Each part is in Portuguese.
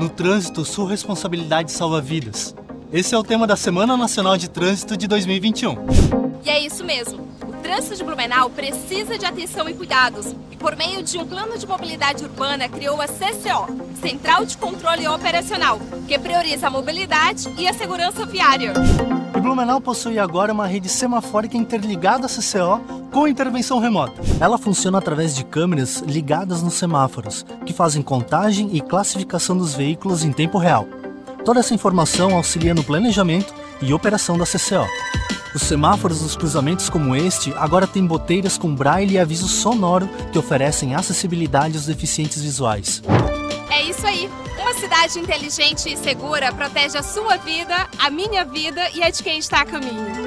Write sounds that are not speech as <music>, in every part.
No trânsito, sua responsabilidade salva vidas. Esse é o tema da Semana Nacional de Trânsito de 2021. E é isso mesmo. O trânsito de Blumenau precisa de atenção e cuidados. E por meio de um plano de mobilidade urbana, criou a CCO, Central de Controle Operacional, que prioriza a mobilidade e a segurança viária. E Blumenau possui agora uma rede semafórica interligada à CCO com intervenção remota. Ela funciona através de câmeras ligadas nos semáforos, que fazem contagem e classificação dos veículos em tempo real. Toda essa informação auxilia no planejamento e operação da CCO. Os semáforos nos cruzamentos como este agora têm boteiras com braille e aviso sonoro que oferecem acessibilidade aos deficientes visuais. É isso aí! Uma cidade inteligente e segura protege a sua vida, a minha vida e a de quem está a caminho.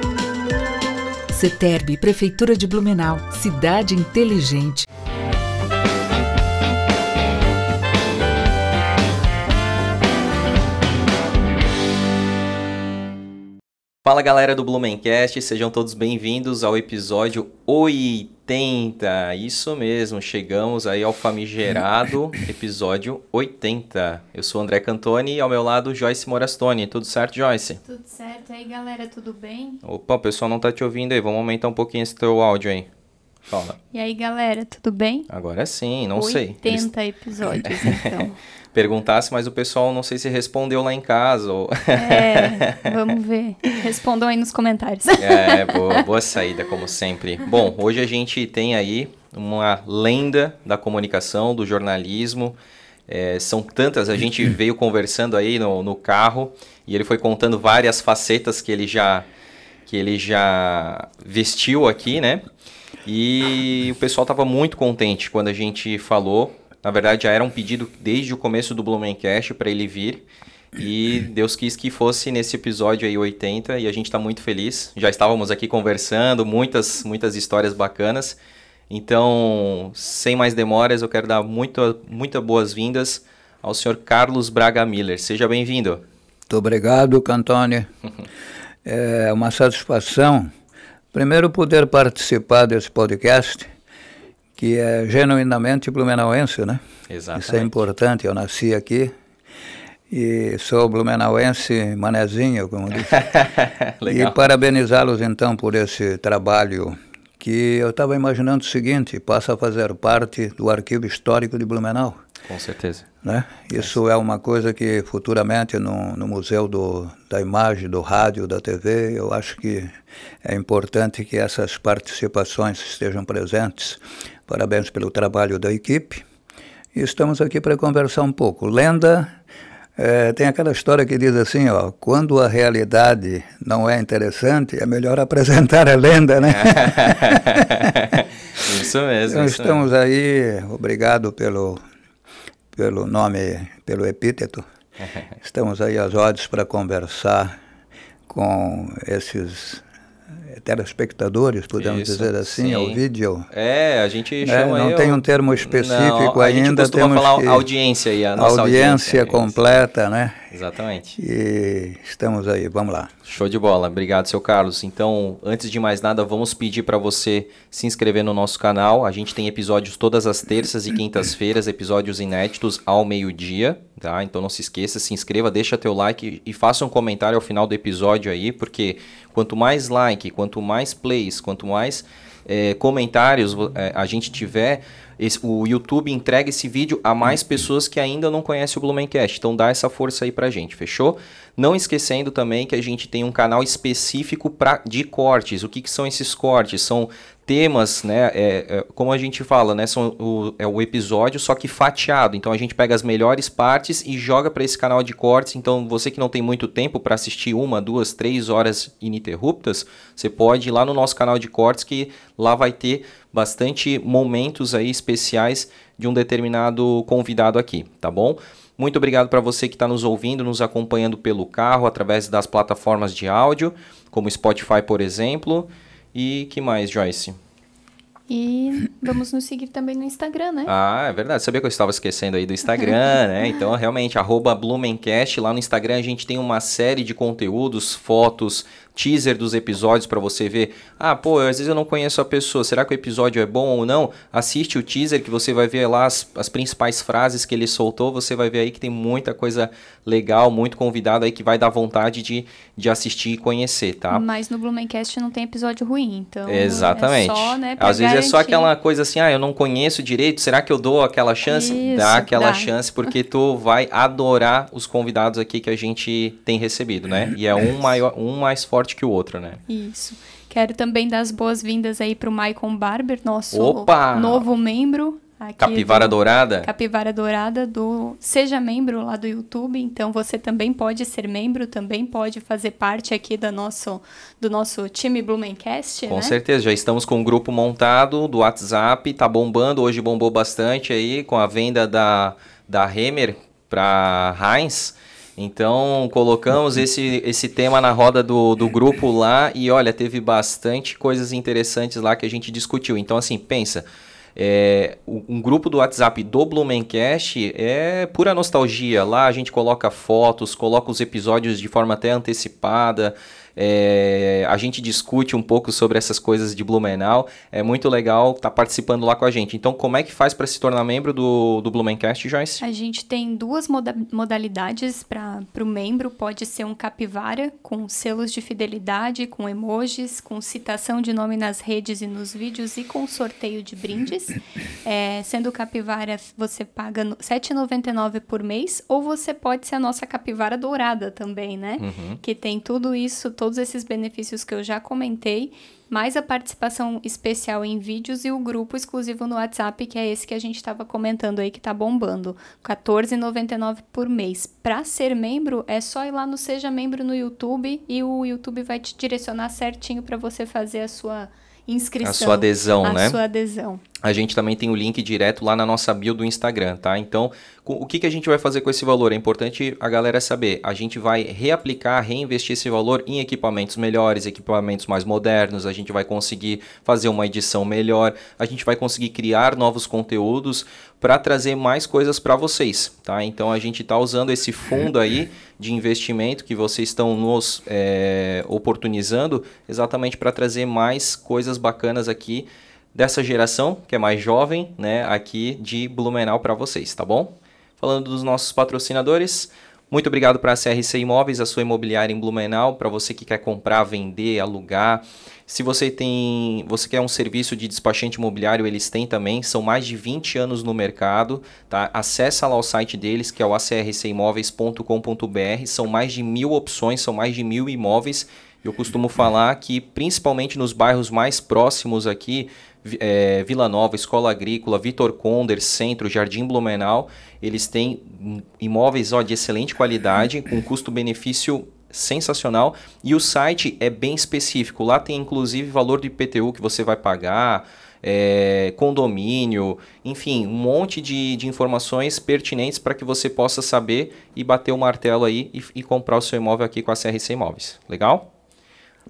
CETERB, Prefeitura de Blumenau, Cidade Inteligente. Fala galera do Blumencast, sejam todos bem-vindos ao episódio 8 80, isso mesmo, chegamos aí ao famigerado <laughs> episódio 80. Eu sou o André Cantoni e ao meu lado Joyce Morastone. Tudo certo, Joyce? Tudo certo. E aí, galera, tudo bem? Opa, o pessoal não tá te ouvindo aí, vamos aumentar um pouquinho esse teu áudio aí. Fala. E aí, galera, tudo bem? Agora sim, não 80 sei. 80 episódios, então. <laughs> perguntasse, mas o pessoal não sei se respondeu lá em casa. Ou... É, <laughs> vamos ver. Respondam aí nos comentários. <laughs> É, boa, boa saída, como sempre. Bom, hoje a gente tem aí uma lenda da comunicação, do jornalismo. É, são tantas, a gente <clears throat> veio conversando aí no, no carro e ele foi contando várias facetas que ele já, que ele já vestiu aqui, né? E o pessoal estava muito contente quando a gente falou na verdade, já era um pedido desde o começo do Blumencast para ele vir. E <clears throat> Deus quis que fosse nesse episódio aí 80 e a gente está muito feliz. Já estávamos aqui conversando, muitas muitas histórias bacanas. Então, sem mais demoras, eu quero dar muito, muito boas-vindas ao senhor Carlos Braga Miller. Seja bem-vindo. Muito obrigado, Cantone. <laughs> é uma satisfação, primeiro, poder participar desse podcast que é genuinamente blumenauense, né? Exatamente. Isso é importante. Eu nasci aqui e sou blumenauense manezinho, como <laughs> Legal. e parabenizá-los então por esse trabalho que eu estava imaginando o seguinte, passa a fazer parte do arquivo histórico de Blumenau. Com certeza. Né? Isso é, é uma coisa que futuramente no, no Museu do, da Imagem, do Rádio, da TV, eu acho que é importante que essas participações estejam presentes Parabéns pelo trabalho da equipe. E estamos aqui para conversar um pouco. Lenda é, tem aquela história que diz assim, ó, quando a realidade não é interessante, é melhor <laughs> apresentar a lenda, né? <laughs> isso mesmo. Então, isso estamos mesmo. aí, obrigado pelo, pelo nome, pelo epíteto. <laughs> Estamos aí às ordens para conversar com esses eh, telespectadores, podemos Isso, dizer assim, sim. ao vídeo. É, a gente é, chama. É, não tem um termo específico não, a ainda. Gente temos falar que... audiência aí, a nossa audiência. audiência completa, é né? Exatamente. E estamos aí, vamos lá. Show de bola, obrigado, seu Carlos. Então, antes de mais nada, vamos pedir para você se inscrever no nosso canal. A gente tem episódios todas as terças e quintas-feiras, episódios inéditos ao meio-dia, tá? Então não se esqueça, se inscreva, deixa teu like e faça um comentário ao final do episódio aí, porque Quanto mais like, quanto mais plays, quanto mais é, comentários é, a gente tiver, esse, o YouTube entrega esse vídeo a mais uhum. pessoas que ainda não conhecem o Blumencast. Então dá essa força aí pra gente, fechou? Não esquecendo também que a gente tem um canal específico pra, de cortes. O que, que são esses cortes? São temas, né? É, é, como a gente fala, né? São o, é o episódio, só que fatiado. Então a gente pega as melhores partes e joga para esse canal de cortes. Então você que não tem muito tempo para assistir uma, duas, três horas ininterruptas, você pode ir lá no nosso canal de cortes que lá vai ter bastante momentos aí especiais de um determinado convidado aqui, tá bom? Muito obrigado para você que está nos ouvindo, nos acompanhando pelo carro, através das plataformas de áudio, como Spotify, por exemplo. E que mais, Joyce? E vamos nos seguir também no Instagram, né? Ah, é verdade. Sabia que eu estava esquecendo aí do Instagram, né? <laughs> Então, realmente, arroba Blumencast. Lá no Instagram a gente tem uma série de conteúdos, fotos, teaser dos episódios para você ver. Ah, pô, às vezes eu não conheço a pessoa, será que o episódio é bom ou não? Assiste o teaser que você vai ver lá as, as principais frases que ele soltou. Você vai ver aí que tem muita coisa legal, muito convidado aí que vai dar vontade de, de assistir e conhecer, tá? Mas no Blumencast não tem episódio ruim, então. É Exatamente. É só, né, às vezes é só aquela coisa assim, ah, eu não conheço direito, será que eu dou aquela chance? Isso, dá aquela dá. chance, porque tu vai adorar os convidados aqui que a gente tem recebido, né? E é um, é maior, um mais forte forte que o outro, né? Isso. Quero também dar as boas-vindas aí para o Maicon Barber, nosso Opa! novo membro. Capivara do... Dourada? Capivara Dourada do Seja Membro lá do YouTube. Então você também pode ser membro, também pode fazer parte aqui do nosso, do nosso time Blumencast. Com né? certeza, já estamos com o um grupo montado do WhatsApp, tá bombando, hoje bombou bastante aí com a venda da, da Hemer para Heinz. Então, colocamos esse, esse tema na roda do, do grupo lá e, olha, teve bastante coisas interessantes lá que a gente discutiu. Então, assim, pensa. É, um grupo do WhatsApp do Blumencast é pura nostalgia. Lá a gente coloca fotos, coloca os episódios de forma até antecipada. É, a gente discute um pouco sobre essas coisas de Blumenau. É muito legal estar tá participando lá com a gente. Então, como é que faz para se tornar membro do, do Blumencast, Joyce? A gente tem duas moda modalidades para o membro. Pode ser um capivara com selos de fidelidade, com emojis, com citação de nome nas redes e nos vídeos e com sorteio de brindes. <coughs> É, sendo capivara, você paga R$ 7,99 por mês ou você pode ser a nossa capivara dourada também, né? Uhum. Que tem tudo isso, todo todos esses benefícios que eu já comentei, mais a participação especial em vídeos e o grupo exclusivo no WhatsApp, que é esse que a gente estava comentando aí que tá bombando, R$14,99 14,99 por mês. Para ser membro, é só ir lá no seja membro no YouTube e o YouTube vai te direcionar certinho para você fazer a sua inscrição. A sua adesão, a né? A sua adesão. A gente também tem o link direto lá na nossa bio do Instagram, tá? Então, o que, que a gente vai fazer com esse valor? É importante a galera saber. A gente vai reaplicar, reinvestir esse valor em equipamentos melhores, equipamentos mais modernos. A gente vai conseguir fazer uma edição melhor. A gente vai conseguir criar novos conteúdos para trazer mais coisas para vocês, tá? Então a gente está usando esse fundo aí de investimento que vocês estão nos é, oportunizando exatamente para trazer mais coisas bacanas aqui dessa geração que é mais jovem, né? Aqui de Blumenau para vocês, tá bom? Falando dos nossos patrocinadores, muito obrigado para a CRC Imóveis, a sua imobiliária em Blumenau, para você que quer comprar, vender, alugar. Se você tem, você quer um serviço de despachante imobiliário, eles têm também, são mais de 20 anos no mercado, tá? Acessa lá o site deles, que é o acrcimóveis.com.br, são mais de mil opções, são mais de mil imóveis. Eu costumo falar que, principalmente nos bairros mais próximos aqui, é, Vila Nova, Escola Agrícola, Vitor Conder, Centro, Jardim Blumenau, eles têm imóveis ó, de excelente qualidade, com custo-benefício sensacional e o site é bem específico. Lá tem inclusive valor do IPTU que você vai pagar, é, condomínio, enfim, um monte de, de informações pertinentes para que você possa saber e bater o martelo aí e, e comprar o seu imóvel aqui com a CRC Imóveis. Legal?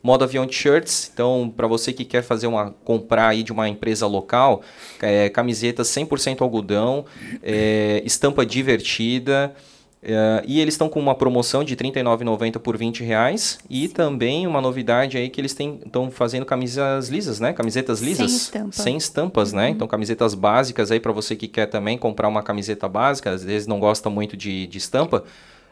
Moda Avião Shirts, então para você que quer fazer uma comprar aí de uma empresa local, é, camiseta 100% algodão, é, estampa divertida, é, e eles estão com uma promoção de R$ 39,90 por R$ reais e também uma novidade aí que eles estão fazendo camisas lisas, né? Camisetas lisas. Sem, estampa. sem estampas, né? uhum. né? Então, camisetas básicas aí para você que quer também comprar uma camiseta básica, às vezes não gosta muito de, de estampa.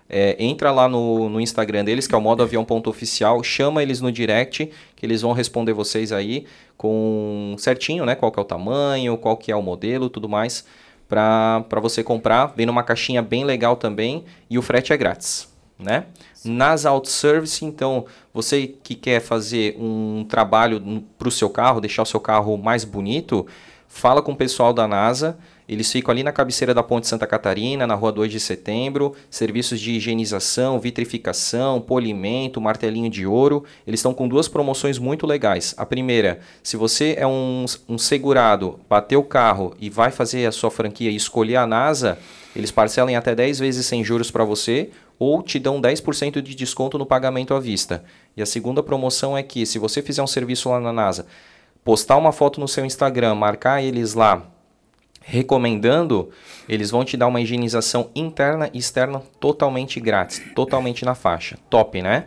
É, entra lá no, no Instagram deles, que é o modo avião.oficial, chama eles no direct, que eles vão responder vocês aí com certinho, né? Qual que é o tamanho, qual que é o modelo, tudo mais, para você comprar. Vem numa caixinha bem legal também e o frete é grátis, né? Nas Outservice, então, você que quer fazer um trabalho para o seu carro, deixar o seu carro mais bonito, fala com o pessoal da NASA eles ficam ali na cabeceira da Ponte Santa Catarina, na rua 2 de setembro. Serviços de higienização, vitrificação, polimento, martelinho de ouro. Eles estão com duas promoções muito legais. A primeira, se você é um, um segurado, bateu o carro e vai fazer a sua franquia e escolher a NASA, eles parcelam até 10 vezes sem juros para você ou te dão 10% de desconto no pagamento à vista. E a segunda promoção é que, se você fizer um serviço lá na NASA, postar uma foto no seu Instagram, marcar eles lá recomendando, eles vão te dar uma higienização interna e externa totalmente grátis, totalmente na faixa. Top, né?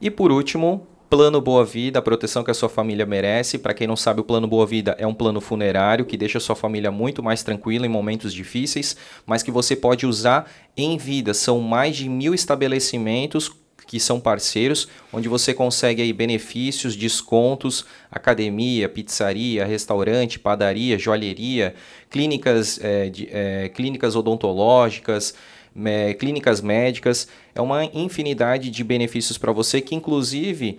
E por último, plano Boa Vida, a proteção que a sua família merece. Para quem não sabe, o plano Boa Vida é um plano funerário que deixa a sua família muito mais tranquila em momentos difíceis, mas que você pode usar em vida. São mais de mil estabelecimentos que são parceiros, onde você consegue aí benefícios, descontos, academia, pizzaria, restaurante, padaria, joalheria, clínicas, é, de, é, clínicas odontológicas, é, clínicas médicas. É uma infinidade de benefícios para você que, inclusive,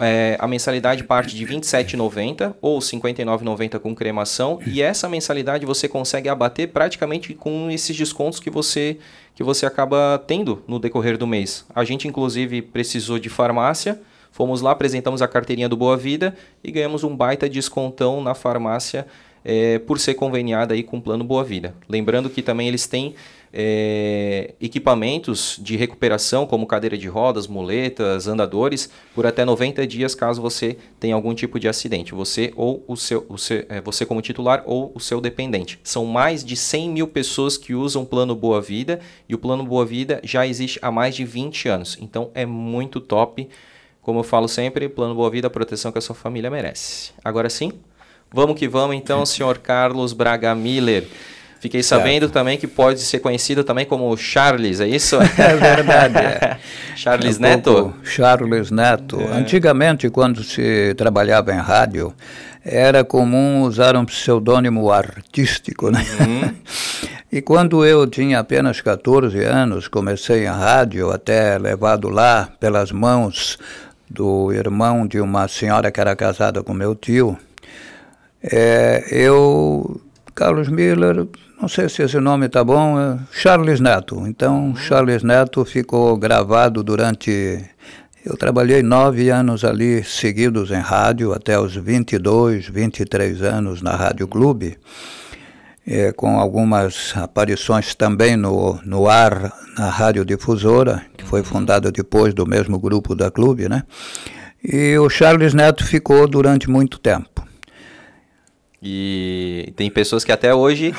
é, a mensalidade parte de R$ 27,90 ou R$ 59,90 com cremação. E essa mensalidade você consegue abater praticamente com esses descontos que você, que você acaba tendo no decorrer do mês. A gente, inclusive, precisou de farmácia. Fomos lá, apresentamos a carteirinha do Boa Vida e ganhamos um baita descontão na farmácia é, por ser conveniada aí com o plano Boa Vida. Lembrando que também eles têm é, equipamentos de recuperação, como cadeira de rodas, muletas, andadores, por até 90 dias, caso você tenha algum tipo de acidente. Você ou o seu, o seu é, você como titular ou o seu dependente. São mais de 100 mil pessoas que usam o plano Boa Vida e o plano Boa Vida já existe há mais de 20 anos. Então é muito top. Como eu falo sempre, plano Boa Vida, a proteção que a sua família merece. Agora sim, vamos que vamos então, senhor Carlos Braga Miller. Fiquei sabendo também que pode ser conhecido também como Charles, é isso? <laughs> É verdade. <laughs> É. Charles é um Neto? Charles Neto. É. Antigamente, quando se trabalhava em rádio, era comum usar um pseudônimo artístico, né? Uhum. <laughs> E quando eu tinha apenas 14 anos, comecei em rádio, até levado lá pelas mãos do irmão de uma senhora que era casada com meu tio, é, eu, Carlos Miller, não sei se esse nome está bom, é Charles Neto. Então, uhum. Charles Neto ficou gravado durante. Eu trabalhei nove anos ali seguidos em rádio, até os 22, 23 anos na Rádio Clube, é, com algumas aparições também no, no ar na Rádio Difusora, que foi uhum. fundada depois do mesmo grupo da Clube, né? E o Charles Neto ficou durante muito tempo. E tem pessoas que até hoje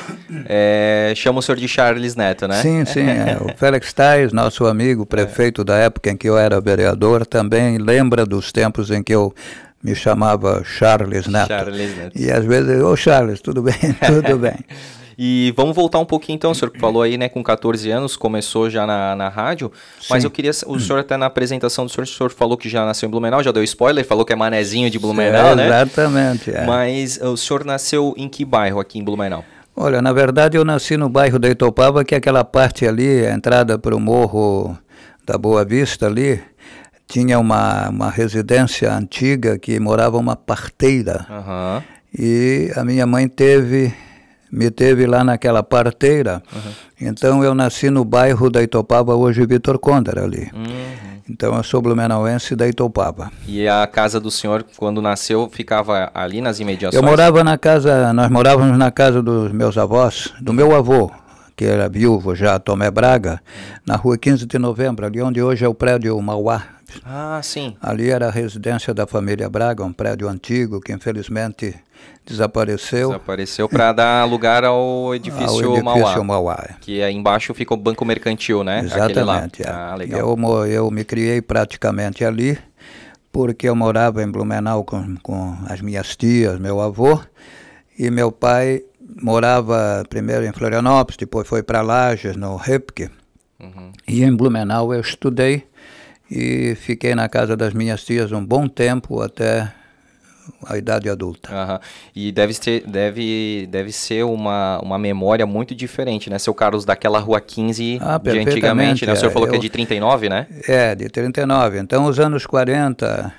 é, <laughs> chamam o senhor de Charles Neto, né? Sim, sim. É. O <laughs> Félix Tais, nosso amigo, é. prefeito é. da época em que eu era vereador, também lembra dos tempos em que eu me chamava Charles Neto. Charles Neto. E às vezes, ô oh, Charles, tudo bem? <laughs> tudo bem. E vamos voltar um pouquinho então, o senhor uhum. falou aí, né, com 14 anos, começou já na, na rádio, Sim. mas eu queria, o uhum. senhor até na apresentação do senhor, o senhor falou que já nasceu em Blumenau, já deu spoiler, falou que é manezinho de Blumenau, é, né? Exatamente. É. Mas eh, o senhor nasceu em que bairro aqui em Blumenau? Olha, na verdade eu nasci no bairro da Itopava, que é aquela parte ali, a entrada para o morro da Boa Vista ali, tinha uma, uma residência antiga que morava uma parteira. Uhum. E a minha mãe teve me teve lá naquela parteira. Uhum. Então eu nasci no bairro da Itopava, hoje Vitor Condor ali. Uhum. Então eu sou blumenauense da Itopava. E a casa do senhor, quando nasceu, ficava ali nas imediações? Eu morava na casa, nós morávamos na casa dos meus avós, do meu avô, que era viúvo já, Tomé Braga, na rua 15 de novembro, ali onde hoje é o prédio Mauá, ah, sim. Ali era a residência da família Braga, um prédio antigo que infelizmente desapareceu. Desapareceu para <laughs> dar lugar ao edifício, ao edifício Mauá, Mauá. É. Que aí embaixo fica o Banco Mercantil, né? Exatamente. É. Ah, eu, eu me criei praticamente ali, porque eu morava em Blumenau com, com as minhas tias, meu avô, e meu pai morava primeiro em Florianópolis, depois foi para Lages, no Repke. Uhum. E em Blumenau eu estudei e fiquei na casa das minhas tias um bom tempo até a idade adulta. Uhum. E deve ser, deve, deve ser uma, uma memória muito diferente, né? Seu Carlos, daquela rua 15 ah, de antigamente, né? O senhor é, falou eu, que é de 39, né? É, de 39. Então, os anos 40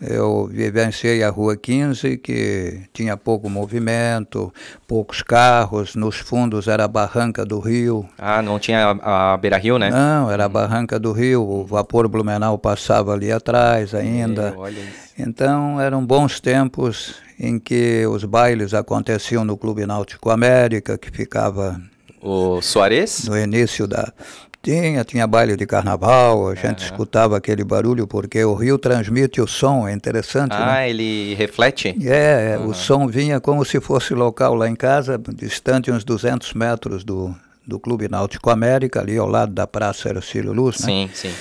eu vivenciei a Rua 15, que tinha pouco movimento, poucos carros, nos fundos era a barranca do rio. Ah, não tinha a, a beira-rio, né? Não, era a hum. barranca do rio, o vapor Blumenau passava ali atrás ainda. Meu, olha isso. Então, eram bons tempos em que os bailes aconteciam no Clube Náutico América, que ficava... O Soares? No início da, tinha, tinha baile de carnaval, a gente é. escutava aquele barulho, porque o rio transmite o som, é interessante. Né? Ah, né? ele reflete? É, uhum. o som vinha como se fosse local lá em casa, distante uns 200 metros do, do Clube Náutico América, ali ao lado da Praça Ercílio Luz, né? Sim, sim.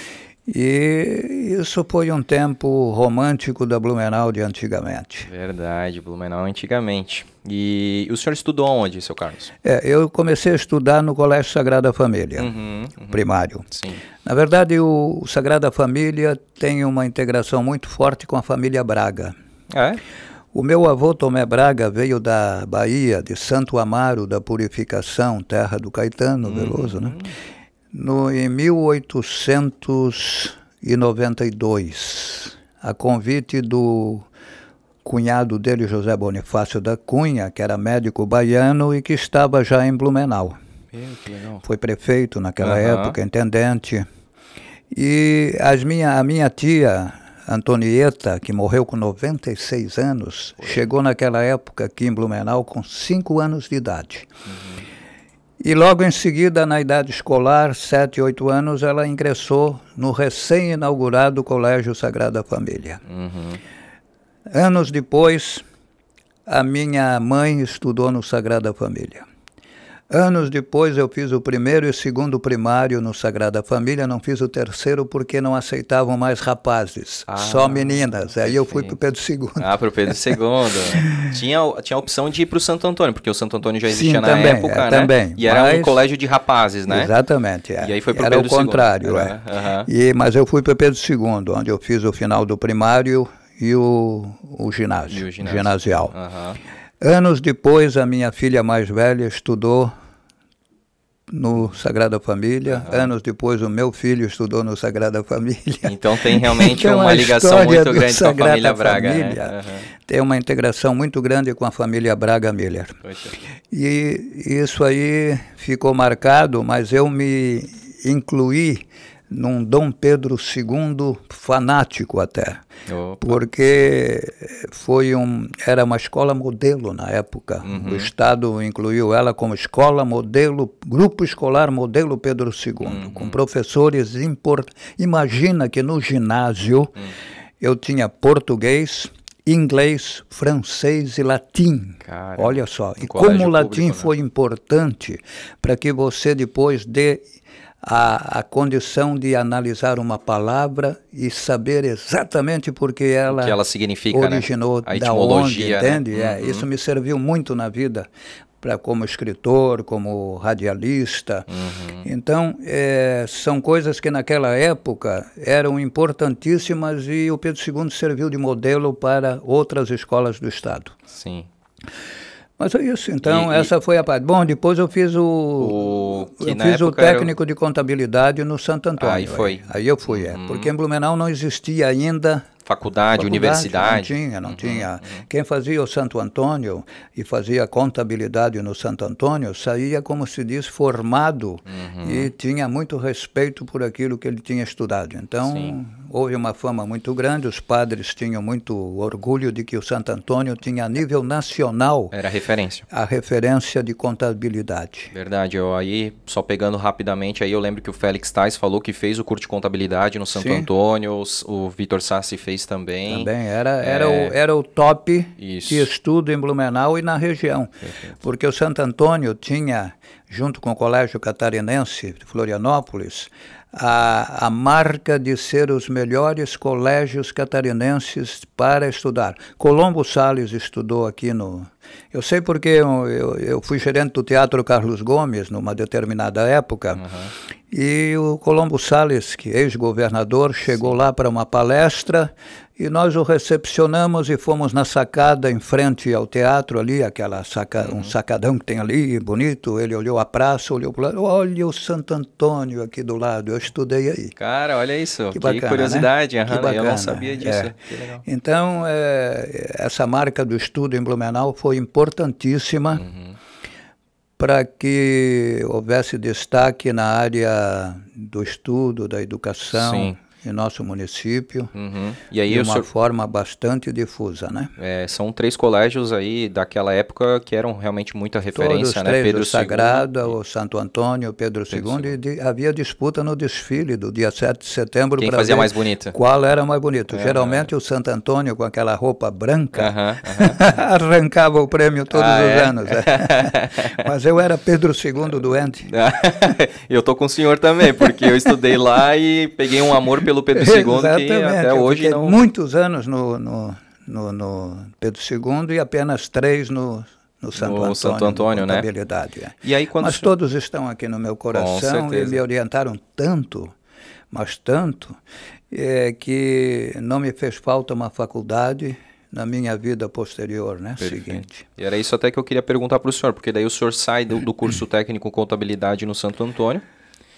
E isso foi um tempo romântico da Blumenau de antigamente. Verdade, Blumenau antigamente. E o senhor estudou onde, seu Carlos? É, eu comecei a estudar no Colégio Sagrada Família, uhum, uhum, primário. Sim. Na verdade, o Sagrada Família tem uma integração muito forte com a família Braga. Ah, é? O meu avô Tomé Braga veio da Bahia, de Santo Amaro da Purificação, terra do Caetano uhum. Veloso, né? No, em 1892, a convite do cunhado dele, José Bonifácio da Cunha, que era médico baiano e que estava já em Blumenau. Foi prefeito naquela uhum. época, intendente. E as minha, a minha tia, Antonieta, que morreu com 96 anos, Foi. chegou naquela época aqui em Blumenau com 5 anos de idade. Uhum. E logo em seguida, na idade escolar, 7, 8 anos, ela ingressou no recém-inaugurado Colégio Sagrada Família. Uhum. Anos depois, a minha mãe estudou no Sagrada Família. Anos depois, eu fiz o primeiro e segundo primário no Sagrada Família, não fiz o terceiro porque não aceitavam mais rapazes, ah, só meninas. Aí eu fui para ah, <laughs> o Pedro II. Ah, para o Pedro II. tinha, tinha a opção de ir para o Santo Antônio, porque o Santo Antônio já existia Sim, na época, é, né? Também. E era mas... um colégio de rapazes, né? Exatamente. É. E aí foi para o Pedro II. Era o contrário, é. Uhum. E, mas eu fui para o Pedro II, onde eu fiz o final do primário e o, o ginásio, e o ginasial. Uhum. Anos depois, a minha filha mais velha estudou no Sagrada Família. Uhum. Anos depois, o meu filho estudou no Sagrada Família. Então tem realmente <laughs> então, uma ligação muito grande com a família Braga. Né? Família né? uhum. Tem uma integração muito grande com a família Braga Miller. Poxa. E isso aí ficou marcado, mas eu me incluí num Dom Pedro II fanático até, Opa. porque foi um era uma escola modelo na época. Uhum. O Estado incluiu ela como escola modelo, grupo escolar modelo Pedro II, uhum. com professores importantes. Imagina que no ginásio uhum. eu tinha português, inglês, francês e latim. Cara, Olha só, e como o latim público, né? foi né? importante para que você depois dê a, a condição de analisar uma palavra e saber exatamente por ela, que ela significa, né? originou, né? da onde, né? entende? É, uhum. É, isso me serviu muito na vida, para como escritor, como radialista. Uhum. Então, é, são coisas que naquela época eram importantíssimas e o Pedro II serviu de modelo para outras escolas do Estado. Sim. Mas é isso, então e, essa e... foi a parte. Bom, depois eu fiz o, o... eu fiz o técnico eu... de contabilidade no Santo Antônio. Aí ah, foi. Aí, aí eu fui, é. Hum. Porque em Blumenau não existia ainda Faculdade, faculdade, universidade? Não tinha, não uhum, tinha. Uhum. Quem fazia o Santo Antônio e fazia contabilidade no Santo Antônio saía, como se diz, formado uhum. e tinha muito respeito por aquilo que ele tinha estudado. Então, Sim. houve uma fama muito grande, os padres tinham muito orgulho de que o Santo Antônio tinha a nível nacional. Era a referência. A referência de contabilidade. Verdade, eu aí, só pegando rapidamente, aí eu lembro que o Félix Tais falou que fez o curso de contabilidade no Santo Sim. Antônio, o, o Vitor Sassi fez inglês também. Também, era, era, é... o, era o top Isso. de estudo em Blumenau e na região. Perfeito. Porque o Santo Antônio tinha, junto com o Colégio Catarinense de Florianópolis, a, a marca de ser os melhores colégios catarinenses para estudar. Colombo Sales estudou aqui no. Eu sei porque eu, eu, eu fui gerente do Teatro Carlos Gomes numa determinada época. Uhum. E o Colombo Sales, que ex-governador, chegou lá para uma palestra e nós o recepcionamos e fomos na sacada em frente ao teatro ali, aquela saca, uhum. um sacadão que tem ali, bonito. Ele olhou a praça, olhou para lado, olha o Santo Antônio aqui do lado, eu estudei aí. Cara, olha isso, que, bacana, curiosidade, né? que bacana. Né? eu não sabia é. disso. É. Então, é, essa marca do estudo em Blumenau foi importantíssima. Uhum para que houvesse destaque na área do estudo, da educação, Sim em nosso município uhum. e aí de uma senhor... forma bastante difusa, né? É, são três colégios aí daquela época que eram realmente muita referência, Todos né? Três, Pedro o Sagrada, II... o Santo Antônio, Pedro, Pedro II, II. E de, havia disputa no desfile do dia 7 de setembro para ver mais bonita. qual era mais bonito. É, Geralmente é. o Santo Antônio com aquela roupa branca <laughs> arrancava o prêmio todos ah, os é? anos. É. <laughs> Mas eu era Pedro II doente. <laughs> eu tô com o senhor também, porque eu estudei lá e peguei um amor pelo Pedro II, <laughs> que até hoje não... muitos anos no, no, no, no Pedro II e apenas três no, no Santo no Antônio, Santo Antônio né? É. E aí, quando mas todos estão aqui no meu coração e me orientaram tanto, mas tanto, é, que não me fez falta uma faculdade na minha vida posterior, né? Perfeito. Seguinte. E era isso até que eu queria perguntar para o senhor, porque daí o senhor sai do, do curso <clears throat> técnico contabilidade no Santo Antônio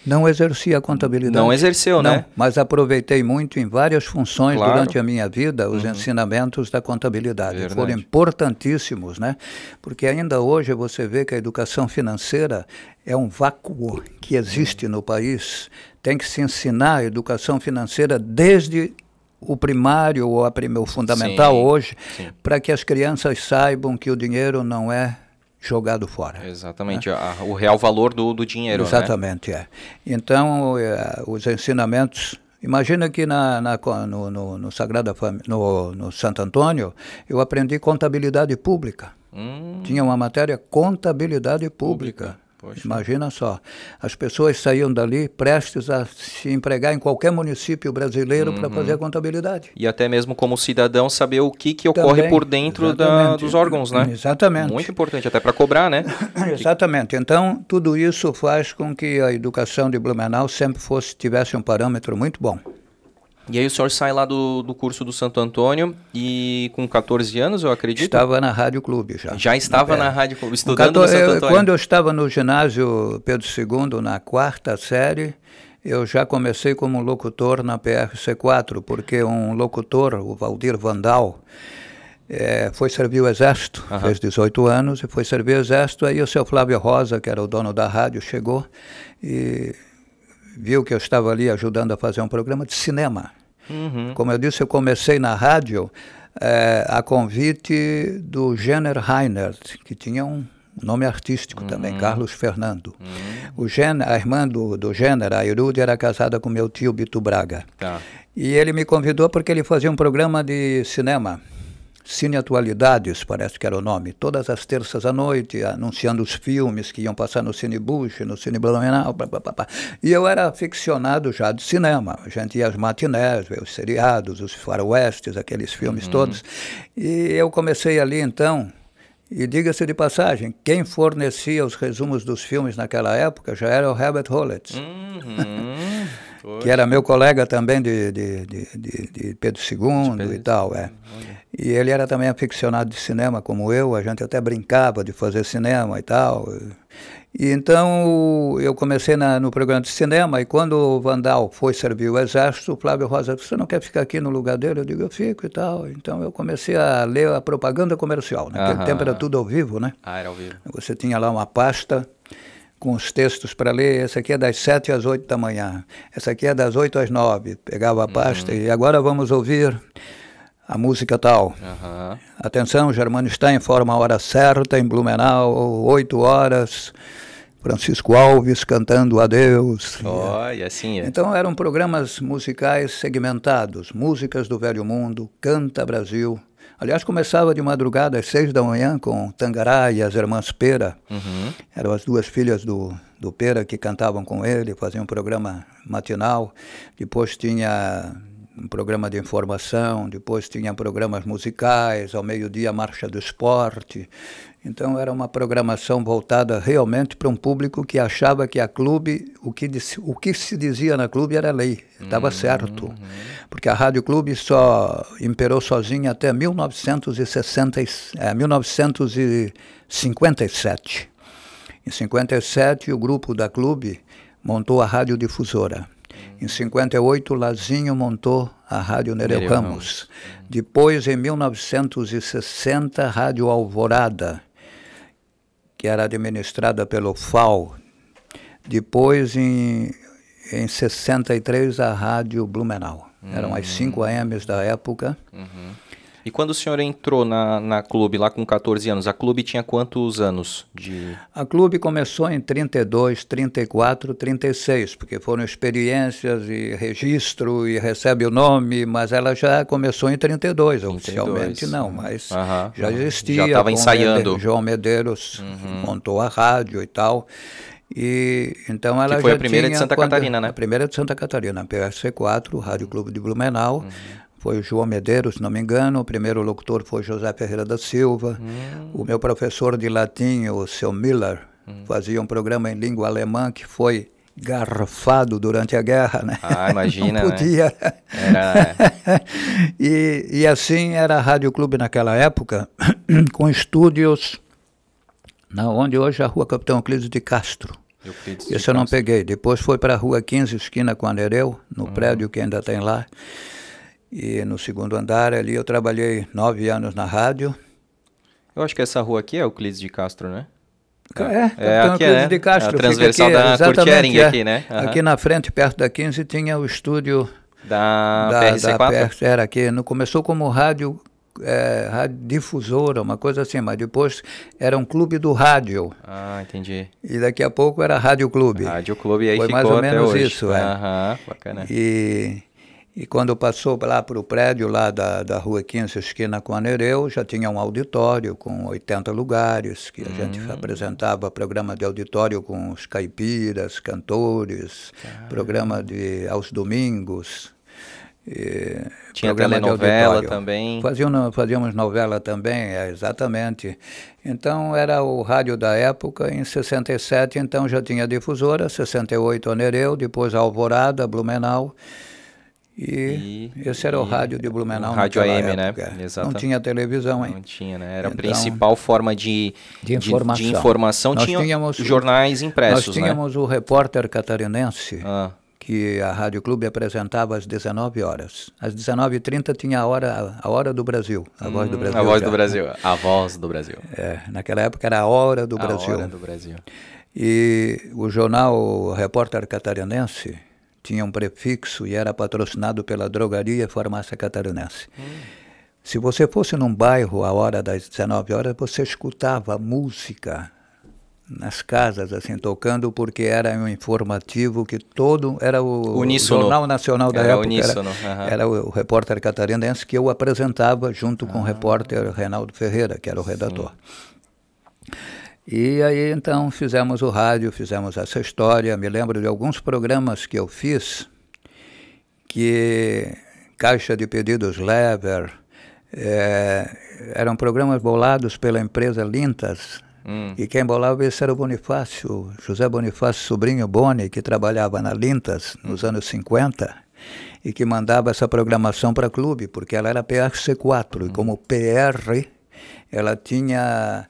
não exerci a contabilidade. Não exerceu, né? não, né? Mas aproveitei muito em várias funções claro. durante a minha vida os uhum. ensinamentos da contabilidade. Verdade. Foram importantíssimos, né? Porque ainda hoje você vê que a educação financeira é um vácuo que existe no país. Tem que se ensinar a educação financeira desde o primário ou o fundamental sim, hoje, para que as crianças saibam que o dinheiro não é jogado fora. Né? Exatamente, né? o real valor do, do dinheiro. Né? Exatamente, né? é. Então, é, os ensinamentos. Imagina que na, na no, no, no, Sagrada Família, no, no Santo Antônio, eu aprendi contabilidade pública. Hum. Tinha uma matéria contabilidade pública. pública. Poxa. Imagina só, as pessoas saíam dali prestes a se empregar em qualquer município brasileiro uhum. para fazer a uhum. contabilidade. E até mesmo como cidadão saber o que, que Também, ocorre por dentro da, dos órgãos, né? Exatamente. Muito importante, até para cobrar, né? <coughs> exatamente. Então, tudo isso faz com que a educação de Blumenau sempre fosse tivesse um parâmetro muito bom. E aí o senhor sai lá do, do curso do Santo Antônio e com 14 anos, eu acredito? Estava na Rádio Clube já. Já estava é. na Rádio Clube, estudando 14, no Santo Antônio? Eu, quando eu estava no ginásio Pedro II, na quarta série, eu já comecei como locutor na PRC4, porque um locutor, o Valdir Vandal, é, foi servir o exército, uhum. fez 18 anos e foi servir o exército. Aí o seu Flávio Rosa, que era o dono da rádio, chegou e viu que eu estava ali ajudando a fazer um programa de cinema. Uhum. Como eu disse, eu comecei na rádio é, a convite do Jenner Reinert, que tinha um nome artístico uhum. também, Carlos Fernando. Uhum. O Gen, a irmã do, do Jenner, a Irude, era casada com meu tio Bito Braga. Tá. E ele me convidou porque ele fazia um programa de cinema Cine Atualidades, parece que era o nome, todas as terças à noite, anunciando os filmes que iam passar no Cine Bush, no Cine Blumenau, blá, blá, blá, blá. E eu era aficionado já de cinema. A gente ia às matinés, ver os seriados, os faroestes, aqueles filmes uhum. todos. E eu comecei ali, então, e diga-se de passagem, quem fornecia os resumos dos filmes naquela época já era o Herbert Hollett. Uhum. <laughs> que era meu colega também de, de, de, de Pedro II Pedro. e tal. É. E ele era também aficionado de cinema, como eu, a gente até brincava de fazer cinema e tal. E então eu comecei na, no programa de cinema e quando o Vandal foi servir o exército, o Flávio Rosa disse, você não quer ficar aqui no lugar dele? Eu digo, eu fico e tal. Então eu comecei a ler a propaganda comercial. Naquele né? tempo era tudo ao vivo, né? Ah, era ao vivo. Você tinha lá uma pasta com os textos para ler. Essa aqui é das 7 às 8 da manhã, essa aqui é das 8 às 9. Pegava a pasta uhum. e agora vamos ouvir a música tal. Uhum. Atenção, Germano está em forma a hora certa em Blumenau, 8 horas. Francisco Alves cantando Adeus. Oh, assim é. Então eram programas musicais segmentados, músicas do Velho Mundo, Canta Brasil, Aliás, começava de madrugada às seis da manhã com Tangará e as irmãs Pera. Uhum. Eram as duas filhas do, do Pera que cantavam com ele, faziam um programa matinal. Depois tinha um programa de informação, depois tinha programas musicais, ao meio-dia a Marcha do Esporte, então era uma programação voltada realmente para um público que achava que a clube, o que, o que se dizia na clube era lei, estava uhum, certo. Uhum. Porque a Rádio Clube só imperou sozinha até 1960, é, 1957. Em 57 o grupo da clube montou a Rádio Difusora. Uhum. Em 58, Lazinho montou a Rádio Nereu Ramos. Depois, em 1960, Rádio Alvorada que era administrada pelo FAO. Depois, em, em 63, a Rádio Blumenau. Uhum. Eram as 5 hum. AMs da época. Uhum. E quando o senhor entrou na, na clube, lá com 14 anos, a clube tinha quantos anos de. A clube começou em 32, 34, 36, porque foram experiências e registro e recebe o nome, mas ela já começou em 32, 32. oficialmente não, mas já existia. Já estava ensaiando. João Medeiros uhum. montou a rádio e tal. E então ela que foi a primeira de Santa quando, Catarina, né? A primeira de Santa Catarina, PSC4, Rádio Clube de Blumenau. Uhum foi o João Medeiros, se não me engano, o primeiro locutor foi José Ferreira da Silva, hum. o meu professor de latim, o seu Miller, hum. fazia um programa em língua alemã que foi garrafado durante a guerra, né? Ah, imagina, <laughs> Não né? podia. Né? Era... É. <laughs> e, e assim era a Rádio Clube naquela época, <clears throat> com estúdios na onde hoje é a Rua Capitão Euclides de Castro. Euclides Esse de eu Castro. não peguei. Depois foi para a Rua 15, esquina com Anereu, no uhum. prédio que ainda tem lá. E no segundo andar ali eu trabalhei nove anos na rádio. Eu acho que essa rua aqui é o Euclides de Castro, né? É, é, tá é, é, é, é aqui, Euclides é, de Castro. É a transversal aqui, da Curtiering aqui, né? Uhum. Aqui na frente, perto da 15, tinha o estúdio da, da PRC4. Da, era aqui, no, começou como rádio é, rádio difusora, uma coisa assim, mas depois era um clube do rádio. Ah, entendi. E daqui a pouco era rádio clube. Rádio clube, aí Foi mais ou menos hoje. isso, é. Aham, bacana. E e quando passou lá para o prédio lá da, da Rua 15, esquina com a Nereu, já tinha um auditório com 80 lugares, que a gente hum. apresentava programa de auditório com os caipiras, cantores, Caramba. Tá. programa de aos domingos. E, Tinha novela também. fazíamos novela também, é, exatamente. Então era o rádio da época, em 67 então já tinha difusora, 68 Nereu, depois a Alvorada, Blumenau. E, e, esse era o rádio de Blumenau. Rádio AM, né? época. né? Não tinha televisão, hein? Não tinha, né? Era então, a principal forma de, de informação. De, de informação. Tinha tínhamos, jornais impressos, Nós né? tínhamos né? o repórter catarinense, ah. que a Rádio Clube apresentava às 19 horas. Às 19h30 tinha a hora, a hora do Brasil, a hum, voz do hum, Brasil. A voz já, do né? Brasil, a voz do Brasil. É, naquela época era a hora do a Brasil. A hora do Brasil. E o jornal Repórter Catarinense tinha um prefixo e era patrocinado pela Drogaria Farmácia Catarinense. Hum. Se você fosse num bairro à hora das 19 horas, você escutava música nas casas, assim, tocando, porque era um informativo que todo... Era o Uníssono. Jornal Nacional da era época. Era, uhum. era o repórter catarinense que eu apresentava junto uhum. com o ah. repórter Reinaldo Ferreira, que era o redator. Sim. E aí então fizemos o rádio, fizemos essa história. Me lembro de alguns programas que eu fiz, que Caixa de Pedidos Lever, é, eram programas bolados pela empresa Lintas. Hum. E quem bolava isso era o Bonifácio, José Bonifácio Sobrinho Boni, que trabalhava na Lintas nos anos 50 e que mandava essa programação para clube, porque ela era PRC4, hum. e como PR, ela tinha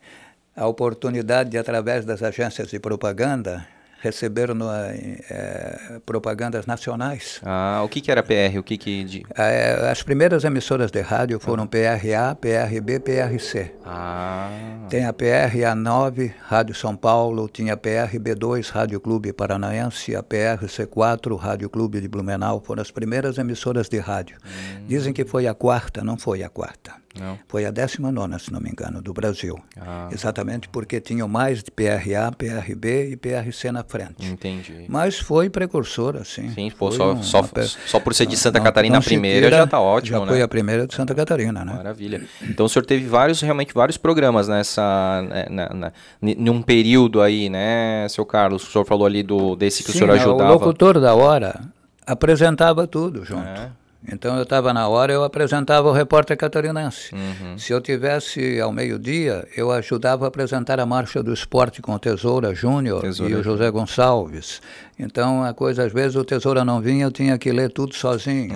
a oportunidade de, através das agências de propaganda, receber no, é, propagandas nacionais. Ah, o que, que era PR? O que que ah, é, as primeiras emissoras de rádio foram ah. PRA, PRB, PRC. Ah. Tem a PRA 9, Rádio São Paulo, tinha a PRB 2, Rádio Clube Paranaense, a PRC 4, Rádio Clube de Blumenau, foram as primeiras emissoras de rádio. Hum. Dizem que foi a quarta, não foi a quarta. Não. Foi a 19, se não me engano, do Brasil. Ah. Exatamente porque tinham mais de PRA, PRB e PRC na frente. Entendi. Mas foi precursor, assim. Sim, pô, só, um, só, uma... só, por ser de ah, Santa não, Catarina não a primeira já está ótimo, já né? foi a primeira de Santa Catarina, né? Maravilha. Então o senhor teve vários, realmente vários programas nessa, né, na, na, num período aí, né, seu Carlos? O senhor falou ali do, desse que Sim, é, o senhor ajudava. o locutor da hora apresentava tudo junto. É. Então eu estava na hora, eu apresentava o repórter catarinense. Uhum. Se eu tivesse ao meio-dia, eu ajudava a apresentar a marcha do esporte com o Tesoura Júnior e o José Gonçalves. Então a coisa, às vezes o Tesoura não vinha, eu tinha que ler tudo sozinho.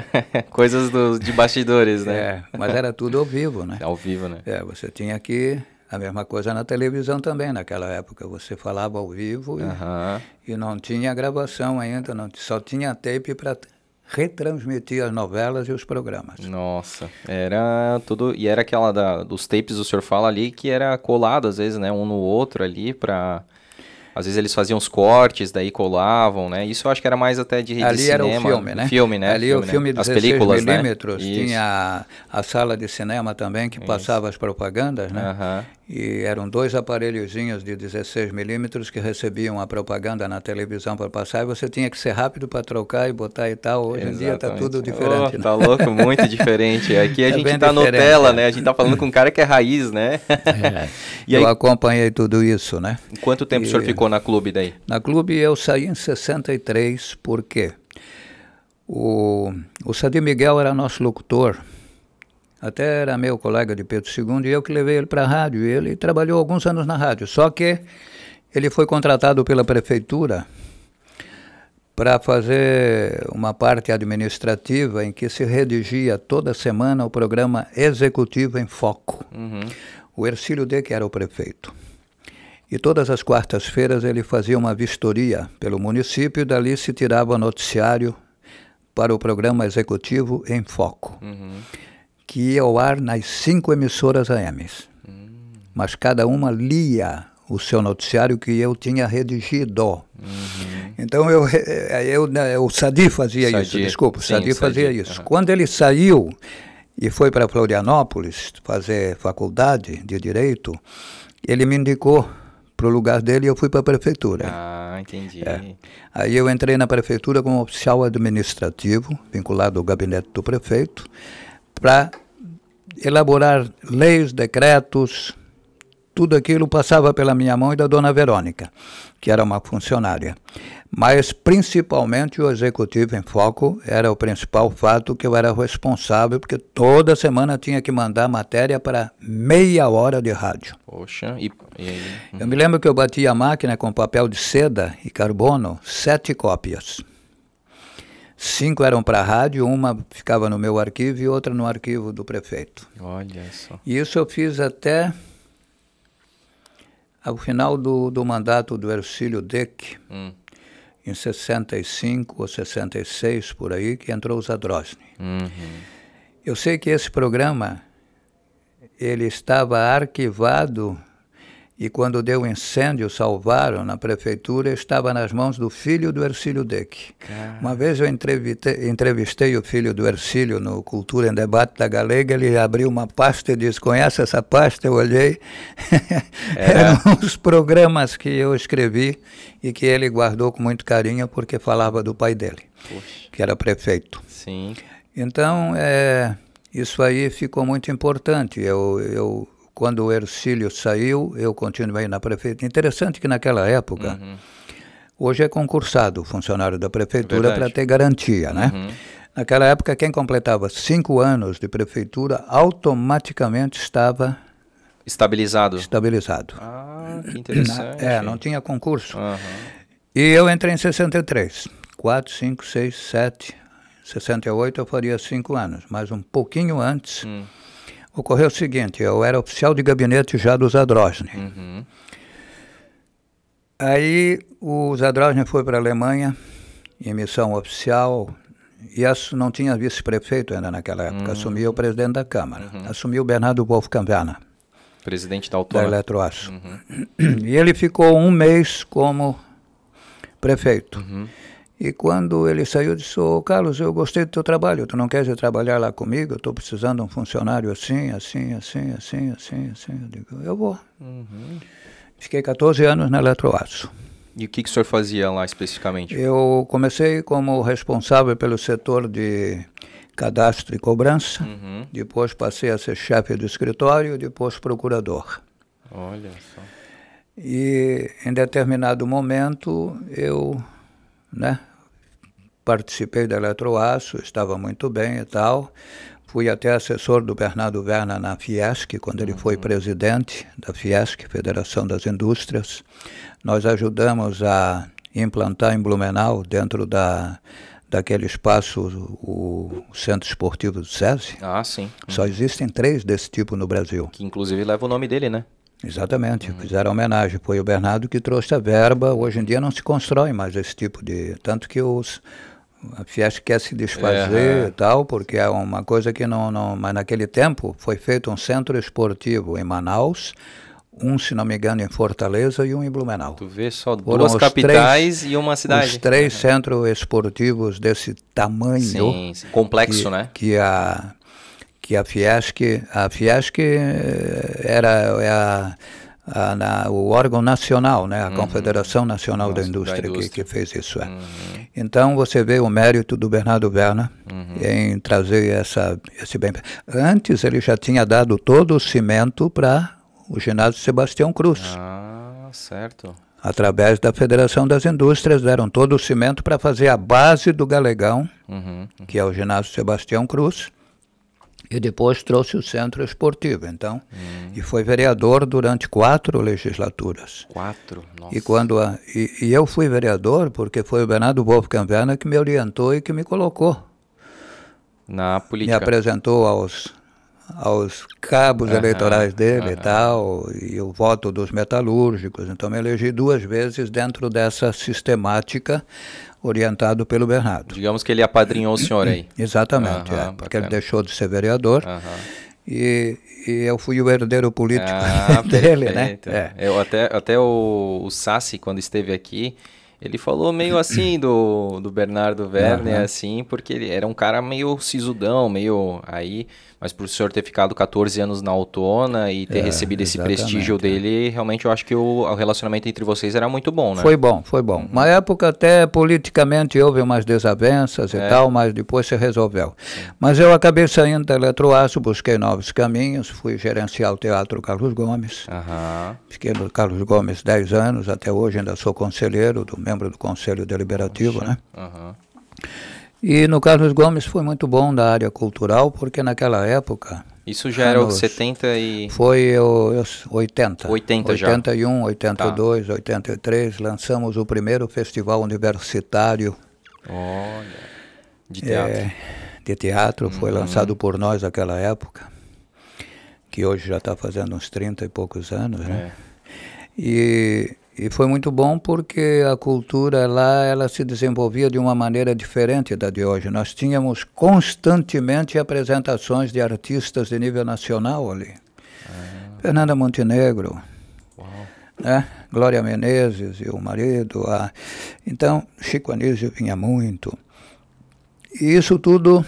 <laughs> Coisas do, de bastidores, né? É, mas era tudo ao vivo, né? Ao vivo, né? É, você tinha que a mesma coisa na televisão também, naquela época. Você falava ao vivo e, e não tinha gravação ainda, não, só tinha tape para retransmitir as novelas e os programas. Nossa, era tudo e era aquela da, dos tapes o senhor fala ali que era colado às vezes, né, um no outro ali para às vezes eles faziam os cortes, daí colavam, né? Isso eu acho que era mais até de Ali era né? né, o filme, né? Filme, né? Ali filme, o filme né? 16 as películas, milímetros, né? tinha a, a, sala de cinema também que Isso. passava as propagandas, né? Uhum e eram dois aparelhozinhos de 16 milímetros que recebiam a propaganda na televisão para passar e você tinha que ser rápido para trocar e botar e tal. Hoje Exatamente. em dia está tudo diferente. Oh, louco, muito diferente. Aqui a é gente está Nutella, é. né? A gente está falando com um cara que é raiz, né? É. <laughs> eu aí... acompanhei tudo isso, né? Quanto tempo e... o senhor ficou na clube daí? Na clube eu saí em 63, por quê? O, o Sadi Miguel era nosso locutor até era meu colega de Pedro II, e eu que levei ele para a rádio. Ele trabalhou alguns anos na rádio, só que ele foi contratado pela prefeitura para fazer uma parte administrativa em que se redigia toda semana o programa Executivo em Foco. Uhum. O Ercílio D, que era o prefeito. E todas as quartas-feiras ele fazia uma vistoria pelo município e dali se tirava noticiário para o programa Executivo em Foco. Uhum que ia ao ar nas cinco emissoras AMs. Hum. Mas cada uma lia o seu noticiário que eu tinha redigido. Uhum. Então eu, eh, eu, eu, né, o Sadi fazia Sadi. isso, desculpa, o Sadi fazia Sadi. isso. Uhum. Quando ele saiu e foi para Florianópolis fazer faculdade de Direito, ele me indicou para o lugar dele e eu fui para a prefeitura. Ah, entendi. É. Aí eu entrei na prefeitura como oficial administrativo, vinculado ao gabinete do prefeito, para elaborar leis, decretos, tudo aquilo passava pela minha mão e da dona Verônica, que era uma funcionária. Mas principalmente o executivo em foco era o principal fato que eu era responsável, porque toda semana tinha que mandar matéria para meia hora de rádio. Poxa, e, e aí? Uhum. Eu me lembro que eu batia a máquina com papel de seda e carbono, sete cópias. Cinco eram para a rádio, uma ficava no meu arquivo e outra no arquivo do prefeito. Olha só. E isso eu fiz até ao final do, do mandato do Ercílio Deck, hum. em 65 ou 66, por aí, que entrou o Zadrosny. Uhum. Eu sei que esse programa, ele estava arquivado e quando deu incêndio, salvaram na prefeitura, estava nas mãos do filho do Ercílio Deck. Uma vez eu entrevistei, entrevistei, o filho do Ercílio no Cultura em Debate da Galega, ele abriu uma pasta e disse, conhece essa pasta? Eu olhei, <laughs> é. eram os programas que eu escrevi e que ele guardou com muito carinho porque falava do pai dele, Poxa. que era prefeito. Sim. Então, é, isso aí ficou muito importante. Eu... eu quando o Ercílio saiu, eu continuei na prefeitura. Interessante que naquela época, uhum. hoje é concursado o funcionário da prefeitura é para ter garantia, né? Uhum. Naquela época, quem completava cinco anos de prefeitura automaticamente estava Estabilizado? Estabilizado. Ah, que interessante. Na, é, não tinha concurso. Uhum. E eu entrei em 63. 4, 5, 6, 7. 68 eu faria cinco anos, mas um pouquinho antes. Hum ocorreu o seguinte: eu era oficial de gabinete já do Zadrozny. Uhum. Aí o Zadrozny foi para a Alemanha, em missão oficial, e não tinha vice-prefeito ainda naquela época, uhum. assumiu o presidente da Câmara, uhum. assumiu Bernardo Wolf Werner. Presidente da Autônoma. Da Eletroaço. Uhum. <clears throat> E ele ficou um mês como prefeito. Uhum. E quando ele saiu, disse, ô oh, Carlos, eu gostei do teu trabalho, tu não queres trabalhar lá comigo? Eu estou precisando de um funcionário assim, assim, assim, assim, assim, assim. Eu digo, eu vou. Uhum. Fiquei 14 anos na Eletroaço. E o que, que o senhor fazia lá especificamente? Eu comecei como responsável pelo setor de cadastro e cobrança, uhum. depois passei a ser chefe do escritório, depois procurador. Olha só. E em determinado momento eu né? Participei da Eletroaço, estava muito bem e tal. Fui até assessor do Bernardo Verna na Fiesc, quando ele foi uhum. presidente da Fiesc, Federação das Indústrias. Nós ajudamos a implantar em Blumenau, dentro da, daquele espaço, o Centro Esportivo do SESI. Ah, sim. Só uhum. existem três desse tipo no Brasil. Que inclusive leva o nome dele, né? Exatamente, hum. fizeram homenagem. Foi o Bernardo que trouxe a verba. Hoje em dia não se constrói mais esse tipo de. Tanto que os, a Fiesp quer se desfazer é. e tal, porque é uma coisa que não, não. Mas naquele tempo foi feito um centro esportivo em Manaus, um, se não me engano, em Fortaleza e um em Blumenau. Tu vê só Foram duas capitais três, e uma cidade. Os três centros esportivos desse tamanho. Sim, sim. complexo, que, né? Que a que a Fiesc, a Fiesc eh, era é a, a, na, o órgão nacional, né, a uhum. Confederação Nacional Nossa, da, Indústria, da Indústria, Que, que fez isso. É. Uhum. Então você vê o mérito do Bernardo Werner uhum. em trazer essa, esse bem. Antes ele já tinha dado todo o cimento para o ginásio Sebastião Cruz. Ah, certo através da Federação das Indústrias, deram todo o cimento para fazer a base do galegão, uhum, uhum. que é o ginásio Sebastião Cruz e depois trouxe o Centro Esportivo, então, hum. e foi vereador durante quatro legislaturas. Quatro? Nossa. E, quando a, e, e, eu fui vereador porque foi o Bernardo Wolfgang Canverna que me orientou e que me colocou. Na política. Me apresentou aos, aos cabos uhum, eleitorais dele uhum. e tal, e o voto dos metalúrgicos. Então, me elegi duas vezes dentro dessa sistemática orientado pelo Bernardo. Digamos que ele apadrinhou o senhor aí. <clears throat> Exatamente, uhum, é, porque ele deixou de ser vereador. Uhum. E, e, eu fui o herdeiro político ah, <laughs> dele, né? perfeito. né? É. Eu, até até o, o Sassi, quando esteve aqui, ele falou meio assim do, do Bernardo Werner, uhum. assim, porque ele era um cara meio sisudão, meio aí. Mas para o senhor ter ficado 14 anos na Autona e ter é, recebido esse prestígio é. dele, realmente eu acho que o, o, relacionamento entre vocês era muito bom, né? Foi bom, foi bom. Uma época até politicamente houve umas desavenças e é. tal, mas depois se resolveu. Mas eu acabei saindo da Eletroaço, busquei novos caminhos, fui gerenciar o Teatro Carlos Gomes. Uhum. Fiquei no Carlos Gomes 10 anos, até hoje ainda sou conselheiro, do membro do Conselho Deliberativo, Oxa. né? Uhum. E no Carlos Gomes foi muito bom da área cultural, porque naquela época. Isso já era os 70 e. Foi os 80. 80 81, já. 81, 82, tá. 83. Lançamos o primeiro festival universitário. Olha. De é, teatro. É, de teatro, uhum. foi lançado por nós naquela época, que hoje já está fazendo uns 30 e poucos anos, né? É. E e foi muito bom porque a cultura lá ela se desenvolvia de uma maneira diferente da de hoje. Nós tínhamos constantemente apresentações de artistas de nível nacional ali. Ah. Fernanda Montenegro, né? Glória Menezes e o marido. A... Então, Chico Anísio vinha muito. E isso tudo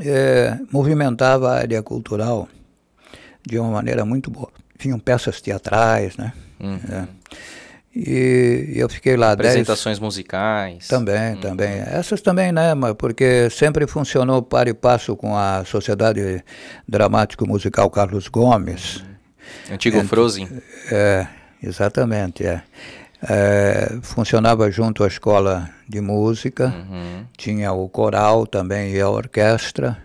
é, movimentava a área cultural de uma maneira muito boa. Vinham peças teatrais, né? Uhum. É. E eu fiquei lá Apresentações dez... musicais. Também, hum. também. Essas também, né? Porque sempre funcionou para e passo com a Sociedade Dramático Musical Carlos Gomes. Hum. Antigo Ent... Frozen. É, exatamente, é. É, funcionava junto à escola de música, uhum. tinha o coral também e a orquestra,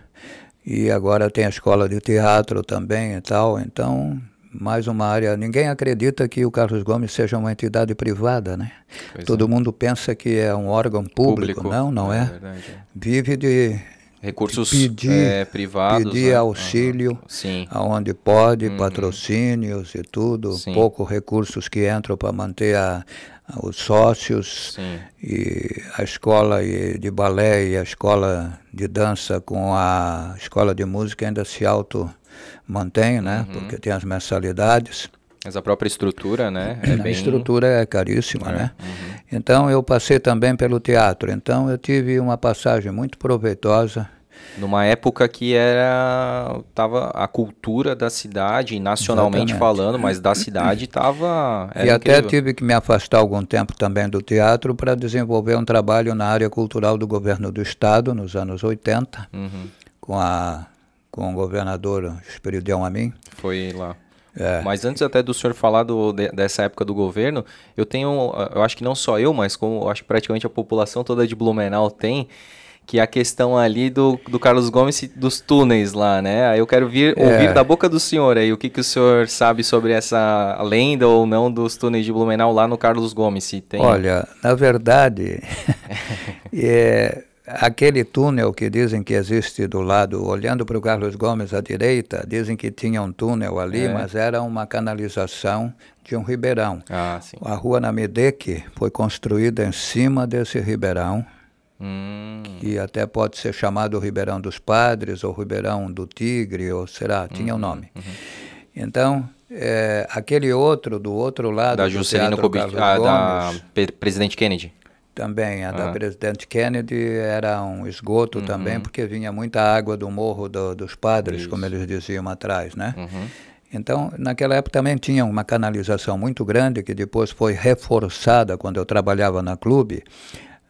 e agora tem a escola de teatro também e tal, então mais uma área. Ninguém acredita que o Carlos Gomes seja uma entidade privada, né? Pois Todo é. mundo pensa que é um órgão público, público. não, não é? é. é. Vive de recursos de pedir, é, privados, pedir né? auxílio, uhum. aonde pode, uhum. patrocínios e tudo, Sim. pouco recursos que entram para manter a, a, os sócios Sim. e a escola de balé e a escola de dança com a escola de música ainda se auto mantenho, né? Uhum. Porque tem as mensalidades. Mas a própria estrutura, né? É bem... A estrutura é caríssima, é. né? Uhum. Então eu passei também pelo teatro. Então eu tive uma passagem muito proveitosa. Numa época que era tava a cultura da cidade, nacionalmente Exatamente. falando, mas da cidade estava. E incrível. até tive que me afastar algum tempo também do teatro para desenvolver um trabalho na área cultural do governo do estado nos anos 80, uhum. com a com o governador Esperidião Amin. Foi lá. É. Mas antes até do senhor falar do, de, dessa época do governo, eu tenho, eu acho que não só eu, mas como eu acho que praticamente a população toda de Blumenau tem, que é a questão ali do, do Carlos Gomes dos túneis lá, né? Aí eu quero vir, é. ouvir da boca do senhor aí o que, que o senhor sabe sobre essa lenda ou não dos túneis de Blumenau lá no Carlos Gomes. Se tem... Olha, na verdade, <laughs> é, aquele túnel que dizem que existe do lado, olhando para o Carlos Gomes à direita, dizem que tinha um túnel ali, é. mas era uma canalização de um ribeirão. Ah, a rua Namideque foi construída em cima desse ribeirão, hum. que até pode ser chamado Ribeirão dos Padres, ou Ribeirão do Tigre, ou será, tinha o um uhum, nome. Uhum. Então, é, aquele outro, do outro lado... Da Juscelino Cobic, ah, da Presidente Kennedy também, a ah. da Presidente Kennedy era um esgoto uhum. também, porque vinha muita água do Morro do, dos Padres, Isso. como eles diziam atrás, né? Uhum. Então, naquela época também tinha uma canalização muito grande, que depois foi reforçada quando eu trabalhava na clube.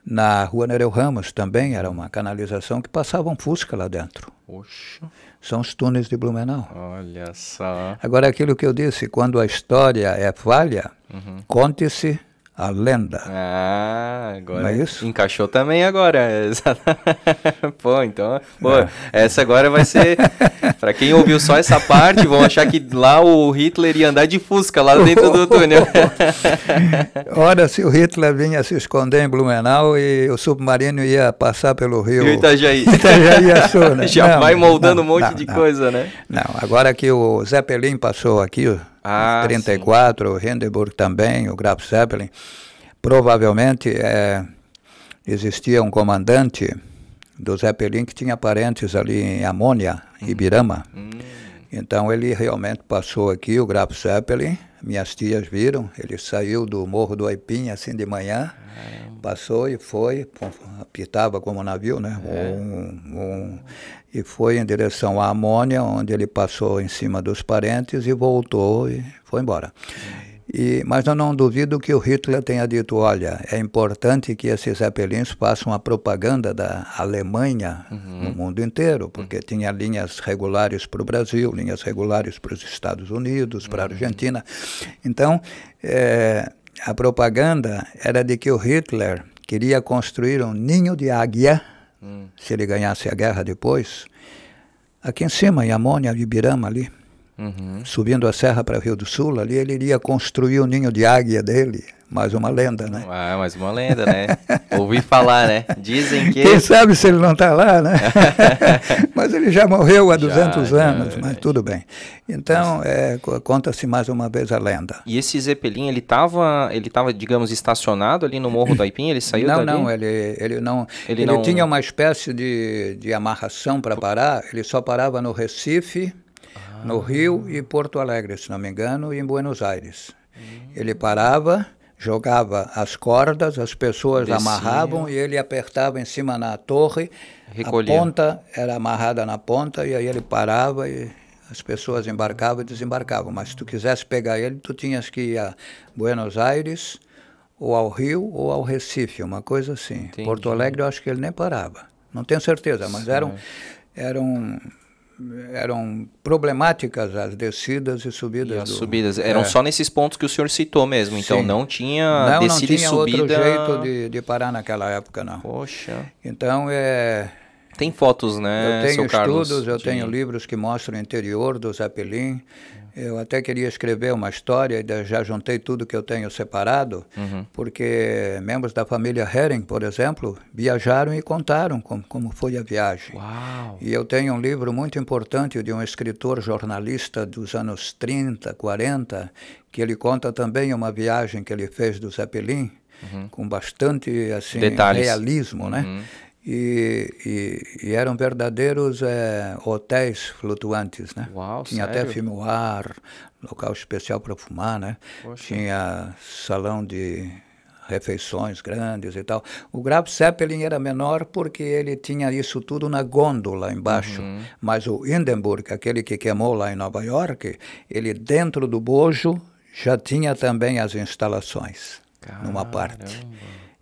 Na Rua Nereu Ramos também era uma canalização que passava um fusca lá dentro. Oxa. São os túneis de Blumenau. Olha só. Agora, aquilo que eu disse, quando a história é falha, uhum. conte-se a lenda. Ah, agora. é isso? Encaixou também agora. <laughs> pô, então. Pô, é. essa agora vai ser. para quem ouviu só essa parte, vão achar que lá o Hitler ia andar de fusca lá dentro do túnel. <laughs> Ora, se o Hitler vinha se esconder em Blumenau e o submarino ia passar pelo rio. E Itajaí. <laughs> Itajaí Açu, é né? Já não, vai moldando não, um monte não, de coisa, né? Não, agora que o Zeppelin passou aqui, ah, 34, sim. o Hindenburg também, o Graf Zeppelin. Provavelmente é, existia um comandante do Zeppelin que tinha parentes ali em Amônia, hum. Ibirama. Hum. Então ele realmente passou aqui, o Graf Zeppelin, minhas tias viram, ele saiu do Morro do Aipim assim de manhã, passou e foi, apitava como navio, né? É. Um, um, e foi em direção à Amônia, onde ele passou em cima dos parentes e voltou e foi embora. É. E, mas eu não duvido que o Hitler tenha dito: olha, é importante que esses zeppelins façam a propaganda da Alemanha uhum. no mundo inteiro, porque uhum. tinha linhas regulares para o Brasil, linhas regulares para os Estados Unidos, para a uhum. Argentina. Então, é, a propaganda era de que o Hitler queria construir um ninho de águia, hum. se ele ganhasse a guerra depois, aqui em cima, em Amônia, Ibirama ali. Uhum. Subindo a serra para o Rio do Sul, ali ele iria construir o ninho de águia dele. Mais uma lenda, né? Ah, mais uma lenda, né? <laughs> Ouvi falar, né? Dizem que. Quem sabe se ele não está lá, né? <laughs> mas ele já morreu há 200 já, anos, já, mas tudo bem. Então, é, conta-se mais uma vez a lenda. E esse Zeppelin, ele estava, ele tava, digamos, estacionado ali no Morro do Aipim? Ele saiu não, dali? Não, ele, ele não. Ele, ele não... tinha uma espécie de, de amarração para parar, ele só parava no Recife no Rio e Porto Alegre, se não me engano, e em Buenos Aires. Ele parava, jogava as cordas, as pessoas Descia. amarravam e ele apertava em cima na torre, Recolhia. a ponta era amarrada na ponta e aí ele parava e as pessoas embarcavam e desembarcavam. Mas se tu quisesse pegar ele, tu tinhas que ir a Buenos Aires, ou ao Rio, ou ao Recife, uma coisa assim. Entendi. Porto Alegre, eu acho que ele nem parava. Não tenho certeza, mas certo. eram, eram eram problemáticas as descidas e subidas. E as do, subidas eram é. só nesses pontos que o senhor citou mesmo, então Sim. não tinha não, descida não tinha e subida. jeito de, de parar naquela época, não. Poxa. Então é. Tem fotos, né? Eu tenho estudos, Carlos, eu tenho livros que mostram o interior do Zeppelin. Eu até queria escrever uma história, já juntei tudo que eu tenho separado, uhum. porque membros da família Herring, por exemplo, viajaram e contaram como, como foi a viagem. Uau. E eu tenho um livro muito importante de um escritor jornalista dos anos 30, 40, que ele conta também uma viagem que ele fez do Zeppelin, Uhum. com bastante assim realismo, né? Uhum. E, e, e, eram verdadeiros é, hotéis flutuantes, né? Uau, Tinha sério? até fimoar, local especial para fumar, né? Poxa. Tinha salão de refeições grandes e tal. O Graf Zeppelin era menor porque ele tinha isso tudo na gôndola embaixo, uhum. mas o Hindenburg, aquele que queimou lá em Nova York, ele dentro do bojo já tinha também as instalações, Caramba. numa parte.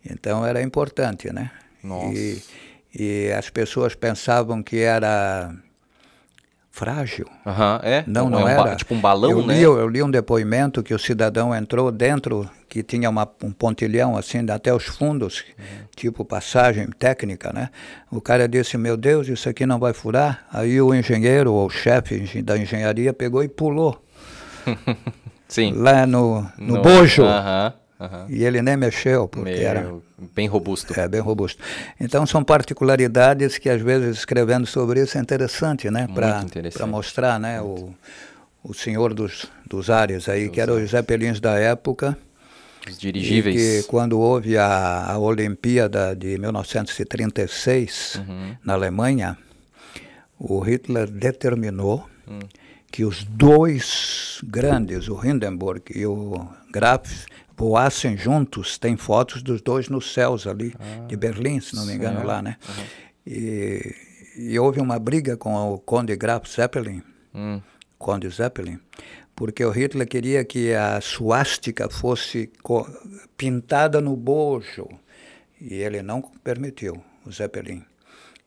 Então era importante, né? Nossa. E, e as pessoas pensavam que era frágil. Uhum, é? Não, é não, não é um era. Tipo um balão, eu né? li, né? Eu li um depoimento que o cidadão entrou dentro, que tinha uma, um pontilhão assim, até os fundos, uhum. tipo passagem técnica, né? O cara disse, meu Deus, isso aqui não vai furar? Aí o engenheiro ou o chefe da engenharia pegou e pulou. <laughs> Sim. Lá no, no, no bojo. Uhum, e ele nem mexeu, porque meu era Bem robusto. É, bem robusto. Então, são particularidades que, às vezes, escrevendo sobre isso é interessante, né? Para mostrar, né? O, o senhor dos, dos ares aí, dos que era o José Pelins da época. Os dirigíveis. E que quando houve a, a Olimpíada de 1936 uhum. na Alemanha, o Hitler determinou uhum. que os dois grandes, o Hindenburg e o Graf, poassem juntos, tem fotos dos dois nos céus ali, ah, de Berlim, se não me engano, é. lá, né? Uhum. E, e, houve uma briga com o conde Graf Zeppelin, hum. conde Zeppelin, porque o Hitler queria que a suástica fosse pintada no bojo, e ele não permitiu, o Zeppelin.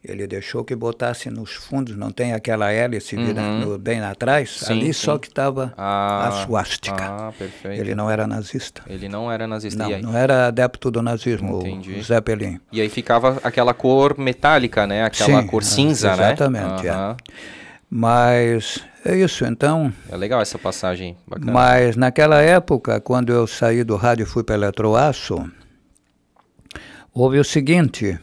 Ele deixou que botasse nos fundos, não tem aquela hélice uhum. no, bem atrás? Sim, ali sim. só que estava ah, a suástica. Ah, perfeito. Ele não era nazista. Ele não era nazista. Não, não era adepto do nazismo, Entendi. o Zeppelin. E aí ficava aquela cor metálica, né? Aquela sim, cor cinza, exatamente, né? Exatamente, é. Mas é isso, então... É legal essa passagem, bacana. Mas naquela época, quando eu saí do rádio e fui para Eletroaço, houve o seguinte...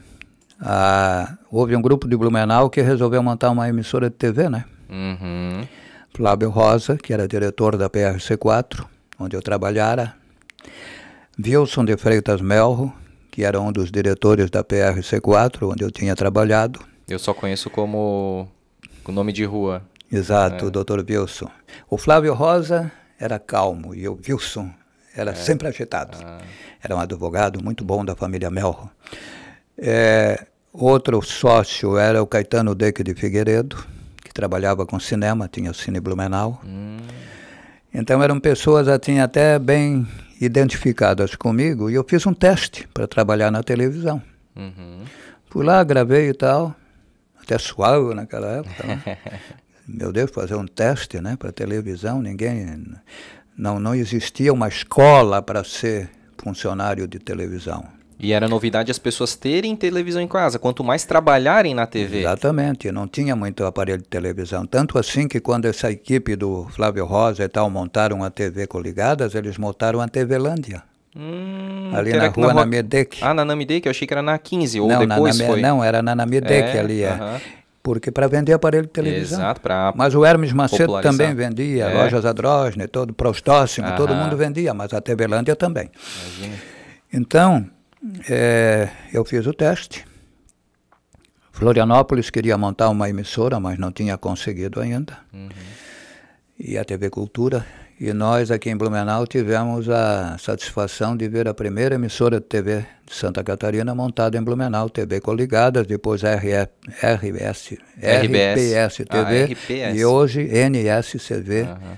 Ah, houve um grupo de Blumenau que resolveu montar uma emissora de TV, né? Uhum. Flávio Rosa, que era diretor da PRC4, onde eu trabalhara. Wilson de Freitas Melro, que era um dos diretores da PRC4, onde eu tinha trabalhado. Eu só conheço como o nome de rua. Exato, é. Dr. Wilson. O Flávio Rosa era calmo e o Wilson era é. sempre agitado. Ah. Era um advogado muito bom da família Melro. É, Outro sócio era o Caetano Deque de Figueiredo, que trabalhava com cinema, tinha o Cine Blumenau. Hum. Então eram pessoas assim, até bem identificadas comigo, e eu fiz um teste para trabalhar na televisão. Uhum. Fui lá, gravei e tal, até suave naquela época. Né? <laughs> Meu Deus, fazer um teste né, para televisão, ninguém. Não, não existia uma escola para ser funcionário de televisão. E era novidade as pessoas terem televisão em casa, quanto mais trabalharem na TV. Exatamente, não tinha muito aparelho de televisão. Tanto assim que quando essa equipe do Flávio Rosa e tal montaram a TV Coligadas, eles montaram a TV Lândia. Hum, ali na rua, na, Namedec. Ah, na Namedec, eu achei que era na 15 ou não, depois na, foi. Não, era na Namedec é, ali, é. Uh -huh. Porque para vender aparelho de televisão. Exato, para Mas o Hermes Macedo também vendia, é. lojas Adrosne, todo Prostócimo, uh -huh. todo mundo vendia, mas a TV Lândia também. Imagina. Então, é, eu fiz o teste. Florianópolis queria montar uma emissora, mas não tinha conseguido ainda. Uhum. E a TV Cultura. E nós aqui em Blumenau tivemos a satisfação de ver a primeira emissora de TV de Santa Catarina montada em Blumenau, TV Coligadas, depois RF, RBS, RBS, RPS TV ah, RPS. e hoje NSCV uhum.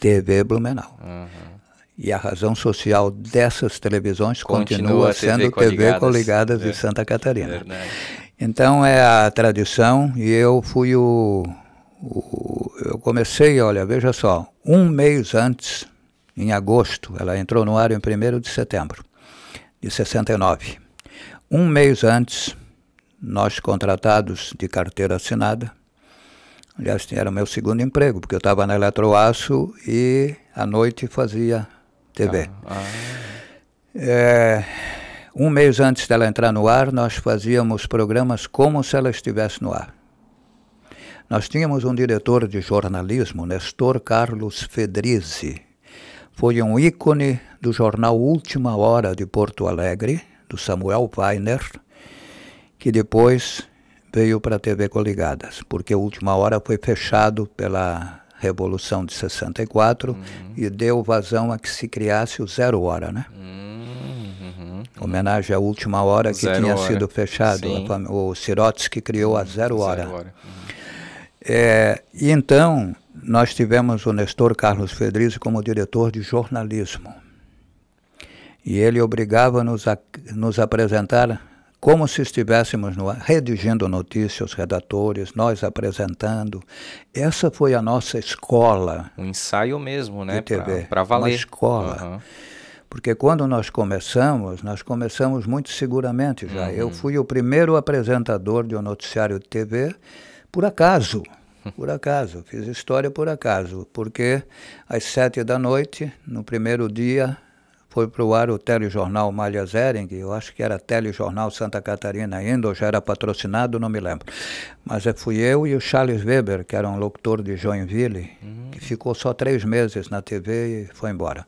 TV Blumenau. Uhum. E a razão social dessas televisões continua, continua sendo TV Coligadas, TV Coligadas de é, Santa Catarina. Verdade. Então é a tradição e eu fui o, o, Eu comecei, olha, veja só, um mês antes, em agosto, ela entrou no ar em 1 de setembro de 69. Um mês antes, nós contratados de carteira assinada, aliás, era o meu segundo emprego, porque eu estava na Eletroaço e à noite fazia TV. Então, ah, É, um mês antes dela entrar no ar, nós fazíamos programas como se ela estivesse no ar. Nós tínhamos um diretor de jornalismo, Nestor Carlos Fedrizi. Foi um ícone do jornal Última Hora de Porto Alegre, do Samuel Weiner, que depois veio para a TV Coligadas, porque Última Hora foi fechado pela Revolução de 64 uhum. e deu vazão a que se criasse o Zero Hora, né? Uhum. Homenagem à última hora que zero tinha hora. sido fechado. Sim. O que criou a uhum. Zero Hora. Zero hora. Uhum. É, e então, nós tivemos o Nestor Carlos Fedrizzi como diretor de jornalismo. E ele obrigava-nos a nos apresentar como se estivéssemos no ar, redigindo notícias, redatores, nós apresentando. Essa foi a nossa escola. Um ensaio mesmo, né? Para valer. Uma escola. Uhum. Porque quando nós começamos, nós começamos muito seguramente já. Uhum. Eu fui o primeiro apresentador de um noticiário de TV, por acaso. <laughs> Por acaso, fiz história por acaso, porque às sete da noite, no primeiro dia, foi para o ar o telejornal Malha Zering, eu acho que era Telejornal Santa Catarina ainda, ou já era patrocinado, não me lembro. Mas é, fui eu e o Charles Weber, que era um locutor de Joinville, uhum. que ficou só três meses na TV e foi embora.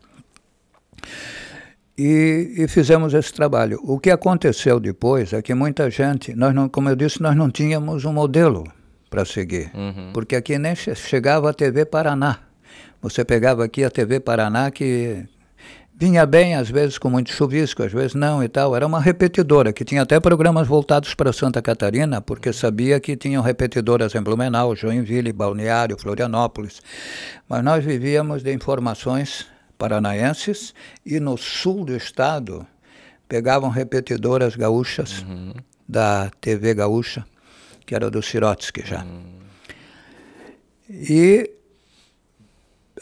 E, e, fizemos esse trabalho. O que aconteceu depois é que muita gente, nós não, como eu disse, nós não tínhamos um modelo para seguir, uhum. porque aqui nem chegava a TV Paraná. Você pegava aqui a TV Paraná, que vinha bem, às vezes com muito chuvisco, às vezes não e tal. Era uma repetidora, que tinha até programas voltados para Santa Catarina, porque sabia que tinham repetidoras em Blumenau, Joinville, Balneário, Florianópolis. Mas nós vivíamos de informações paranaenses e no sul do estado pegavam repetidoras gaúchas uhum. da TV Gaúcha, que era do Sirotsky já. Uhum. E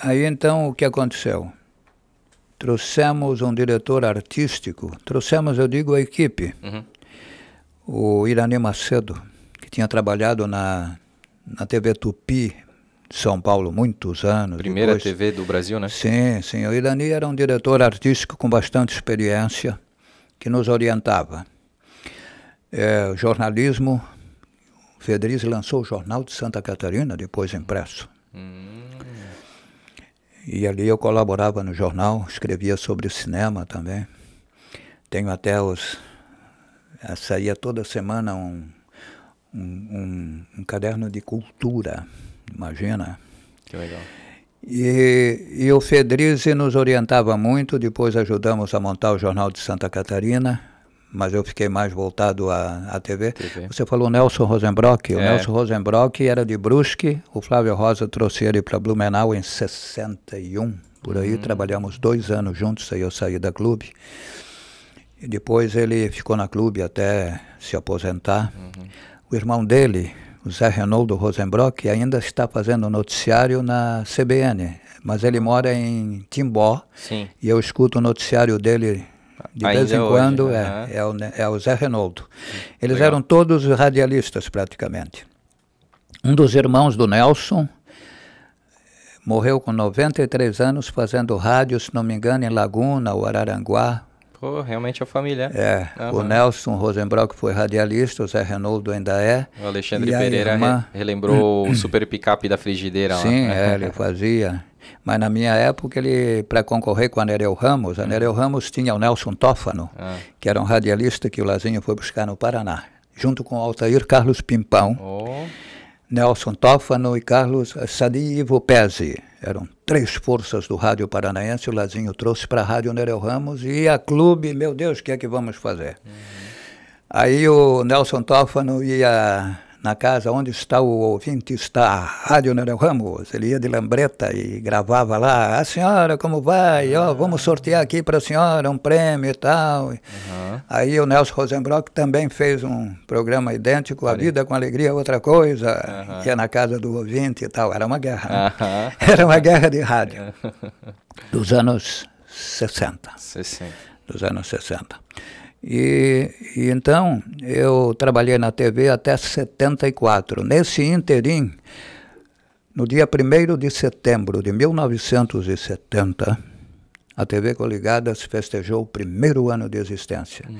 aí então o que aconteceu? trouxemos um diretor artístico, trouxemos, eu digo, a equipe, uhum. o Irani Macedo, que tinha trabalhado na, na TV Tupi, São Paulo, muitos anos. Primeira depois. TV do Brasil, né? Sim, sim. O Irani era um diretor artístico com bastante experiência, que nos orientava. É, jornalismo, Fedriz lançou o Jornal de Santa Catarina, depois impresso. Hum. E ali eu colaborava no jornal, escrevia sobre o cinema também. Tenho até os. Eh, saía toda semana um, um, um, um caderno de cultura, imagina. Que legal. E, e, o Fedrizi nos orientava muito, depois ajudamos a montar o Jornal de Santa Catarina mas eu fiquei mais voltado à, à TV. TV. Você falou Nelson Rosenbrock. O é. Nelson Rosenbrock era de Brusque. O Flávio Rosa trouxe ele para Blumenau em 61. Por aí hum. trabalhamos dois anos juntos, aí eu saí da clube. E depois ele ficou na clube até se aposentar. Uhum. O irmão dele, o Zé Renoldo Rosenbrock, ainda está fazendo noticiário na CBN, mas ele mora em Timbó. Sim. E eu escuto o noticiário dele de Ainda vez em hoje, quando uh -huh. é, é, o, é o Zé Renoldo. Hum, Eles Legal. eram todos radialistas, praticamente. Um dos irmãos do Nelson morreu com 93 anos fazendo rádio, se não me engano, em Laguna ou Araranguá. Pô, realmente é família. É, uhum. o Nelson Rosenbrock foi radialista, o Zé Renoldo ainda é. O Alexandre Pereira irmã... re relembrou o <clears throat> super picape da frigideira Sim, lá. Sim, é, <laughs> ele fazia. Mas na minha época, ele, para concorrer com a Nereu Ramos, hum. a Nereu Ramos tinha o Nelson Tófano, ah. que era um radialista que o Lazinho foi buscar no Paraná, junto com o Altair Carlos Pimpão. Oh. Nelson Tófano e Carlos Sadi Ivo Pezzi. Eram três forças do Rádio Paranaense, o Lazinho trouxe para a Rádio Nereu Ramos e a clube, meu Deus, o que é que vamos fazer? Uhum. Aí o Nelson Tófano e a na casa onde está o ouvinte, está a Rádio Nereu Ramos. Ele ia de lambreta e gravava lá. A senhora, como vai? Ó, oh, vamos sortear aqui para a senhora um prêmio e tal. Uhum. Aí o Nelson Rosenbrock também fez um programa idêntico, A Vida com Alegria é Outra Coisa. Uhum. Ia é na casa do ouvinte e tal. Era uma guerra. Uhum. Né? <laughs> Era uma guerra de rádio. <laughs> Dos anos 60. 60. Dos anos 60. E, e, então eu trabalhei na TV até 74. Nesse interim, no dia 1 de setembro de 1970, a TV coligada se festejou o primeiro ano de existência. Uhum.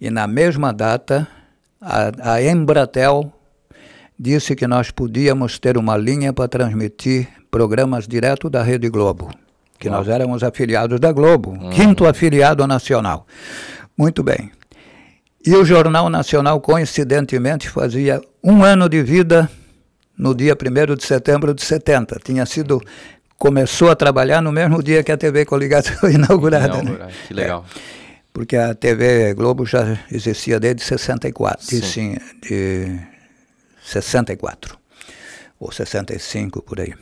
E na mesma data, a, a Embratel disse que nós podíamos ter uma linha para transmitir programas direto da Rede Globo, que Uau. nós éramos afiliados da Globo, uhum. quinto afiliado nacional. Muito bem. E o Jornal Nacional, coincidentemente, fazia um ano de vida no dia 1 de setembro de 70. Tinha sido. Começou a trabalhar no mesmo dia que a TV Coligado foi <laughs> inaugurada. né? Que legal. É porque a TV Globo já existia desde 64, de, sim, de 64 ou 65 por aí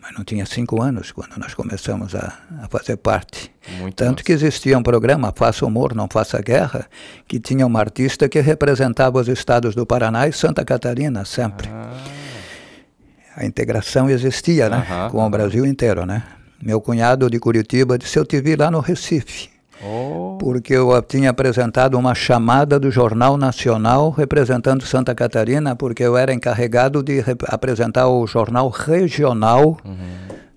mas não tinha cinco anos quando nós começamos a, a fazer parte. Muito Tanto massa. que existia um programa, Faça Humor, Não Faça Guerra, que tinha uma artista que representava os estados do Paraná e Santa Catarina sempre. Ah. A integração existia, né? Uh -huh. Com o Brasil inteiro, né? Meu cunhado de Curitiba disse, eu te vi lá no Recife. Oh. Porque eu tinha apresentado uma chamada do Jornal Nacional representando Santa Catarina, porque eu era encarregado de apresentar o Jornal Regional uhum.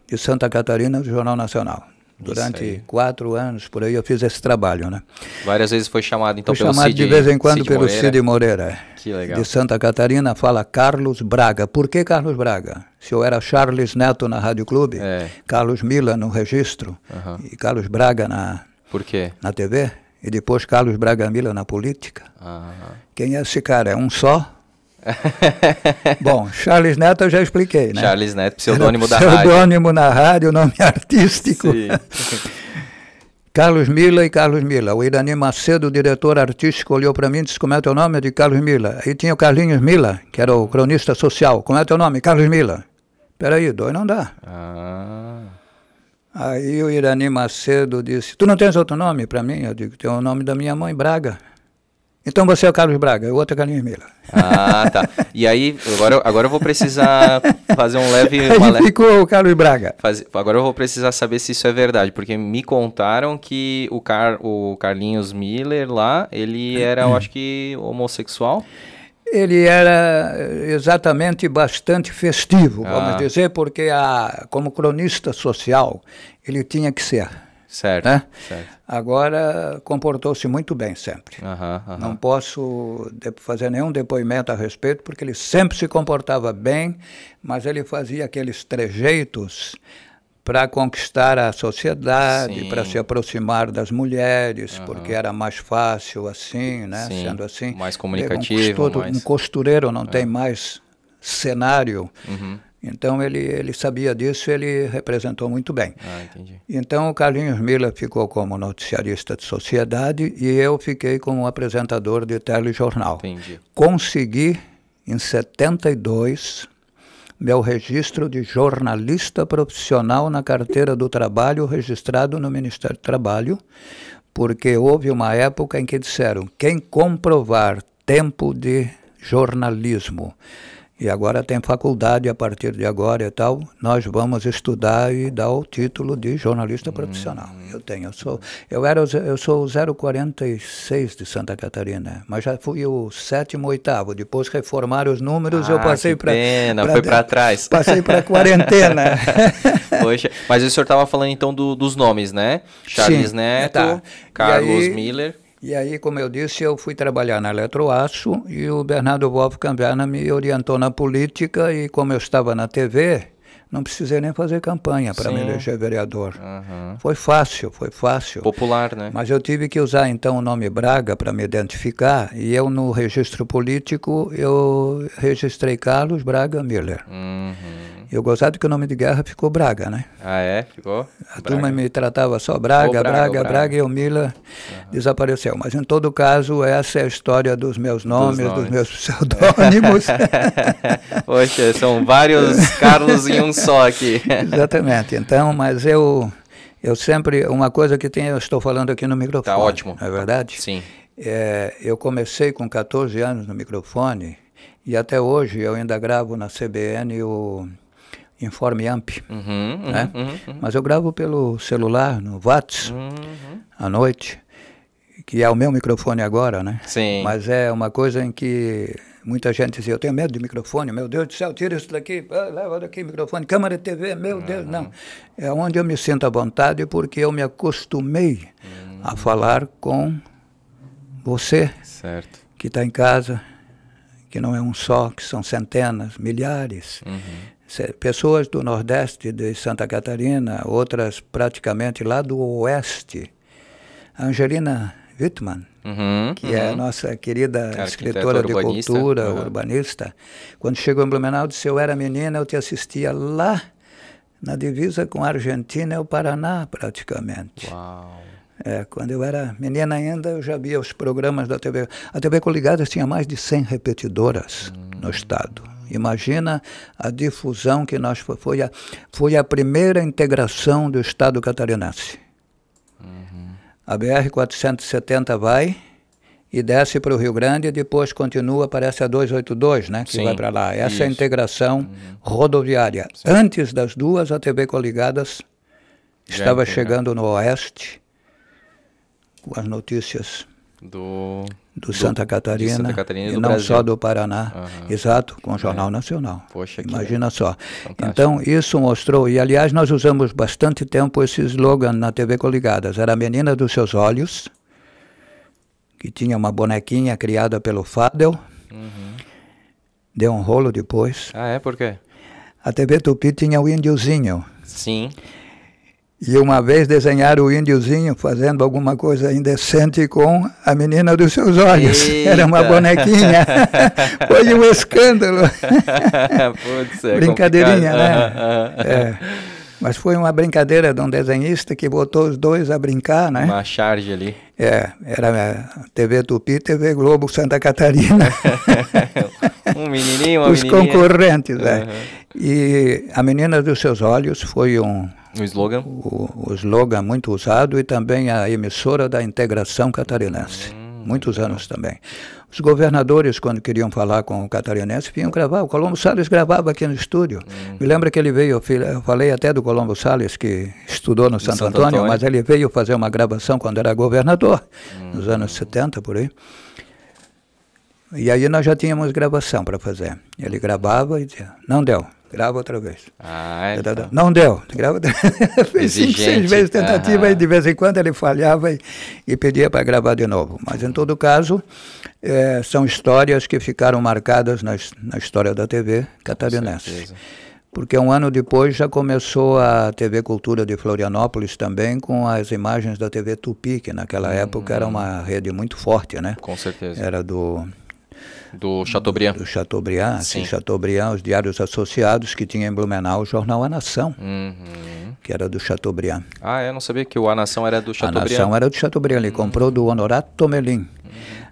de Santa Catarina do Jornal Nacional. Durante quatro anos, por aí, eu fiz esse trabalho, né? Várias vezes foi chamado, então, foi pelo chamado Cid, de vez em quando Cid pelo Moreira. Cid Moreira. É. Que legal. De Santa Catarina, fala Carlos Braga. Por que Carlos Braga? Se eu era Charles Neto na Rádio Clube, é. Carlos Mila no registro uhum. e Carlos Braga na, por quê? Na TV. E depois Carlos Bragamila na política. Uhum. Quem é esse cara? É um só? <laughs> Bom, Charles Neto eu já expliquei, né? Charles Neto, pseudônimo, pseudônimo da rádio. Pseudônimo na rádio, nome <laughs> artístico. Sim. <laughs> Carlos Mila e Carlos Mila. O Irani Macedo, diretor artístico, olhou para mim e disse: Como é teu nome? É de Carlos Mila. Aí tinha o Carlinhos Mila, que era o cronista social. Como é teu nome? Carlos Mila. Peraí, dois não dá. Ah. Aí o Irani Macedo disse: Tu não tens outro nome para mim? Eu digo: Tem o nome da minha mãe, Braga. Então você é o Carlos Braga, eu outro é Carlinhos Miller. Ah, tá. E aí, agora, agora eu vou precisar fazer um leve. Uma <laughs> le... ficou o Carlos Braga. Faz... Agora eu vou precisar saber se isso é verdade, porque me contaram que o, Car... o Carlinhos Miller lá, ele é. era, eu acho que, homossexual ele era eh, exatamente bastante festivo, ah. vamos dizer, porque a, como cronista social ele tinha que ser. Certo. Né? certo. Agora comportou-se muito bem sempre. Não posso fazer nenhum depoimento a respeito, porque ele sempre se comportava bem, mas ele fazia aqueles trejeitos para conquistar a sociedade, para se aproximar das mulheres, uhum. porque era mais fácil assim, né? Sim. Sendo assim, mais é, comunicativo. Um, mais... um costureiro não é. tem mais cenário. Uhum. Então ele, ele sabia disso, ele representou muito bem. Ah, então o Carlinhos Miller ficou como noticiarista de sociedade e eu fiquei como apresentador de telejornal. Entendi. Consegui em 72 meu registro de jornalista profissional na carteira do trabalho registrado no Ministério do Trabalho, porque houve uma época em que disseram quem comprovar tempo de jornalismo e agora tem faculdade a partir de agora e tal, nós vamos estudar e dar o título de jornalista hum. profissional eu tenho. Eu sou, eu era, eu sou o 046 de Santa Catarina, mas já fui o sétimo, oitavo. Depois reformaram os números, ah, eu passei para. Pena, pra, foi para trás. Passei para quarentena. <laughs> Poxa, mas o senhor estava falando então do, dos nomes, né? Charles Sim, Neto, tá. Carlos aí, Miller. E aí, como eu disse, eu fui trabalhar na Eletroaço e o Bernardo Wolff Cambiana me orientou na política e como eu estava na TV, não precisei nem fazer campanha para me eleger vereador. Uhum. Foi fácil, foi fácil. Popular, né? Mas eu tive que usar então o nome Braga para me identificar e eu no registro político eu registrei Carlos Braga Miller. Uhum. Eu gostava que o nome de guerra ficou Braga, né? Ah, é? Ficou? A Braga. turma me tratava só Braga, Braga, Braga, Braga, Braga, e o Miller uhum. desapareceu. Mas em todo caso, essa é a história dos meus nomes, dos, nomes. dos meus <laughs> pseudônimos. Poxa, são vários Carlos em um <laughs> só aqui. <laughs> Exatamente. Então, mas eu, eu sempre, uma coisa que tem, eu estou falando aqui no microfone. Tá ótimo. Não é verdade? Sim. É, eu comecei com 14 anos no microfone e até hoje eu ainda gravo na CBN o Informe Amp. Uhum, né? Uhum, uhum. Mas eu gravo pelo celular, no Whats, uhum. à noite, que é o meu microfone agora, né? Sim. Mas é uma coisa em que Muita gente dizia, eu tenho medo de microfone, meu Deus do céu, tira isso daqui, leva daqui microfone, câmera de TV, meu uhum. Deus, não. É onde eu me sinto à vontade porque eu me acostumei uhum. a falar com você, certo. que está em casa, que não é um só, que são centenas, milhares. Uhum. Pessoas do Nordeste de Santa Catarina, outras praticamente lá do Oeste. A Angelina Hüttmann, uhum, que uhum. é a uhum. nossa querida escritora de cultura, uhum. urbanista, quando chegou em Blumenau, disse: Eu era menina, eu te assistia lá na divisa com a Argentina e o Paraná, praticamente. Uau. É, quando eu era menina ainda, eu já via os programas da TV. A TV Coligadas tinha mais de 100 repetidoras no hum. estado. Imagina a difusão que nós foi a, foi a primeira integração do estado catarinense. A BR-470 vai e desce para o Rio Grande e depois continua, parece a 282, né? Que Sim, vai para lá. Essa isso. é a integração uhum. rodoviária. Sim. Antes das duas, a TV Coligadas estava chegando no oeste com as notícias do, do Santa Catarina, Santa Catarina e não Brasil. só do Paraná, uhum. exato, com o Jornal é. Nacional. Poxa, imagina só. Fantástico. Então isso mostrou e aliás nós usamos bastante tempo esse slogan na TV Coligadas. Era a menina dos seus olhos, que tinha uma bonequinha criada pelo Fadel. Uhum. Deu um rolo depois. Ah é, por quê? A TV Tupi tinha o índiozinho. Sim. E uma vez desenharam o índiozinho fazendo alguma coisa indecente com a menina dos seus olhos. Eita. <laughs> Era uma bonequinha. <laughs> Foi um escândalo. <laughs> Putz, é Brincadeirinha, complicado. né? é. Mas foi uma brincadeira de um desenhista que botou os dois a brincar, né? Uma charge ali. É, era é, TV Tupi, TV Globo Santa Catarina. um menininho, uma Os menininha. concorrentes, né? Uhum. E A Menina dos Seus Olhos foi um, o slogan? O, o slogan muito usado e também a emissora da integração catarinense. Hum, Muitos legal. anos também. Os governadores, quando queriam falar com o catarinense, vinham gravar. O Colombo Salles gravava aqui no estúdio. Hum. Me lembra que ele veio, eu falei até do Colombo Salles, que estudou no Santo, Santo Antônio, Antônio, mas ele veio fazer uma gravação quando era governador, hum. nos anos 70, por aí. E aí nós já tínhamos gravação para fazer. Ele gravava e dizia, não deu, grava outra vez. Ah, é tá. Não deu, grava outra vez. <laughs> cinco, seis vezes tentativa uhum. e de vez em quando ele falhava e, e pedia para gravar de novo. Mas em todo caso, é, são histórias que ficaram marcadas na, na história da TV catarinense. Porque um ano depois já começou a TV Cultura de Florianópolis também com as imagens da TV Tupi, que naquela hum. época hum. era uma rede muito forte, né? Com certeza. Era do do Chateaubriand. Do Chateaubriand, sim. Chateaubriand, os Diários Associados, que tinha em Blumenau o jornal A Nação, uhum. que era do Chateaubriand. Ah, é? eu não sabia que o A Nação era do Chateaubriand. A Nação era do Chateaubriand, ele uhum. comprou do Honorato Tomelin. Uhum.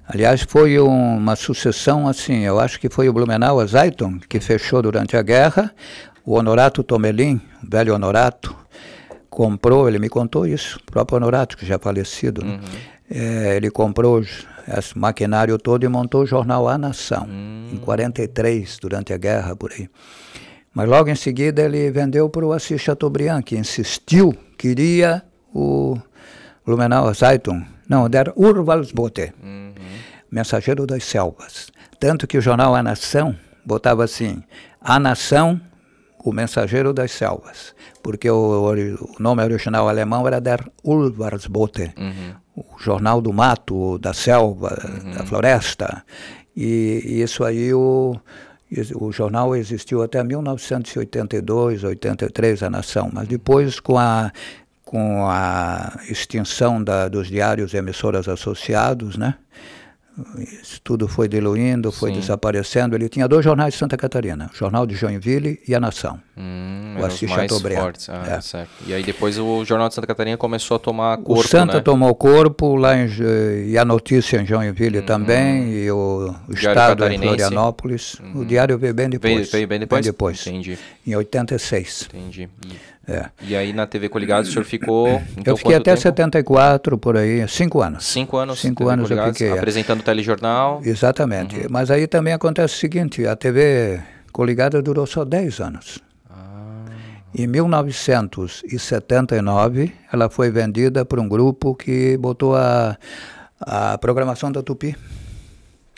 Aliás, foi uma sucessão assim, eu acho que foi o Blumenau, a Zeiton que uhum. fechou durante a guerra, o Honorato Tomelin, velho Honorato, comprou, ele me contou isso, o próprio Honorato, que já é falecido, né? Uhum. É, ele comprou esse maquinário todo e montou o jornal A Nação, hum. em 43, durante a guerra por aí. Mas logo em seguida ele vendeu para o Assis Chateaubriand, que insistiu, queria o Blumenau Zeitung, não, era Urwaldsbote, uhum. mensageiro das selvas. Tanto que o jornal A Nação botava assim, A Nação, o mensageiro das selvas, porque o, o nome original alemão era Der Urwaldsbote, uhum jornal do mato, da selva, uhum. da floresta. E, e isso aí o, o jornal existiu até 1982, 83, a Nação, mas depois com a com a extinção da, dos diários e emissoras associados, né? isso tudo foi diluindo, foi Sim. desaparecendo. Ele tinha dois jornais de Santa Catarina, o Jornal de Joinville e a Nação. Hum, o Assis Chateaubriand. Ah, é. E aí depois o Jornal de Santa Catarina começou a tomar corpo, O Santa né? tomou corpo, lá em, e a notícia em Joinville hum, também, e o, o Estado em Florianópolis. Hum. O Diário veio bem depois. Veio, veio bem depois? Bem depois. Entendi. Em 86. Entendi. E... É. E aí na TV Coligados o senhor ficou. Então, eu fiquei até tempo? 74, por aí, cinco anos. Cinco anos. Cinco anos eu fiquei. É. Apresentando o telejornal. Exatamente. Uhum. Mas aí também acontece o seguinte: a TV Coligada durou só 10 anos. Ah. Em 1979, ela foi vendida por um grupo que botou a, a programação da Tupi.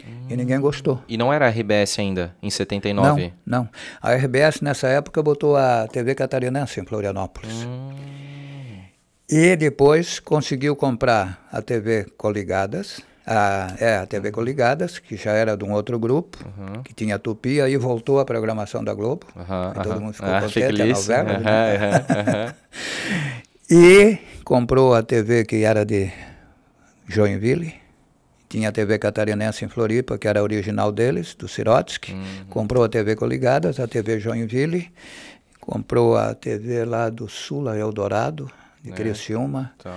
Hum. E ninguém gostou. E não era a RBS ainda, em 79? Não, não. A RBS, nessa época, botou a TV Catarinense em Florianópolis. Hum. E depois conseguiu comprar a TV Coligadas, a, é, a TV Coligadas, que já era de um outro grupo, uhum. que tinha Tupi, aí voltou a programação da Globo. Uhum, uhum. todo mundo ficou ah, contente, é a novela. Né? né? <laughs> e comprou a TV que era de Joinville, tinha a TV Catarinense em Floripa, que era original deles, do Sirotsky, uhum. comprou a TV Coligadas, a TV Joinville, comprou a TV lá do Sul, a Eldorado, de é. Criciúma, tá.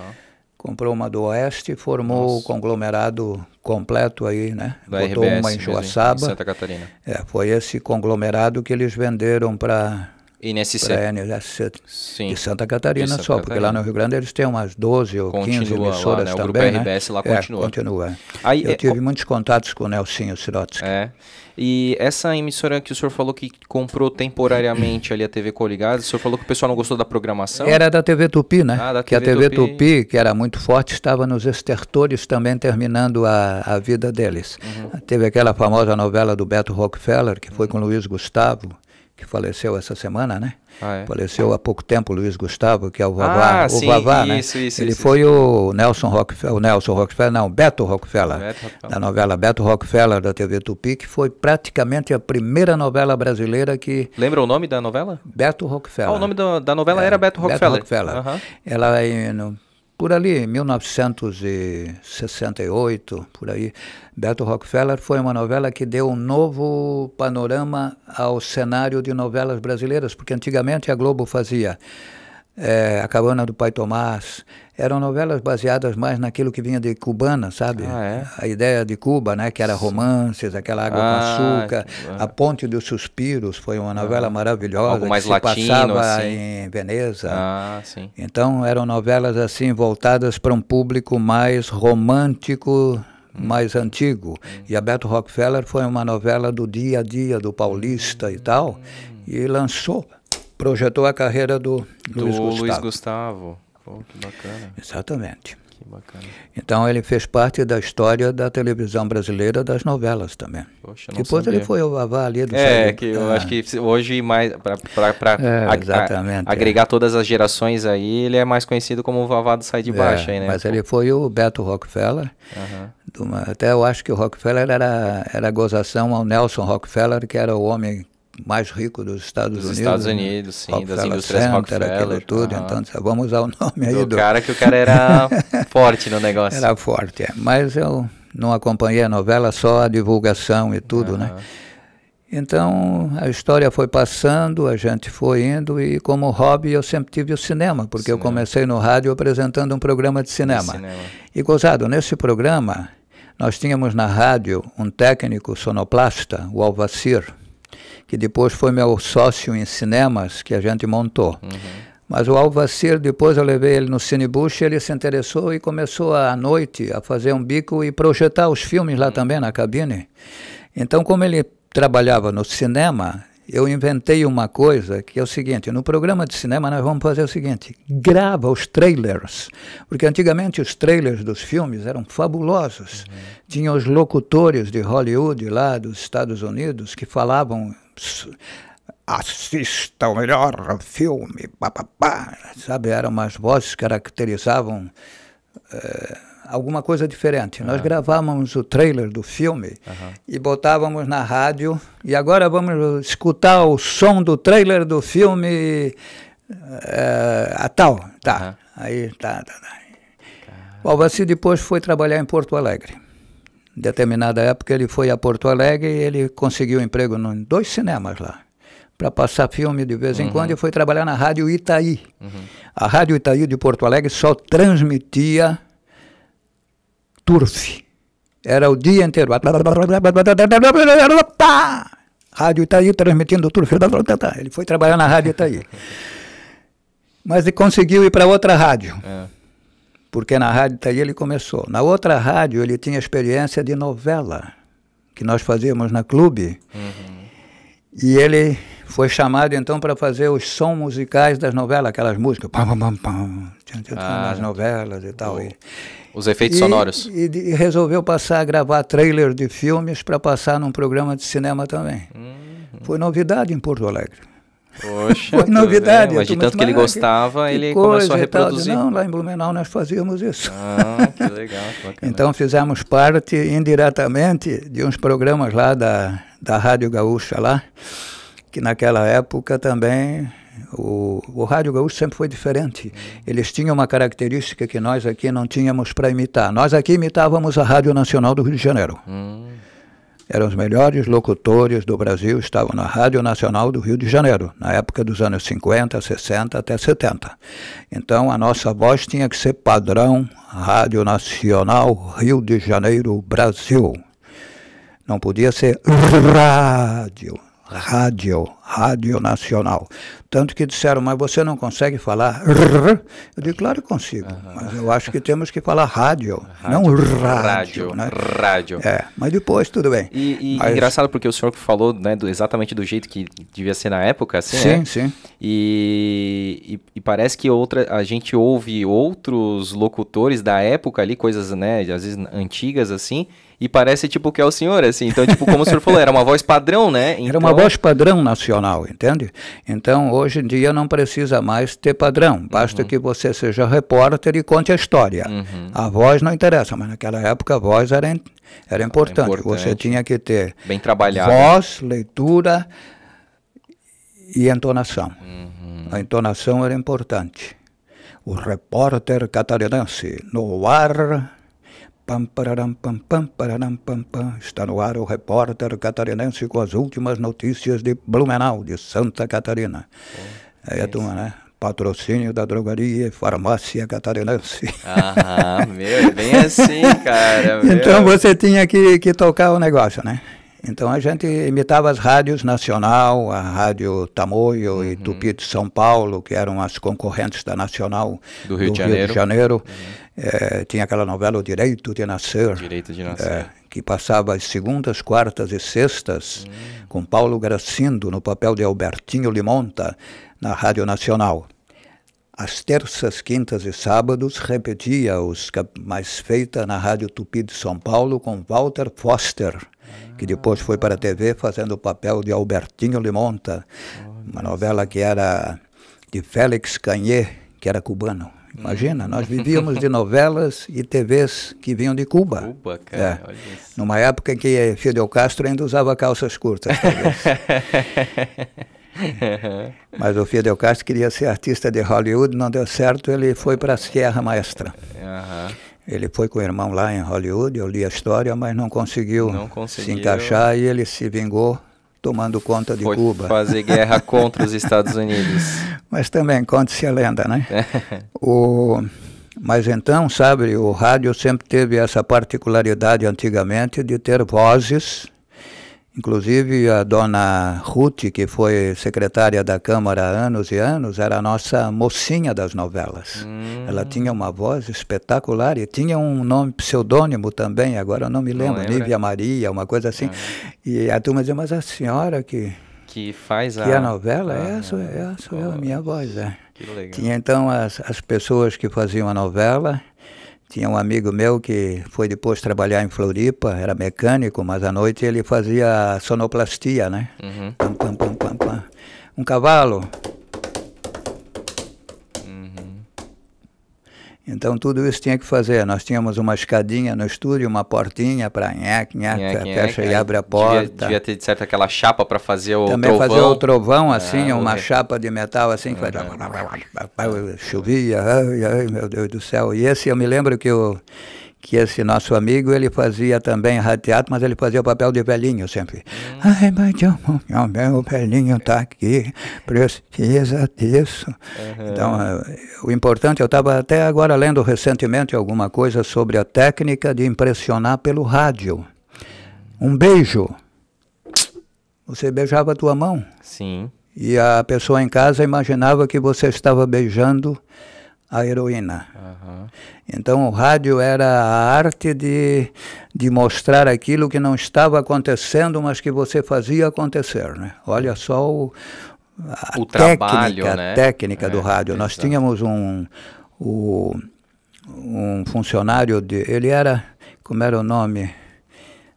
comprou uma do Oeste, formou Nossa. o conglomerado completo aí, né? Da Botou RBS, uma em Joaçaba. Em Santa Catarina. É, foi esse conglomerado que eles venderam para e nesse a INSC Sim. de Santa Catarina de Santa só, Catarina. porque lá no Rio Grande eles têm umas 12 ou continua 15 emissoras né? lá, né? também. O grupo né? lá continua. É, continua. Aí, Eu é, tive muitos contatos com o Nelsinho Sirotsky. É. E essa emissora que o senhor falou que comprou temporariamente ali a TV Coligada, o senhor falou que o pessoal não gostou da programação? Era da TV Tupi, né? Ah, da que TV que a TV Tupi... Tupi... que era muito forte, estava nos estertores também terminando a, a vida deles. Uhum. Teve aquela famosa novela do Beto Rockefeller, que foi uhum. com Luiz Gustavo, que faleceu essa semana, né? Ah, é? Faleceu há pouco tempo Luiz Gustavo, que é o Vavá, ah, o sim, Vavá, né? isso, né? Isso, ele isso, foi o Nelson Rockefeller, o Nelson Rockefeller, não, Beto Rockefeller, Beto da novela Beto Rockefeller da TV Tupi, que foi praticamente a primeira novela brasileira que Lembra o nome da novela? Beto Rockefeller. Ah, o nome do, da novela é, era Beto Rockefeller. Beto Rockefeller. Uhum. Ela no, por ali, 1968, por aí, Beto Rockefeller foi uma novela que deu um novo panorama ao cenário de novelas brasileiras, porque antigamente a Globo fazia é, A Cabana do Pai Tomás, eram novelas baseadas mais naquilo que vinha de cubana, sabe? Ah, é? A ideia de Cuba, né? Que era romances, aquela água ah, com açúcar. Ah. A Ponte dos Suspiros foi uma novela ah. maravilhosa. Algo mais que latino, passava assim. em Veneza. Ah, sim. Então eram novelas assim voltadas para um público mais romântico, hum. mais antigo. Hum. E a Beto Rockefeller foi uma novela do dia a dia do paulista e tal. Hum. E lançou projetou a carreira do, do Luiz Gustavo. Luiz Gustavo. Pô, que bacana. Exatamente. Que bacana. Então ele fez parte da história da televisão brasileira das novelas também. Poxa, Depois sabia. ele foi o Vavá ali do É, que eu ah. acho que hoje mais para é, agregar é. todas as gerações aí, ele é mais conhecido como o Vavá do Sai de é, Baixo aí, né? Mas ele foi o Beto Rockefeller. Uhum. Uma, até eu acho que o Rockefeller era, era gozação ao Nelson Rockefeller, que era o homem mais rico dos Estados dos Unidos. Dos Estados né? Unidos, sim, Rockefeller das indústrias Center, Rockefeller. tudo, uhum. então ah, vamos usar o <laughs> nome aí do... do... cara que o cara era <laughs> forte no negócio. Era forte, é. mas eu não acompanhei a novela, só a divulgação e tudo, uhum. né? Então a história foi passando, a gente foi indo e como hobby eu sempre tive o cinema, porque cinema. eu comecei no rádio apresentando um programa de cinema. cinema. E gozado, nesse programa nós tínhamos na rádio um técnico sonoplasta, o Alvacir, que depois foi meu sócio em cinemas, que a gente montou. Uhum. Mas o Alvacir, depois eu levei ele no Cinebush, ele se interessou e começou à noite a fazer um bico e projetar os filmes lá uhum. também na cabine. Então, como ele trabalhava no cinema, eu inventei uma coisa que é o seguinte: no programa de cinema nós vamos fazer o seguinte: grava os trailers, porque antigamente os trailers dos filmes eram fabulosos. Uhum. Tinham os locutores de Hollywood lá dos Estados Unidos que falavam assista o melhor filme, pá, pá, pá. sabe? Eram umas vozes que caracterizavam. Eh, alguma coisa diferente. Uhum. Nós é. gravávamos o trailer do filme uhum. e botávamos na rádio. E agora vamos escutar o som do trailer do filme eh, a tal. Tá. Uhum. Aí tá, tá, tá. O Alvaci depois foi trabalhar em Porto Alegre. Em determinada época ele foi a Porto Alegre e ele conseguiu emprego em dois cinemas lá para passar filme de vez em uhum. quando e foi trabalhar na Rádio Itaí. Uhum. A Rádio Itaí de Porto Alegre só transmitia turf. Era o dia inteiro. Rádio Itaí transmitindo turf. Ele foi trabalhar na Rádio Itaí. Mas ele conseguiu ir para outra rádio. É. Porque na Rádio Itaí ele começou. Na outra rádio ele tinha experiência de novela, que nós fazíamos na clube. Uhum. E ele foi chamado então para fazer os sons musicais das novelas, aquelas músicas, pam, pam, pam, pam, tchan, tchan, ah, nas novelas e tal. Os efeitos e, sonoros. E, e, resolveu passar a gravar trailer de filmes para passar num programa de cinema também. Uhum. Foi novidade em Porto Alegre. Poxa, Foi novidade. Né? Mas de tanto que ele gostava, que ele começou a reproduzir. Não, lá em Blumenau nós fazíamos isso. Ah, que legal. então fizemos parte indiretamente de uns programas lá da, da Rádio Gaúcha lá, que naquela época também o, o Rádio Gaúcho sempre foi diferente. Eles tinham uma característica que nós aqui não tínhamos para imitar. Nós aqui imitávamos a Rádio Nacional do Rio de Janeiro. Hum. Eram os melhores locutores do Brasil, estavam na Rádio Nacional do Rio de Janeiro, na época dos anos 50, 60 até 70. Então a nossa voz tinha que ser padrão Rádio Nacional Rio de Janeiro, Brasil. Não podia ser rádio rádio, rádio nacional. Tanto que disseram, mas você não consegue falar rrr? Eu digo, claro que consigo, uhum. mas eu acho que temos que falar rádio, rádio não rádio. Rádio, né? rádio. É, mas depois tudo bem. E, e mas... engraçado porque o senhor falou né, do, exatamente do jeito que devia ser na época, assim, Sim, né? sim. E, e, e, parece que outra, a gente ouve outros locutores da época ali, coisas, né, às vezes antigas assim, e parece tipo que é o senhor, assim. Então, tipo, como o senhor falou, era uma voz padrão, né? Então... Era uma então- voz padrão nacional, entende? Então, hoje em dia não precisa mais ter padrão. Basta uhum. que você seja repórter e conte a história. Uhum. A voz não interessa, mas naquela época a voz era, era, importante. importante. Você tinha que ter Bem trabalhado. voz, leitura e entonação. Uhum. A entonação era importante. O repórter catarinense no ar Pam, pararam, pam, pam, pararam, pam, pam. Está no ar o repórter catarinense com as últimas notícias de Blumenau, de Santa Catarina. Aí é a né? Patrocínio da drogaria e farmácia catarinense. Ah, meu, bem assim, cara. <laughs> então você tinha que, que tocar o negócio, né? Então a gente imitava as rádios Nacional, a Rádio Tamoio uhum. e Tupi de São Paulo, que eram as concorrentes da Nacional do Rio, do de, Rio Janeiro. de Janeiro. Uhum. É, tinha aquela novela O Direito de Nascer. Direito de é, Nascer. É, que passava as segundas, quartas e sextas, uhum. com Paulo Gracindo no papel de Albertinho Limonta, na Rádio Nacional. Às terças, quintas e sábados, repetia os mais feita na Rádio Tupi de São Paulo com Walter Foster que depois foi para a TV fazendo o papel de Albertinho Limonta, uma novela que era de Félix Canhê, que era cubano. Imagina, hum. nós vivíamos de novelas e TVs que vinham de Cuba. Cuba, é. cara. É. Numa época em que Fidel Castro ainda usava calças curtas, talvez. <laughs> Mas o Fidel Castro queria ser artista de Hollywood, não deu certo, ele foi para a Sierra Maestra. Uhum. Ele foi com o irmão lá em Hollywood, eu li a história, mas não conseguiu, não conseguiu. se encaixar e ele se vingou tomando conta de foi Cuba. fazer guerra contra os Estados Unidos. <laughs> Mas também conta-se a lenda, né? É. o... Mas então, sabe, o rádio sempre teve essa particularidade antigamente de ter vozes Inclusive, a dona Ruth, que foi secretária da Câmara há anos e anos, era a nossa mocinha das novelas. Hum. Ela tinha uma voz espetacular e tinha um nome pseudônimo também, agora eu não me lembro, não Nívia Maria, uma coisa assim. Ah. E a turma dizia, mas a senhora que... Que faz a... Que é a novela, é ah, essa, é essa é a minha voz, é. Que legal. Tinha então as, as pessoas que faziam a novela tinha um amigo meu que foi depois trabalhar em Floripa, era mecânico, mas à noite ele fazia sonoplastia, né? Uhum. um cavalo Então tudo isso tinha que fazer. Nós tínhamos uma escadinha no estúdio, uma portinha para nhec, nhec, fecha e abre a porta. Devia, devia ter de certo aquela chapa para fazer o Também trovão. Também fazer o trovão é, assim, ah, uma chapa de metal assim uhum. que é. vai chovia, ai, ai, meu Deus do céu. E esse eu me lembro que o eu que esse nosso amigo, ele fazia também teatro, mas ele fazia o papel de velhinho sempre. Hum. Ai, mas o meu velhinho tá aqui, precisa disso. Uhum. Então, eh, o importante, eu estava até agora lendo recentemente alguma coisa sobre a técnica de impressionar pelo rádio. Um beijo. Você beijava a tua mão. Sim. E a pessoa em casa imaginava que você estava beijando a heroína. Uhum. Então o rádio era a arte de, de mostrar aquilo que não estava acontecendo, mas que você fazia acontecer. Né? Olha só o, a o técnica, trabalho, né? técnica é, do rádio. É, Nós exatamente. tínhamos um, o, um funcionário, de, ele era, como era o nome?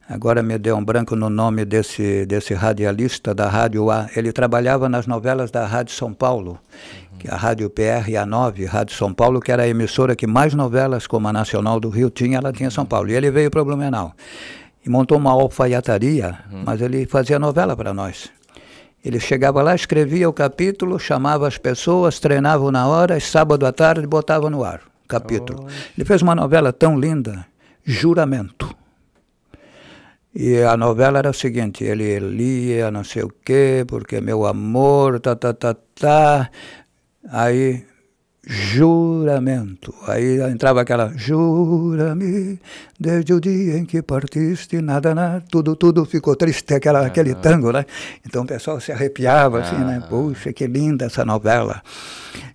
Agora me deu um branco no nome desse, desse radialista da Rádio A. Ele trabalhava nas novelas da Rádio São Paulo. Uhum que a Rádio PR e a 9, Rádio São Paulo, que era a emissora que mais novelas como a Nacional do Rio tinha, ela tinha São Paulo. E ele veio para Blumenau e montou uma alfaiataria, uhum. mas ele fazia novela para nós. Ele chegava lá, escrevia o capítulo, chamava as pessoas, treinava na hora, e sábado à tarde botava no ar o capítulo. Oh. Ele fez uma novela tão linda, Juramento. E a novela era o seguinte, ele lia não sei o quê, porque meu amor, tá, tá, tá, tá, Aí juramento. Aí entrava aquela jura-me, Desde o dia em que partiste, nada, nada, tudo, tudo ficou triste, aquela, aquele tango, né? Então o pessoal se arrepiava, assim, né? Puxa, que linda essa novela.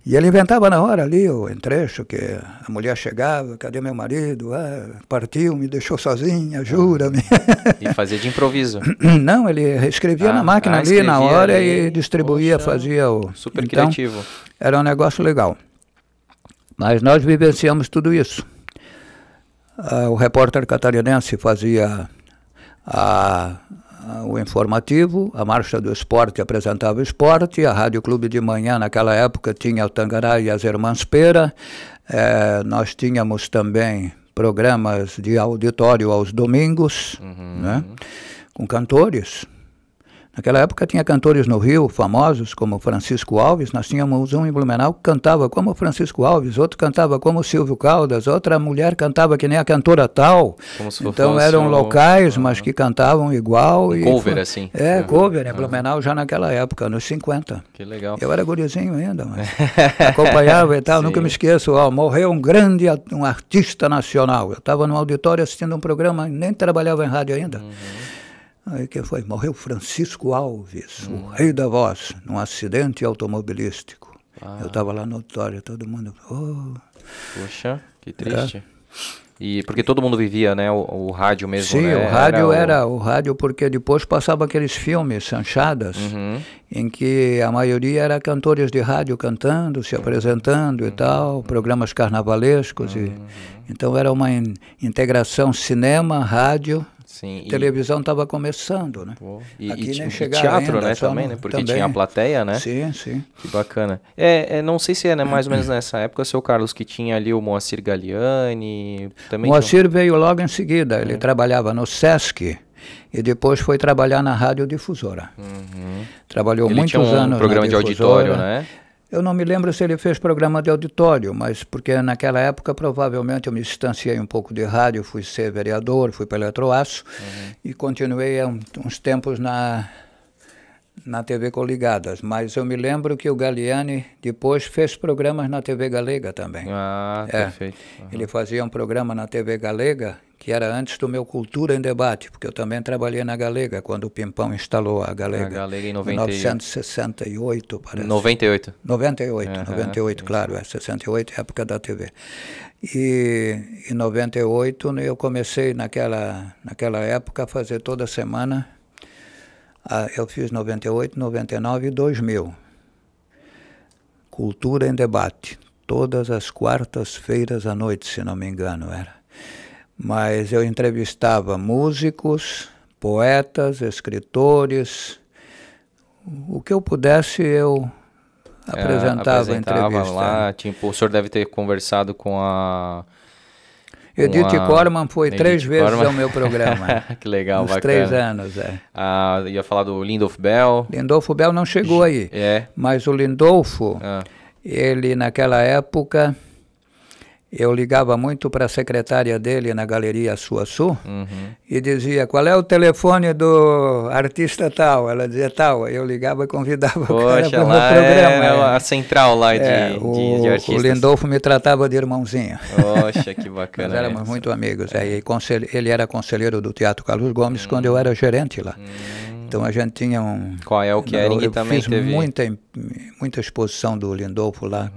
E ele inventava na hora ali o entrecho, que a mulher chegava, cadê meu marido? Ah, partiu, me deixou sozinha, jura-me. E fazia de improviso? <clears throat> Não, ele escrevia ah, na máquina ah, ali, na hora, ali. e distribuía, Poxa, fazia o... Super então, criativo. Era um negócio legal. Mas nós vivenciamos tudo isso. Uh, o repórter catarinense fazia a, ah, a, ah, o informativo, a Marcha do Esporte apresentava o esporte, a Rádio Clube de Manhã, naquela época, tinha o Tangará e as Irmãs Pera. É, nós tínhamos também programas de auditório aos domingos, uhum. né, com cantores. Naquela época tinha cantores no Rio famosos, como Francisco Alves. Nós tínhamos um em Blumenau que cantava como Francisco Alves, outro cantava como Silvio Caldas, outra mulher cantava que nem a cantora tal. então eram locais, ah. mas que cantavam igual. Um e cover, foi... assim. É, uhum. cover, em é uhum. Blumenau já naquela época, nos 50. Que legal. Eu era gurizinho ainda, mas <laughs> acompanhava e tal. Nunca me esqueço, ó, morreu um grande um artista nacional. Eu estava no auditório assistindo um programa, nem trabalhava em rádio ainda. Uhum. Aí quem foi? Morreu Francisco Alves, hum. o rei da voz, num acidente automobilístico. Ah. Eu estava lá no auditório, todo mundo. Oh. Poxa, que triste. É. E porque todo mundo vivia, né, o, o rádio mesmo, Sim, né? o rádio era, era o... o... rádio porque depois passava aqueles filmes, chanchadas, uhum. em que a maioria era cantores de rádio cantando, se apresentando uhum. e tal, programas carnavalescos uhum. e então era uma in, integração cinema, rádio Sim, televisão estava começando, né? Pô, e, Aqui e, nem teatro, ainda, né, também, né? Porque também. tinha a plateia, né? Sim, sim. Que bacana. É, é não sei se é né, mais ou menos nessa época, seu Carlos, que tinha ali o Moacir Galiani, também... Moacir veio logo em seguida, ele uhum. trabalhava no Sesc, e depois foi trabalhar na radiodifusora. Uhum. Trabalhou ele muitos tinha um anos programa de auditório, né? Eu não me lembro se ele fez programa de auditório, mas porque naquela época provavelmente eu me distanciei um pouco de rádio, fui ser vereador, fui para Eletroaço uhum. e continuei um, uns tempos na, na TV Coligadas, mas eu me lembro que o Galiani depois fez programas na TV Galega também. Ah, é. perfeito. Uhum. Ele fazia um programa na TV Galega que era antes do meu Cultura em Debate, porque eu também trabalhei na Galega, quando o Pimpão instalou a Galega. A Galega em 90... 1968, parece. 98. 98, uhum, 98, isso. claro, é 68, é época da TV. E em 98 né, eu comecei naquela, naquela época a fazer toda semana, a, eu fiz 98, 99 e 2000. Cultura em Debate, todas as quartas-feiras à noite, se não me engano, era mas eu entrevistava músicos, poetas, escritores, o que eu pudesse eu apresentava, é, apresentava entrevista. lá, tipo, o senhor deve ter conversado com a Edith Corman foi Edith três Corman. vezes ao meu programa. <laughs> que legal, Nos bacana. três anos, é. Ah, ia falar do Lindolf Bell. Lindolf Bell não chegou aí. É. Mas o Lindolfo, ah. ele naquela época eu ligava muito para a secretária dele na Galeria Sua Sul uhum. e dizia qual é o telefone do artista tal. Ela dizia tal. Eu ligava e convidava Poxa, o cara para o é programa. É, é a central lá de, é, o, de, de artistas. O Lindolfo me tratava de irmãozinho. Poxa, que <laughs> bacana. Nós éramos muito amigos. É. Aí, é, ele era conselheiro do Teatro Carlos Gomes hum. quando eu era gerente lá. Hum. Então a gente tinha um. Qual é o que eu, eu também fiz teve... muita, muita exposição do Lindolfo lá.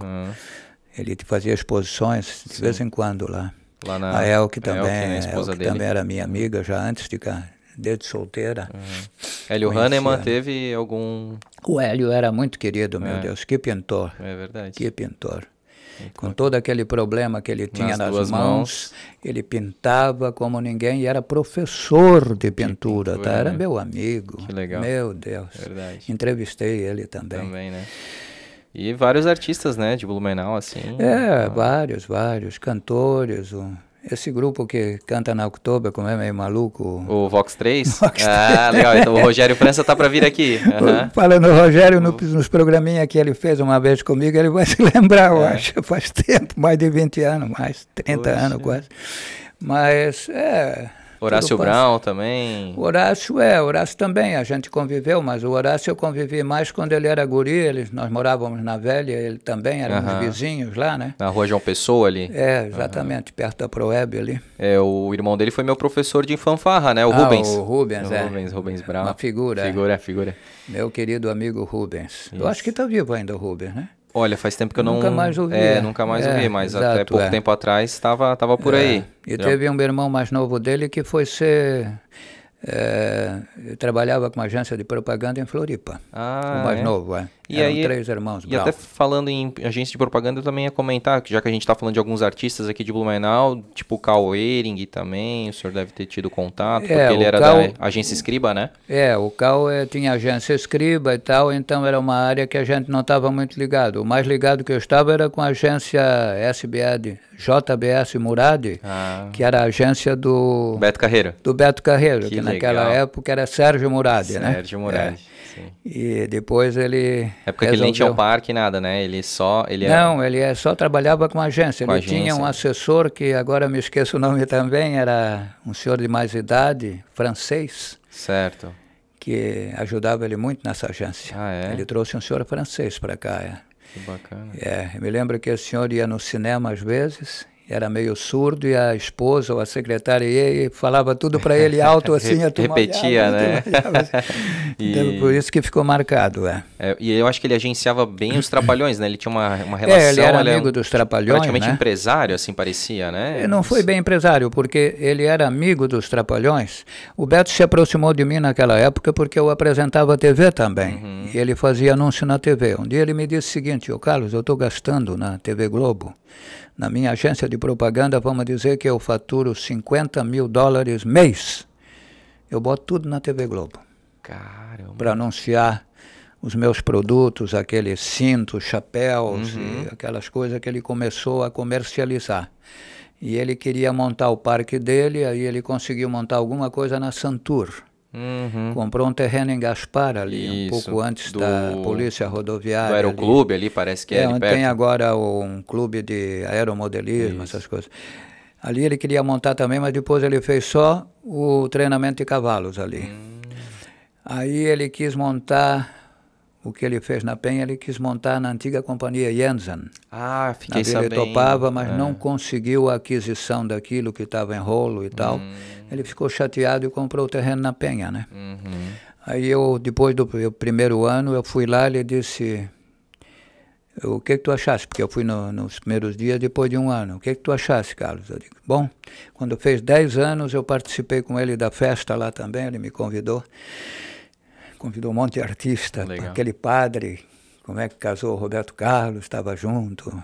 Ele tipo, fazia exposições de vez em quando lá. Lá na a El também, a é Elke, também era minha amiga já antes de cá, desde solteira. Uhum. Hélio Hahnemann né? teve algum... O Hélio era muito querido, meu é. Deus, que pintor. É verdade. Que pintor. Então, Com todo aquele problema que ele tinha nas, nas mãos, mãos, ele pintava como ninguém e era professor de pintura, pintura tá? Era né? meu amigo. Que legal. Meu Deus. É verdade. Entrevistei ele também. Também, né? E vários artistas, né, de Blumenau, assim. É, vários, vários. Cantores, um... Esse grupo que canta na Oktober, como é meio maluco. O Vox 3? <laughs> Vox ah, legal. Então o Rogério França tá para vir aqui. Uhum. <laughs> Falando Rogério, no, nos programinhas que ele fez uma vez comigo, ele vai <laughs> se lembrar, é. eu acho. Faz tempo, mais de 20 anos, mais 30 Poxa. anos quase. Mas, é Horácio Brown também. O Horácio é, Horácio também, a gente conviveu, mas o Horácio eu convivi mais quando ele era guri, ele, nós morávamos na Velha, ele também, éramos uhum. vizinhos lá, né? Na rua João Pessoa ali? É, exatamente, perto da Proeb ali. É, o irmão dele foi meu professor de fanfarra, né? O ah, Rubens. o Rubens, o é. Rubens, Rubens Brown. Uma figura. É. Figura, figura. Meu querido amigo Rubens. Isso. Eu acho que está vivo ainda o Rubens, né? Olha, faz tempo que eu nunca não. Nunca mais ouvi. É, é. nunca mais é, ouvi, mas exato, até pouco é. tempo atrás estava tava por é. aí. E já. teve um irmão mais novo dele que foi ser. trabalhava com uma agência de propaganda em Floripa. Ah, o mais novo, é. E Eram aí, três irmãos. E até falando em agência de propaganda, eu também ia comentar, já que a gente está falando de alguns artistas aqui de Blumenau, tipo Carl Ehring também, o senhor deve ter tido contato, é, porque ele era Cal... da agência Escriba, né? É, o Carl é, tinha agência Escriba e tal, então era uma área que a gente não estava muito ligado. O mais ligado que eu estava era com a agência SBAD, JBS Murad, ah. que era a agência do... Beto Carreira. Do Beto Carreira, que, que naquela época era Sérgio Murad, né? Sérgio Murad. É. Sim. E depois ele. É porque resolveu... ele nem tinha um parque, nada, né? Ele só. Ele Não, ele é só trabalhava com agência. Com ele agência. tinha um assessor que agora me esqueço o nome também, era um senhor de mais idade, francês. Certo. Que ajudava ele muito nessa agência. Ah, é? Ele trouxe um senhor francês para cá. É. Que bacana. É, me lembro que esse senhor ia no cinema às vezes era meio surdo, e a esposa ou a secretária ia e falava tudo para ele alto <laughs> assim, a Repetia, né? Assim. <laughs> Então, e... então, por isso que ficou marcado, é. é. E eu acho que ele agenciava bem os Trapalhões, né? Ele tinha uma, uma relação... É, ele era ele é amigo era um, dos Trapalhões, Praticamente né? empresário, assim, parecia, né? Ele não foi bem empresário, porque ele era amigo dos Trapalhões. O Beto se aproximou de mim naquela época porque eu apresentava a TV também. Uhum. E ele fazia anúncio na TV. Um dia ele me disse o seguinte, ô Carlos, eu estou gastando na TV Globo na minha agência de propaganda, vamos dizer que eu faturo 50 mil dólares mês. Eu boto tudo na TV Globo. Caramba. Para anunciar os meus produtos, aqueles cintos, chapéus, uhum. aquelas coisas que ele começou a comercializar. E ele queria montar o parque dele, aí ele conseguiu montar alguma coisa na Santur. Uhum. Comprou um terreno em Gaspar ali, Isso, um pouco antes do, da polícia rodoviária. Do aeroclube ali, ali parece que é. é ali perto. Tem agora um clube de aeromodelismo, Isso. essas coisas. Ali ele queria montar também, mas depois ele fez só o treinamento de cavalos ali. Hum. Aí ele quis montar o que ele fez na Penha, ele quis montar na antiga companhia Jensen. Ah, fiquei sabendo. Ele topava, mas é. não conseguiu a aquisição daquilo que estava em rolo e tal. Hum. Uhum. ele ficou chateado e comprou o terreno na Penha, né? Uhum. Aí eu, depois do primeiro ano, eu fui lá e ele disse, o que, que tu achaste? Porque eu fui no, nos primeiros dias, depois de um ano. O que, que tu achaste, Carlos? Eu digo, bom, quando fez 10 anos, eu participei com ele da festa lá também, ele me convidou. Convidou um monte de artista, aquele padre, como é que casou o Roberto Carlos, estava junto.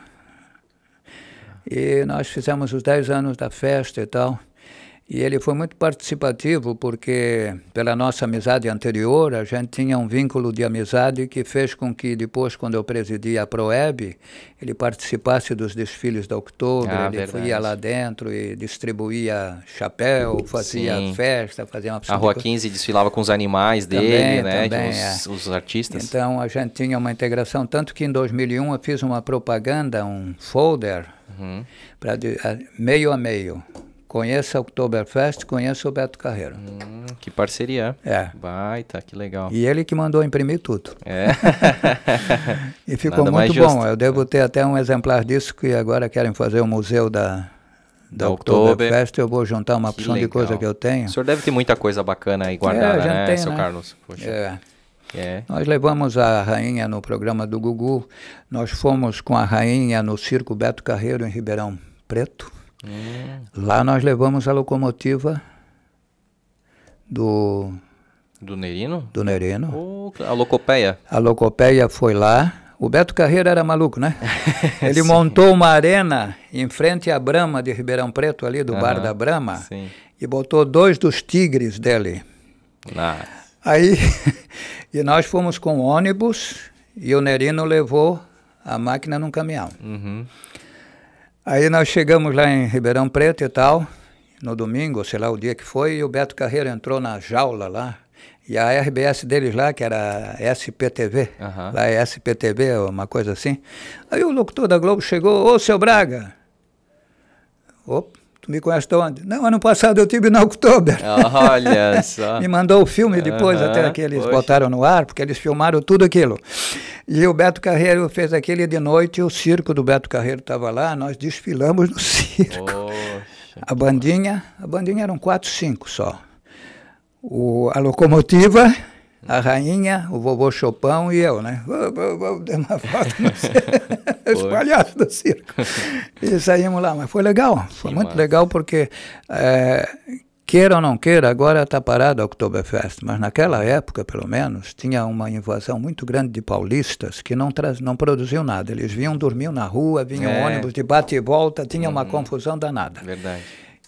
E nós fizemos os 10 anos da festa e tal. E ele foi muito participativo porque, pela nossa amizade anterior, a gente tinha um vínculo de amizade que fez com que, depois, quando eu presidia a Proeb, ele participasse dos desfiles da Outubro, ah, ele ia lá dentro e distribuía chapéu, fazia Sim. festa, fazia uma... A Rua 15 desfilava com os animais dele, né? Também, de os, é. os artistas. Então, a gente tinha uma integração, tanto que em 2001 eu fiz uma propaganda, um folder, uhum. Pra, meio a meio, Conheça o Oktoberfest, conheça o Beto Carreiro. Hum, que parceria. É. Baita, que legal. E ele que mandou imprimir tudo. É. <laughs> e ficou Nada muito bom. Eu devo ter até um exemplar disso que agora querem fazer o museu da, da, Oktoberfest, eu vou juntar uma que opção de coisa que eu tenho. O senhor deve ter muita coisa bacana aí guardada, é, né, tem, seu né? Carlos? Poxa. É. É. Nós levamos a rainha no programa do Gugu, nós fomos com a rainha no Circo Beto Carreiro, em Ribeirão Preto. Lá nós levamos a locomotiva do... Do Nerino? Do Nerino. a Locopeia. A Locopeia foi lá. O Beto Carreira era maluco, né? <laughs> Ele montou uma arena em frente à Brama de Ribeirão Preto, ali do uhum, bar da Brama, e botou dois dos tigres dele. Nice. Aí, <laughs> e nós fomos com ônibus e o Nerino levou a máquina num caminhão. Uhum. Aí nós chegamos lá em Ribeirão Preto e tal, no domingo, sei lá o dia que foi, e o Beto Carreiro entrou na jaula lá, e a RBS deles lá, que era SPTV, uhum. lá é SPTV, uma coisa assim. Aí o locutor da Globo chegou, ô, seu Braga! Opa, Tu me conhece de onde? Não, ano passado eu tive na Oktober. <laughs> Olha só. <laughs> me mandou o filme depois, uhum, até que eles poxa. botaram no ar, porque eles filmaram tudo aquilo. E o Beto Carreiro fez aquele de noite, o circo do Beto Carreiro estava lá, nós desfilamos no <laughs> circo. Poxa, a bandinha, a bandinha eram quatro, cinco só. O, a locomotiva, a rainha, o vovô Chopão e eu, né? Vou, dar uma foto no <laughs> palhaços do circo. E saímos lá, mas foi legal, foi Sim, muito legal porque, é, queira ou não queira, agora está parada a Oktoberfest, mas naquela época, pelo menos, tinha uma invasão muito grande de paulistas que não, não produziam nada. Eles vinham dormir na rua, vinham é. ônibus de bate e volta, tinha hum. uma uhum. confusão danada. Verdade.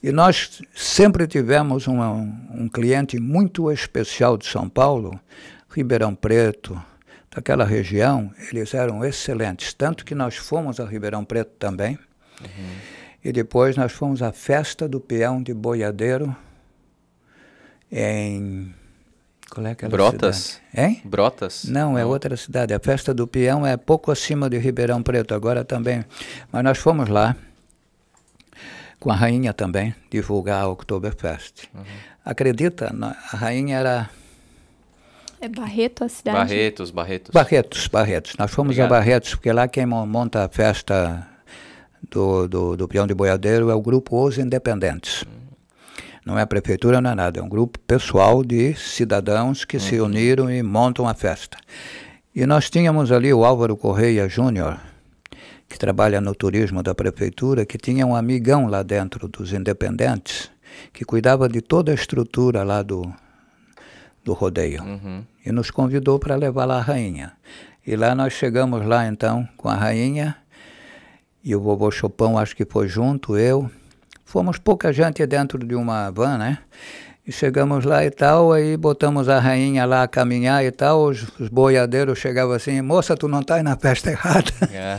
E nós sempre tivemos uma, um cliente muito especial de São Paulo, Ribeirão Preto, daquela região, eles eram excelentes. Tanto que nós fomos a Ribeirão Preto também. Uhum. E depois nós fomos à festa do peão de boiadeiro em. Qual é aquela Brotas? Cidade? Hein? Brotas? Não, é outra cidade. A festa do peão é pouco acima de Ribeirão Preto, agora também. Mas nós fomos lá com a rainha também, divulgar a Oktoberfest. Uhum. Acredita, a rainha era... É Barreto a cidade? Barretos, Barretos. Barretos, Barretos. Nós fomos Obrigado. a Barretos, porque lá quem monta a festa do, do, do peão de boiadeiro é o grupo Os Independentes. Uhum. Não é a prefeitura, não é nada. É um grupo pessoal de cidadãos que uhum. se uniram e montam a festa. E nós tínhamos ali o Álvaro Correia Júnior, que trabalha no turismo da prefeitura, que tinha um amigão lá dentro dos independentes, que cuidava de toda a estrutura lá do, do rodeio. Uhum. E nos convidou para levar lá a rainha. E lá nós chegamos lá então com a rainha e o vovô Chopão acho que foi junto, eu. Fomos pouca gente dentro de uma van, né? E chegamos lá e tal, aí botamos a rainha lá a caminhar e tal, os, os boiadeiros chegavam assim, moça, tu não tá aí na festa errada. É.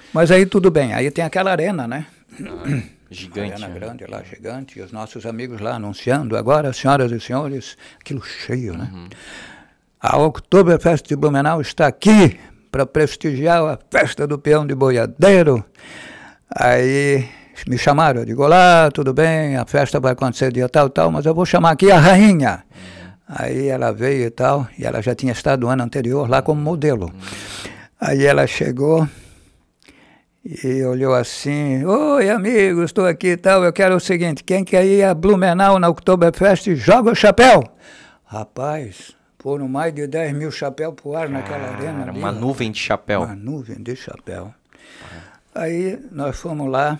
<laughs> Mas aí tudo bem, aí tem aquela arena, né? Ah, gigante. Arena né? grande lá, gigante, e os nossos amigos lá anunciando, agora, senhoras e senhores, aquilo cheio, né? uhum. né? A Oktoberfest de Blumenau está aqui para prestigiar a festa do peão de boiadeiro. Aí me chamaram, eu digo, olá, tudo bem, a festa vai acontecer dia tal, tal, mas eu vou chamar aqui a rainha. Aí ela veio e tal, e ela já tinha estado o ano anterior lá como modelo. Aí ela chegou e olhou assim, oi amigo, estou aqui e tal, eu quero o seguinte, quem quer ir a Blumenau na Oktoberfest, joga o chapéu. Rapaz, foram mais de 10 mil chapéus pro ar naquela arena. uma nuvem de chapéu. Uma nuvem de chapéu. Aí nós fomos lá,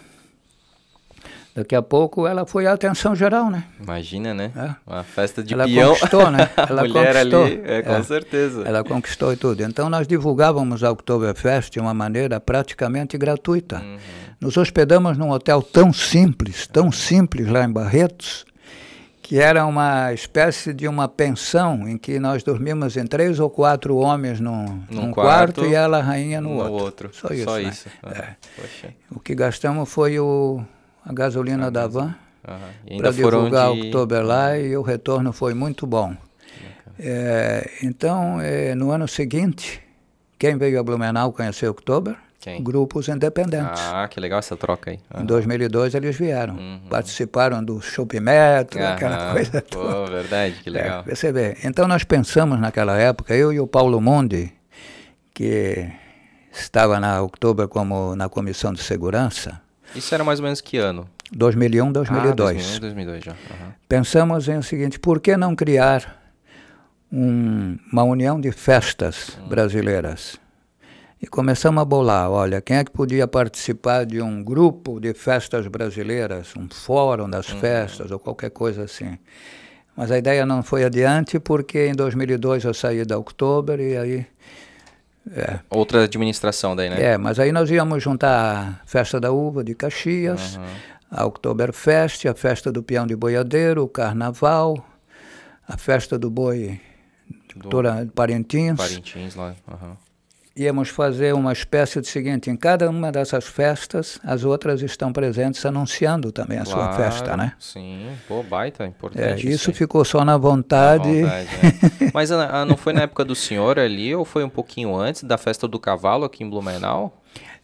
Daqui a pouco ela foi a atenção geral, né? Imagina, né? É. Uma festa de ela peão. Ela conquistou, né? <laughs> Ela mulher conquistou. ali, é, com é. certeza. Ela conquistou e tudo. Então nós divulgávamos a Oktoberfest de uma maneira praticamente gratuita. Uhum. Nos hospedamos num hotel tão simples, tão simples lá em Barretos, que era uma espécie de uma pensão em que nós dormíamos em três ou quatro homens num, num, num quarto, quarto, e ela rainha no, no outro. outro. Só isso. Só né? isso. É. O que gastamos foi o a gasolina ah, da van uhum. para divulgar o October lá e o retorno foi muito bom. É, então, é, no ano seguinte, quem veio a Blumenau conhecer Oktober? Quem? Grupos independentes. Ah, que legal essa troca aí. Uhum. Em 2002 eles vieram. Uhum. Participaram do Shopping Metro, uhum. aquela <laughs> coisa Pô, toda. verdade, que é, legal. É, você vê. Então nós pensamos naquela época, eu e o Paulo Mundi, que estava na Oktober como na Comissão de Segurança, isso era mais ou menos que ano? 2001, 2002. Ah, 2001, 2002 já. Uhum. Pensamos em o seguinte, por que não criar um, uma união de festas hum. brasileiras? E começamos a bolar, olha, quem é que podia participar de um grupo de festas brasileiras, um fórum das hum. festas ou qualquer coisa assim. Mas a ideia não foi adiante porque em 2002 eu saí da Oktober e aí é. Outra administração daí, né? É, mas aí nós íamos juntar Festa da Uva de Caxias, uhum. a Oktoberfest, a Festa do Peão de Boiadeiro, o Carnaval, a Festa do Boi do... Parentins. Parentins lá. Uhum íamos fazer uma espécie de seguinte: em cada uma dessas festas, as outras estão presentes anunciando também a claro, sua festa, né? Sim, pô, baita, importante. É, isso sim. ficou só na vontade. Na vontade é. <laughs> Mas ah, não foi na época do senhor ali, ou foi um pouquinho antes da festa do cavalo aqui em Blumenau?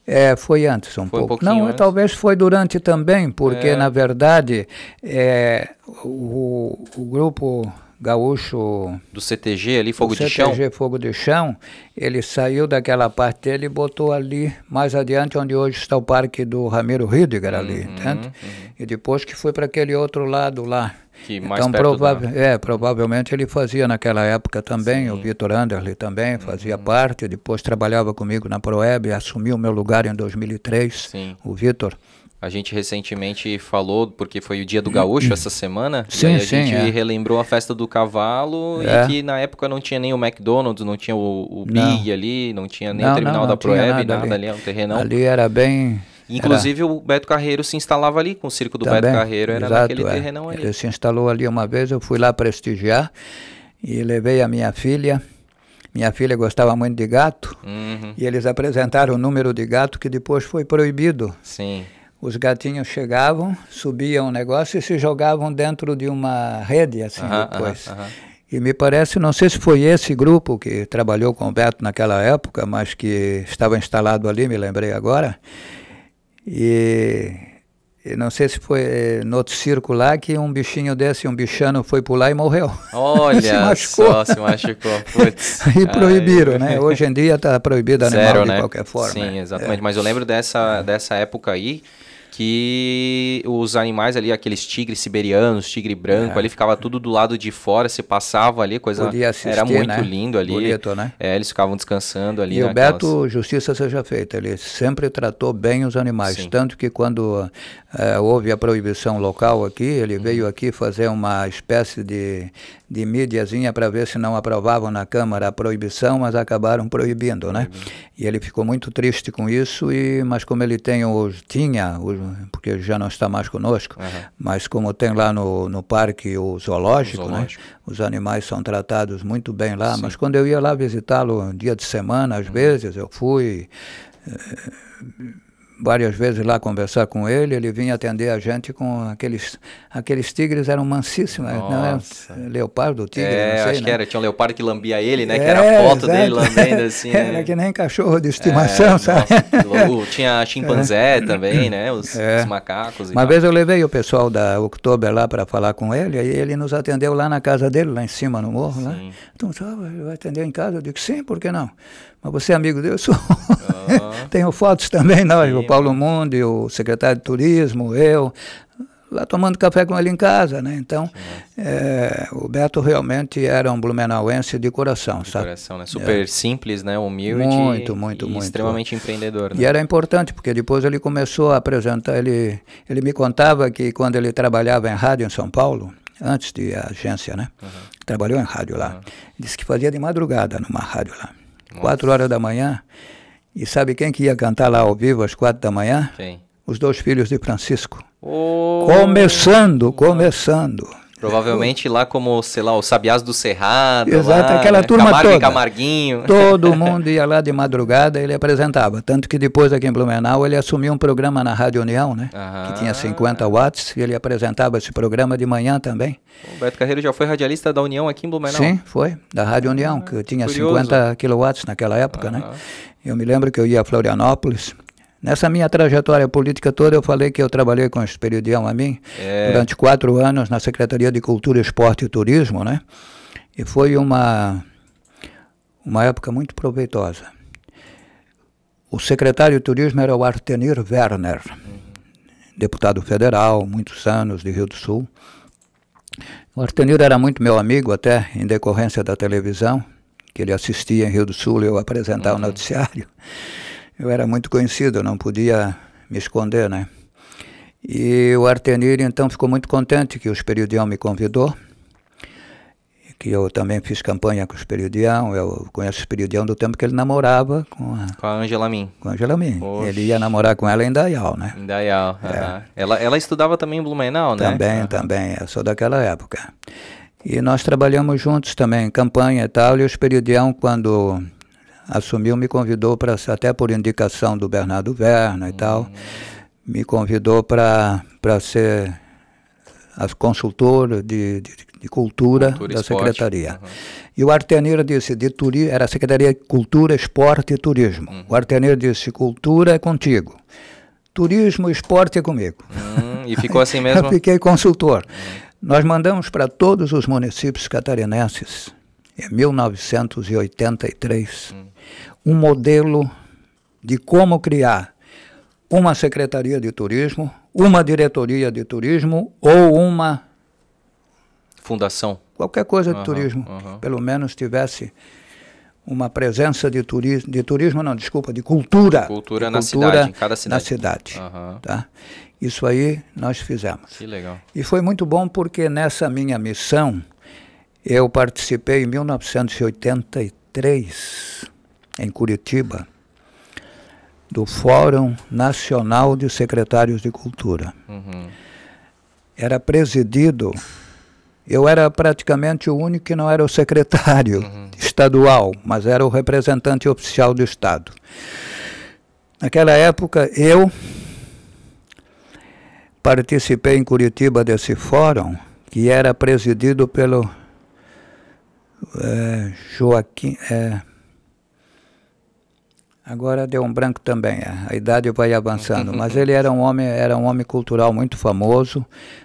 É, foi antes um foi pouco. Um não, é, antes. talvez foi durante também, porque é. na verdade é, o, o grupo gaúcho... Do CTG ali, Fogo de Chão? CTG Fogo de Chão, ele saiu daquela parte dele e botou ali, mais adiante, onde hoje está o parque do Ramiro Ridiger ali, uhum, entende? Uhum. E depois que foi para aquele outro lado lá. Que mais então, é, provavelmente ele fazia naquela época também, Sim. o Vitor Anderle também fazia uhum. parte, depois trabalhava comigo na Proeb, assumiu meu lugar em 2003, Sim. o Vitor. A gente recentemente falou, porque foi o dia do gaúcho essa semana, sim, e a sim, gente é. relembrou a festa do cavalo, é. e que na época não tinha nem o McDonald's, não tinha o, o Big ali, não tinha nem não, o terminal não, não da Proeb, nada, nada ali. ali, um terrenão. Ali era bem... Inclusive era... o Beto Carreiro se instalava ali, com o circo do tá Beto bem? Carreiro, era Exato, naquele é. terrenão ali. Ele se instalou ali uma vez, eu fui lá prestigiar, e levei a minha filha... Minha filha gostava muito de gato uhum. e eles apresentaram o número de gato que depois foi proibido. Sim. Os gatinhos chegavam, subiam o negócio e se jogavam dentro de uma rede, assim, uh -huh, depois. Uh -huh, E me parece, não sei se foi esse grupo que trabalhou com o Beto naquela época, mas que estava instalado ali, me lembrei agora. E, e não sei se foi no outro circo lá que um bichinho desse, um bichano, foi pular e morreu. <laughs> Olha, se machucou. só se machucou. Putz. <laughs> e proibiram, Ai. né? Hoje em dia está proibido animal Zero, de né? qualquer forma. Sim, exatamente. É. Mas eu lembro dessa, dessa época aí que os animais ali, aqueles tigres siberianos, tigre branco, é. ali ficava tudo do lado de fora, se passava ali, coisa Podia assistir, era muito né? lindo ali. Bonito, né? É, eles ficavam descansando ali. E o Beto, justiça seja feita, ele sempre tratou bem os animais, Sim. tanto que quando é, houve a proibição local aqui, ele hum. veio aqui fazer uma espécie de de mídiazinha para ver se não aprovavam na Câmara a proibição, mas acabaram proibindo, né? Uhum. E ele ficou muito triste com isso, e, mas como ele tem os, tinha, os, porque já não está mais conosco, uhum. mas como tem lá no, no parque o zoológico, o né? zoológico. Né? os animais são tratados muito bem lá, Sim. mas quando eu ia lá visitá-lo um dia de semana, às uhum. vezes, eu fui... Eh, várias vezes lá conversar com ele, ele vinha atender a gente com aqueles aqueles tigres eram mansíssimos, né? Nossa. não leopardo, tigre, é, não sei, acho né? que era, tinha um leopardo que lambia ele, né, é, que era a é, foto dele lambendo assim, <laughs> Era né? que nem cachorro de é, estimação, é, sabe? Nossa, <laughs> tinha chimpanzé é. também, né, <clears throat> os, os macacos Uma tal. vez eu levei o pessoal da October lá para falar com ele, e ele nos atendeu lá na casa dele, lá em cima no morro, né? Sim. lá. Então, sabe, vai atender em casa? Eu digo, sim, por que não? Mas você é amigo dele? Eu sou. Uhum. Tenho fotos também, não? Sim, o Paulo mano. Mundi, o secretário de turismo, eu, lá tomando café com ele em casa, né? Então, é, o Beto realmente era um blumenauense de coração, de sabe? coração, né? É. Super é. simples, né? Humilde muito, muito, e muito. extremamente empreendedor. Né? E era importante, porque depois ele começou a apresentar, ele, ele me contava que quando ele trabalhava em rádio em São Paulo, antes de agência, né? Uhum. Trabalhou em rádio lá. Uhum. Disse que fazia de madrugada numa rádio lá. Nossa. quatro horas da manhã. E sabe quem que ia cantar lá ao vivo às quatro da manhã? Quem? Os dois filhos de Francisco. Oh. Começando, começando. Provavelmente lá como, sei lá, o Sabiás do Cerrado. Exato, lá, aquela né? turma Camargo toda. Camarguinho. Todo <laughs> mundo ia lá de madrugada, ele apresentava. Tanto que depois aqui em Blumenau ele assumiu um programa na Rádio União, né? que tinha 50 ah. watts, e ele apresentava esse programa de manhã também. O Beto Carreiro já foi radialista da União aqui em Blumenau? Sim, foi, da Rádio União, ah, que tinha Curioso. 50 quilowatts naquela época, né? Eu me lembro que eu ia a Florianópolis, Nessa minha trajetória política toda, eu falei que eu trabalhei com o Esperidião a mim é. durante quatro anos na Secretaria de Cultura, Esporte e Turismo, né? E foi uma, uma época muito proveitosa. O secretário de Turismo era o Artenir Werner, deputado federal, muitos anos, de Rio do Sul. O Artenir era muito meu amigo, até em decorrência da televisão, que ele assistia em Rio do Sul e eu apresentava uhum. o noticiário eu era muito conhecido, não podia me esconder, né? E o Artenir então ficou muito contente que o Esperidião me convidou, que eu também fiz campanha com o Esperidião, eu conheço o Esperidião do tempo que ele namorava com a... Com a Angela Min. Com a Angela Min. Ele ia namorar com ela em Dayal, né? Em Dayal, é. uh -huh. ela, ela estudava também em Blumenau, né? Também, uh -huh. também, eu sou daquela época. E nós trabalhamos juntos também, campanha e tal, e o Esperidião quando assumiu, me convidou para, até por indicação do Bernardo Verna uhum. e tal, me convidou para ser as consultor de, de, de cultura, cultura, da secretaria. Uhum. E o Arteneiro disse, de turismo era a Secretaria de Cultura, Esporte e Turismo. Uhum. O Arteneiro disse, cultura é contigo, turismo, esporte é comigo. Uhum. E ficou assim <laughs> mesmo? Eu fiquei consultor. Uhum. Nós mandamos para todos os municípios catarinenses, em 1983, um modelo de como criar uma secretaria de turismo, uma diretoria de turismo ou uma fundação, qualquer coisa de uhum, turismo, uhum. pelo menos tivesse uma presença de turismo, de turismo não, desculpa, de cultura, cultura, de na cultura cidade, em cada cidade, na cidade, uhum. tá? Isso aí nós fizemos. Que legal. E foi muito bom porque nessa minha missão eu participei em 1983 em Curitiba, do Fórum Nacional de Secretários de Cultura. Uhum. Era presidido, eu era praticamente o único que não era o secretário uhum. estadual, mas era o representante oficial do Estado. Naquela época, eu participei em Curitiba desse fórum, que era presidido pelo é, Joaquim. É, Agora deu um branco também, é. a idade vai avançando, mas ele era um homem, era um homem cultural muito famoso,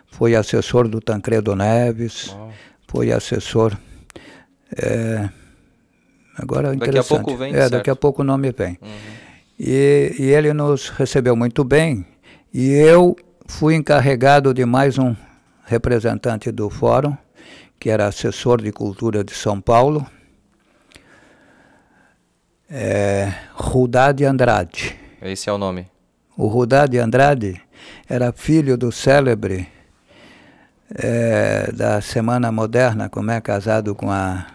foi assessor do Tancredo Neves, foi assessor é, agora é daqui a pouco vem, é, certo. daqui a pouco o nome vem. Uhum. E, e ele nos recebeu muito bem e eu fui encarregado de mais um representante do fórum, que era assessor de cultura de São Paulo. É, Rudá de Andrade. Esse é o nome. O Rudá de Andrade era filho do célebre é, da Semana Moderna, como é casado com a.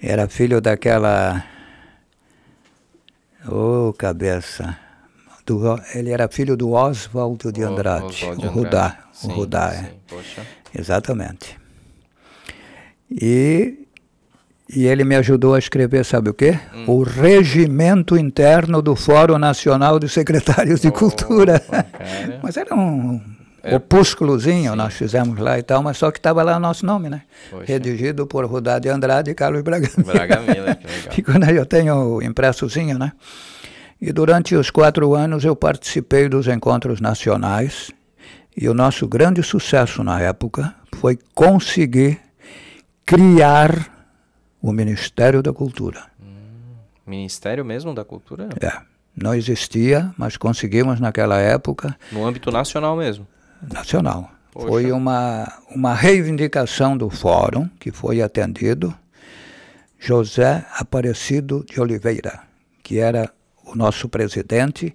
Era filho daquela. Ô, oh, cabeça. Do, ele era filho do Oswaldo de Andrade, o Rudá. Sim, o Rudá, é. sim, é. Poxa. Exatamente. E e ele me ajudou a escrever, sabe o quê? Hum. O Regimento Interno do Fórum Nacional de Secretários de oh, Cultura. mas era um é, opúsculozinho, sim. nós fizemos lá e tal, mas só que estava lá o nosso nome, né? Poxa. Redigido por Rudá de Andrade e Carlos Bragamila. Bragamila, que legal. E <laughs> quando né? eu tenho impressozinho, né? E durante os quatro anos eu participei dos encontros nacionais e o nosso grande sucesso na época foi conseguir criar o Ministério da Cultura. Hum, Ministério mesmo da Cultura? É. Não existia, mas conseguimos naquela época. No âmbito nacional mesmo? Nacional. Poxa. Foi uma, uma reivindicação do fórum que foi atendido. José Aparecido de Oliveira, que era o nosso presidente,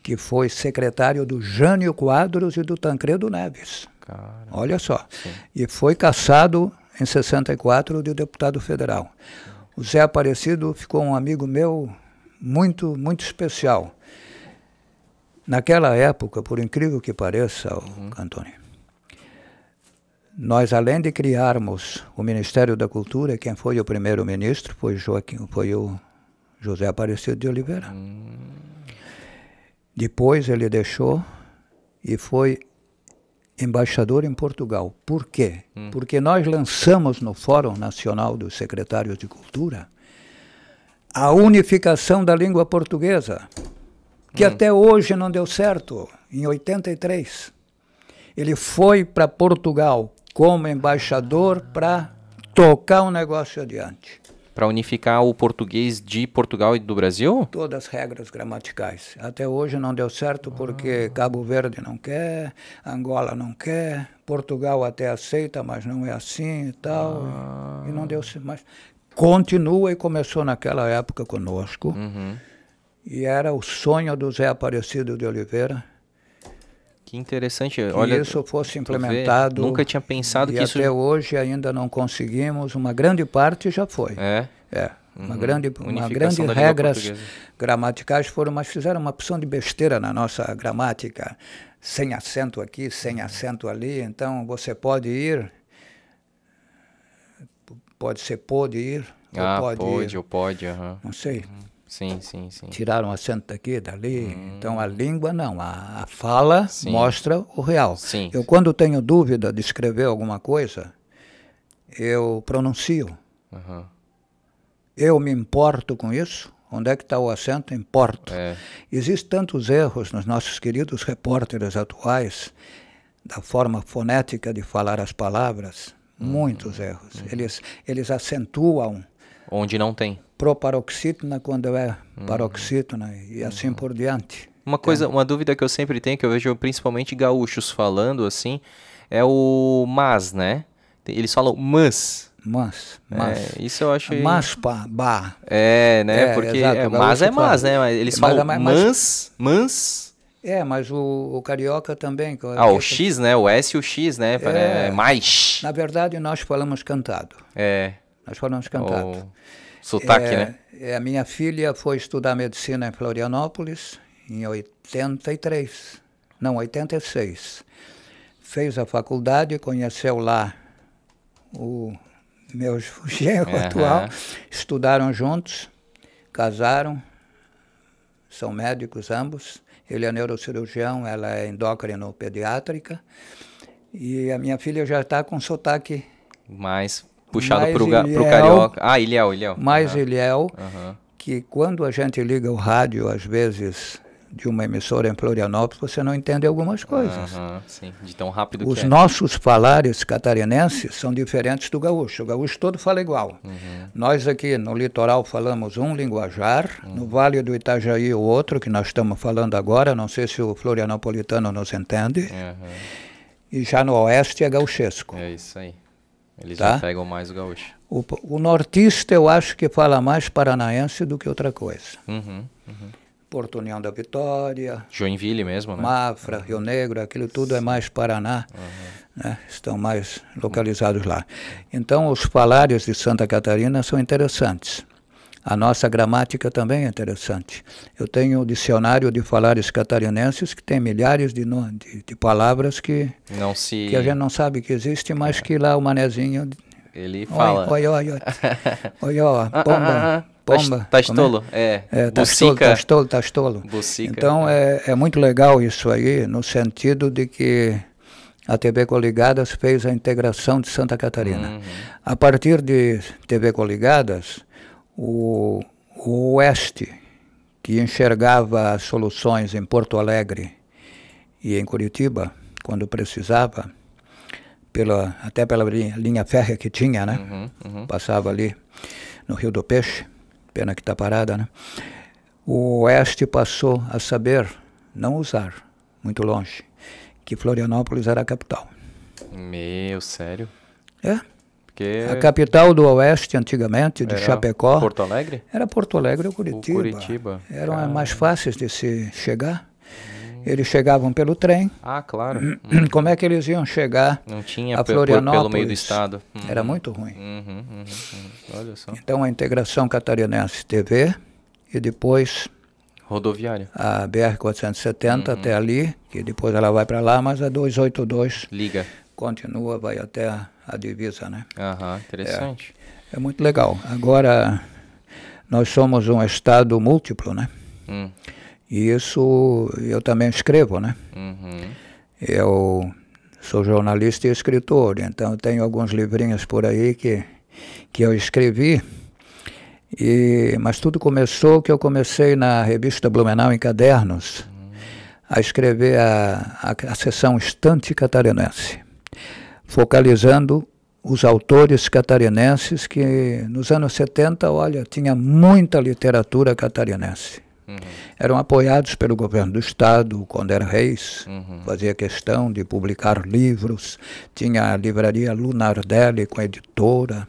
que foi secretário do Jânio Quadros e do Tancredo Neves. Cara, Olha só. Sim. E foi caçado em 64, de deputado federal. O Zé Aparecido ficou um amigo meu muito, muito especial. Naquela época, por incrível que pareça, uhum. Antônio, nós, além de criarmos o Ministério da Cultura, quem foi o primeiro ministro foi, Joaquim, foi o José Aparecido de Oliveira. Uhum. Depois ele deixou e foi embaixador em Portugal. Por quê? Hum. Porque nós lançamos no Fórum Nacional dos Secretários de Cultura a unificação da língua portuguesa, que hum. até hoje não deu certo, em 83. Ele foi para Portugal como embaixador para tocar o um negócio adiante para unificar o português de Portugal e do Brasil? Todas as regras gramaticais. Até hoje não deu certo porque ah. Cabo Verde não quer, Angola não quer, Portugal até aceita, mas não é assim e tal. Ah. E não deu certo. Mas continua e começou naquela época conosco. Uhum. E era o sonho do Zé Aparecido de Oliveira que interessante. Que Olha, isso fosse implementado. Vê, nunca tinha pensado que isso. Até hoje ainda não conseguimos. Uma grande parte já foi. É. É. Uma uhum. grande, uma grande regras gramaticais foram, mas fizeram uma opção de besteira na nossa gramática. Sem acento aqui, sem acento ali. Então você pode ir, pode ser pode ir, ah, ou pode, pode ir. ou pode, uhum. Não sei. Uhum. Sim, sim, sim. Tiraram acento daqui, dali. Hum. Então a língua não, a, a fala sim. mostra o real. Sim. Eu quando tenho dúvida de escrever alguma coisa, eu pronuncio. Uhum. Eu me importo com isso. Onde é que está o acento? Importo. É. Existem tantos erros nos nossos queridos repórteres atuais da forma fonética de falar as palavras. Uhum. Muitos erros. Uhum. Eles, eles acentuam Onde não tem. Proparoxítona quando é hum. paroxítona e assim hum. por diante. Uma tá? coisa, uma dúvida que eu sempre tenho, que eu vejo principalmente gaúchos falando assim, é o mas, né? Eles falam mas. Mas, mas. É, isso eu acho. Mas, pá, bah. É, né? É, Porque exato, é, mas é mas, fala. né? Mas eles falam é mas, mas, mas. É, mas o, o carioca também. Ah, o X, né? O S e o X, né? É, é mais. Na verdade, nós falamos cantado. É. Nós falamos cantato. sotaque, é, né? É, a minha filha foi estudar medicina em Florianópolis em 83, não, 86. Fez a faculdade, conheceu lá o meu <laughs> genro uhum. atual, estudaram juntos, casaram, são médicos ambos. Ele é neurocirurgião, ela é endócrino pediátrica. E a minha filha já está com sotaque mais puxado para o carioca. Ah, Ilhéu, Ilhéu. Mais uhum. Ilhéu, uhum. que quando a gente liga o rádio, às vezes de uma emissora em Florianópolis, você não entende algumas coisas. Uhum, sim, de tão rápido Os que é. nossos falares catarinenses são diferentes do gaúcho. O gaúcho todo fala igual. Uhum. Nós aqui no litoral falamos um linguajar, uhum. no Vale do Itajaí o outro, que nós estamos falando agora, não sei se o florianopolitano nos entende. Uhum. E já no oeste é gauchesco. É isso aí. Eles tá? já pegam mais o gaúcho. O, o, nortista eu acho que fala mais paranaense do que outra coisa. Uhum, uhum. Porto União da Vitória. Joinville mesmo, né? Mafra, uhum. Rio Negro, aquilo tudo é mais Paraná. Uhum. Né? Estão mais localizados lá. Então, os falários de Santa Catarina são interessantes. A nossa gramática também é interessante. Eu tenho um dicionário de falares catarinenses que tem milhares de, de, de palavras que, não se... que a gente não sabe que existe, mas é. que lá o manezinho... Ele fala. Oi, oi, oi, <laughs> oi, ó, ah, ah, pomba. Ah, tá pomba. Tastolo, tá é? é. é tastolo, tá tastolo, tastolo. Bucica. Então é, é muito legal isso aí, no sentido de que a TV Coligadas fez a integração de Santa Catarina. Uhum. A partir de TV Coligadas, o, o Oeste, que enxergava soluções em Porto Alegre e em Curitiba, quando precisava, pela, até pela linha, linha férrea que tinha, né? Uhum, uhum. Passava ali no Rio do Peixe, pena que está parada, né? O Oeste passou a saber não usar, muito longe, que Florianópolis era a capital. Meu, sério? É. Porque... A capital do Oeste, antigamente, de era Chapecó. Porto Alegre? Era Porto Alegre ou Curitiba. O Curitiba. Eram ah. mais fáceis de se chegar. Eles chegavam pelo trem. Ah, claro. <clears throat> Como é que eles iam chegar Não tinha a Florianópolis? pelo meio do estado. Uhum. Era muito ruim. Uhum, uhum, uhum, Olha só. Então a integração catarinense TV e depois Rodoviária. A BR-470 uhum. até ali, que depois ela vai para lá, mas a 282 liga continua, vai até a, a divisa, né? Aham, interessante. É, é, muito legal. Agora, nós somos um estado múltiplo, né? Hum. E isso eu também escrevo, né? Uhum. Eu sou jornalista e escritor, então tenho alguns livrinhos por aí que, que eu escrevi. E, mas tudo começou que eu comecei na revista Blumenau em Cadernos hum. a escrever a, a, a seção Estante Catarinense focalizando os autores catarinenses que nos anos 70, olha, tinha muita literatura catarinense. Uhum. Eram apoiados pelo governo do estado, o Conder Reis uhum. fazia questão de publicar livros, tinha a livraria Lunardelli com a editora.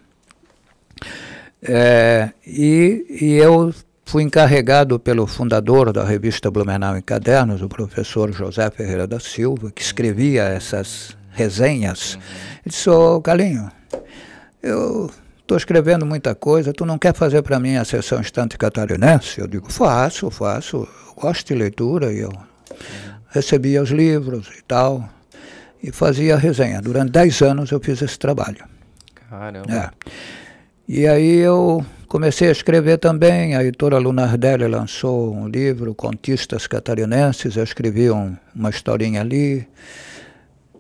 É, e, e eu fui encarregado pelo fundador da revista Blumenau em Cadernos, o professor José Ferreira da Silva, que uhum. escrevia essas resenhas. Uhum. Ele disse, ô oh, Galinho, eu estou escrevendo muita coisa, tu não quer fazer para mim a sessão estante catarinense? Eu digo, faço, faço, eu gosto de leitura e eu recebia os livros e tal, e fazia resenha. Durante 10 anos eu fiz esse trabalho. Caramba. É. E aí eu comecei a escrever também, a editora Lunardelli lançou um livro, Contistas Catarinenses, eu escrevi um, uma historinha ali,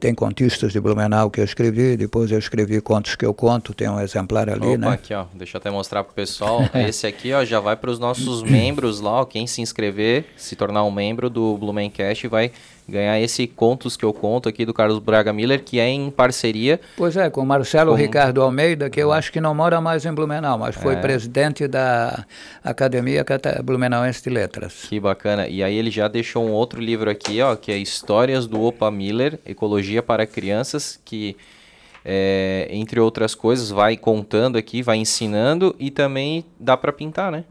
tem contistas de Blumenau que eu escrevi, depois eu escrevi contos que eu conto, tem um exemplar ali, Opa, né? aqui, ó. Deixa eu até mostrar pro pessoal. <laughs> Esse aqui, ó, já vai para os nossos membros lá, ó. Quem se inscrever, se tornar um membro do Blumencast vai ganhar esse Contos que eu conto aqui do Carlos Braga Miller, que é em parceria. Pois é, com o Marcelo com... Ricardo Almeida, que eu ah. acho que não mora mais em Blumenau, mas foi é. presidente da Academia Blumenauense de Letras. Que bacana. E aí ele já deixou um outro livro aqui, ó, que é Histórias do Opa Miller, Ecologia para Crianças, que. É, entre outras coisas, vai contando aqui, vai ensinando e também dá para pintar, né?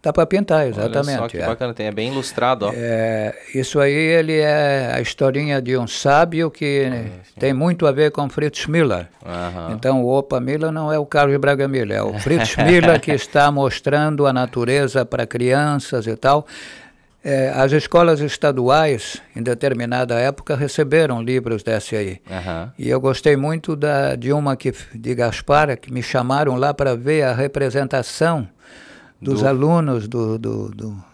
Dá para pintar, exatamente. Olha só que é. bacana, tem, é bem ilustrado. Ó. É, isso aí ele é a historinha de um sábio que ah, tem muito a ver com Fritz Miller. Aham. Então o Opa Miller não é o Carlos Braga Miller, é o Fritz Miller que <laughs> está mostrando a natureza para crianças e tal. É, as escolas estaduais, em determinada época, receberam livros desse aí. Uhum. E eu gostei muito da, de uma que, de Gaspar, que me chamaram lá para ver a representação dos do... alunos do, do, do,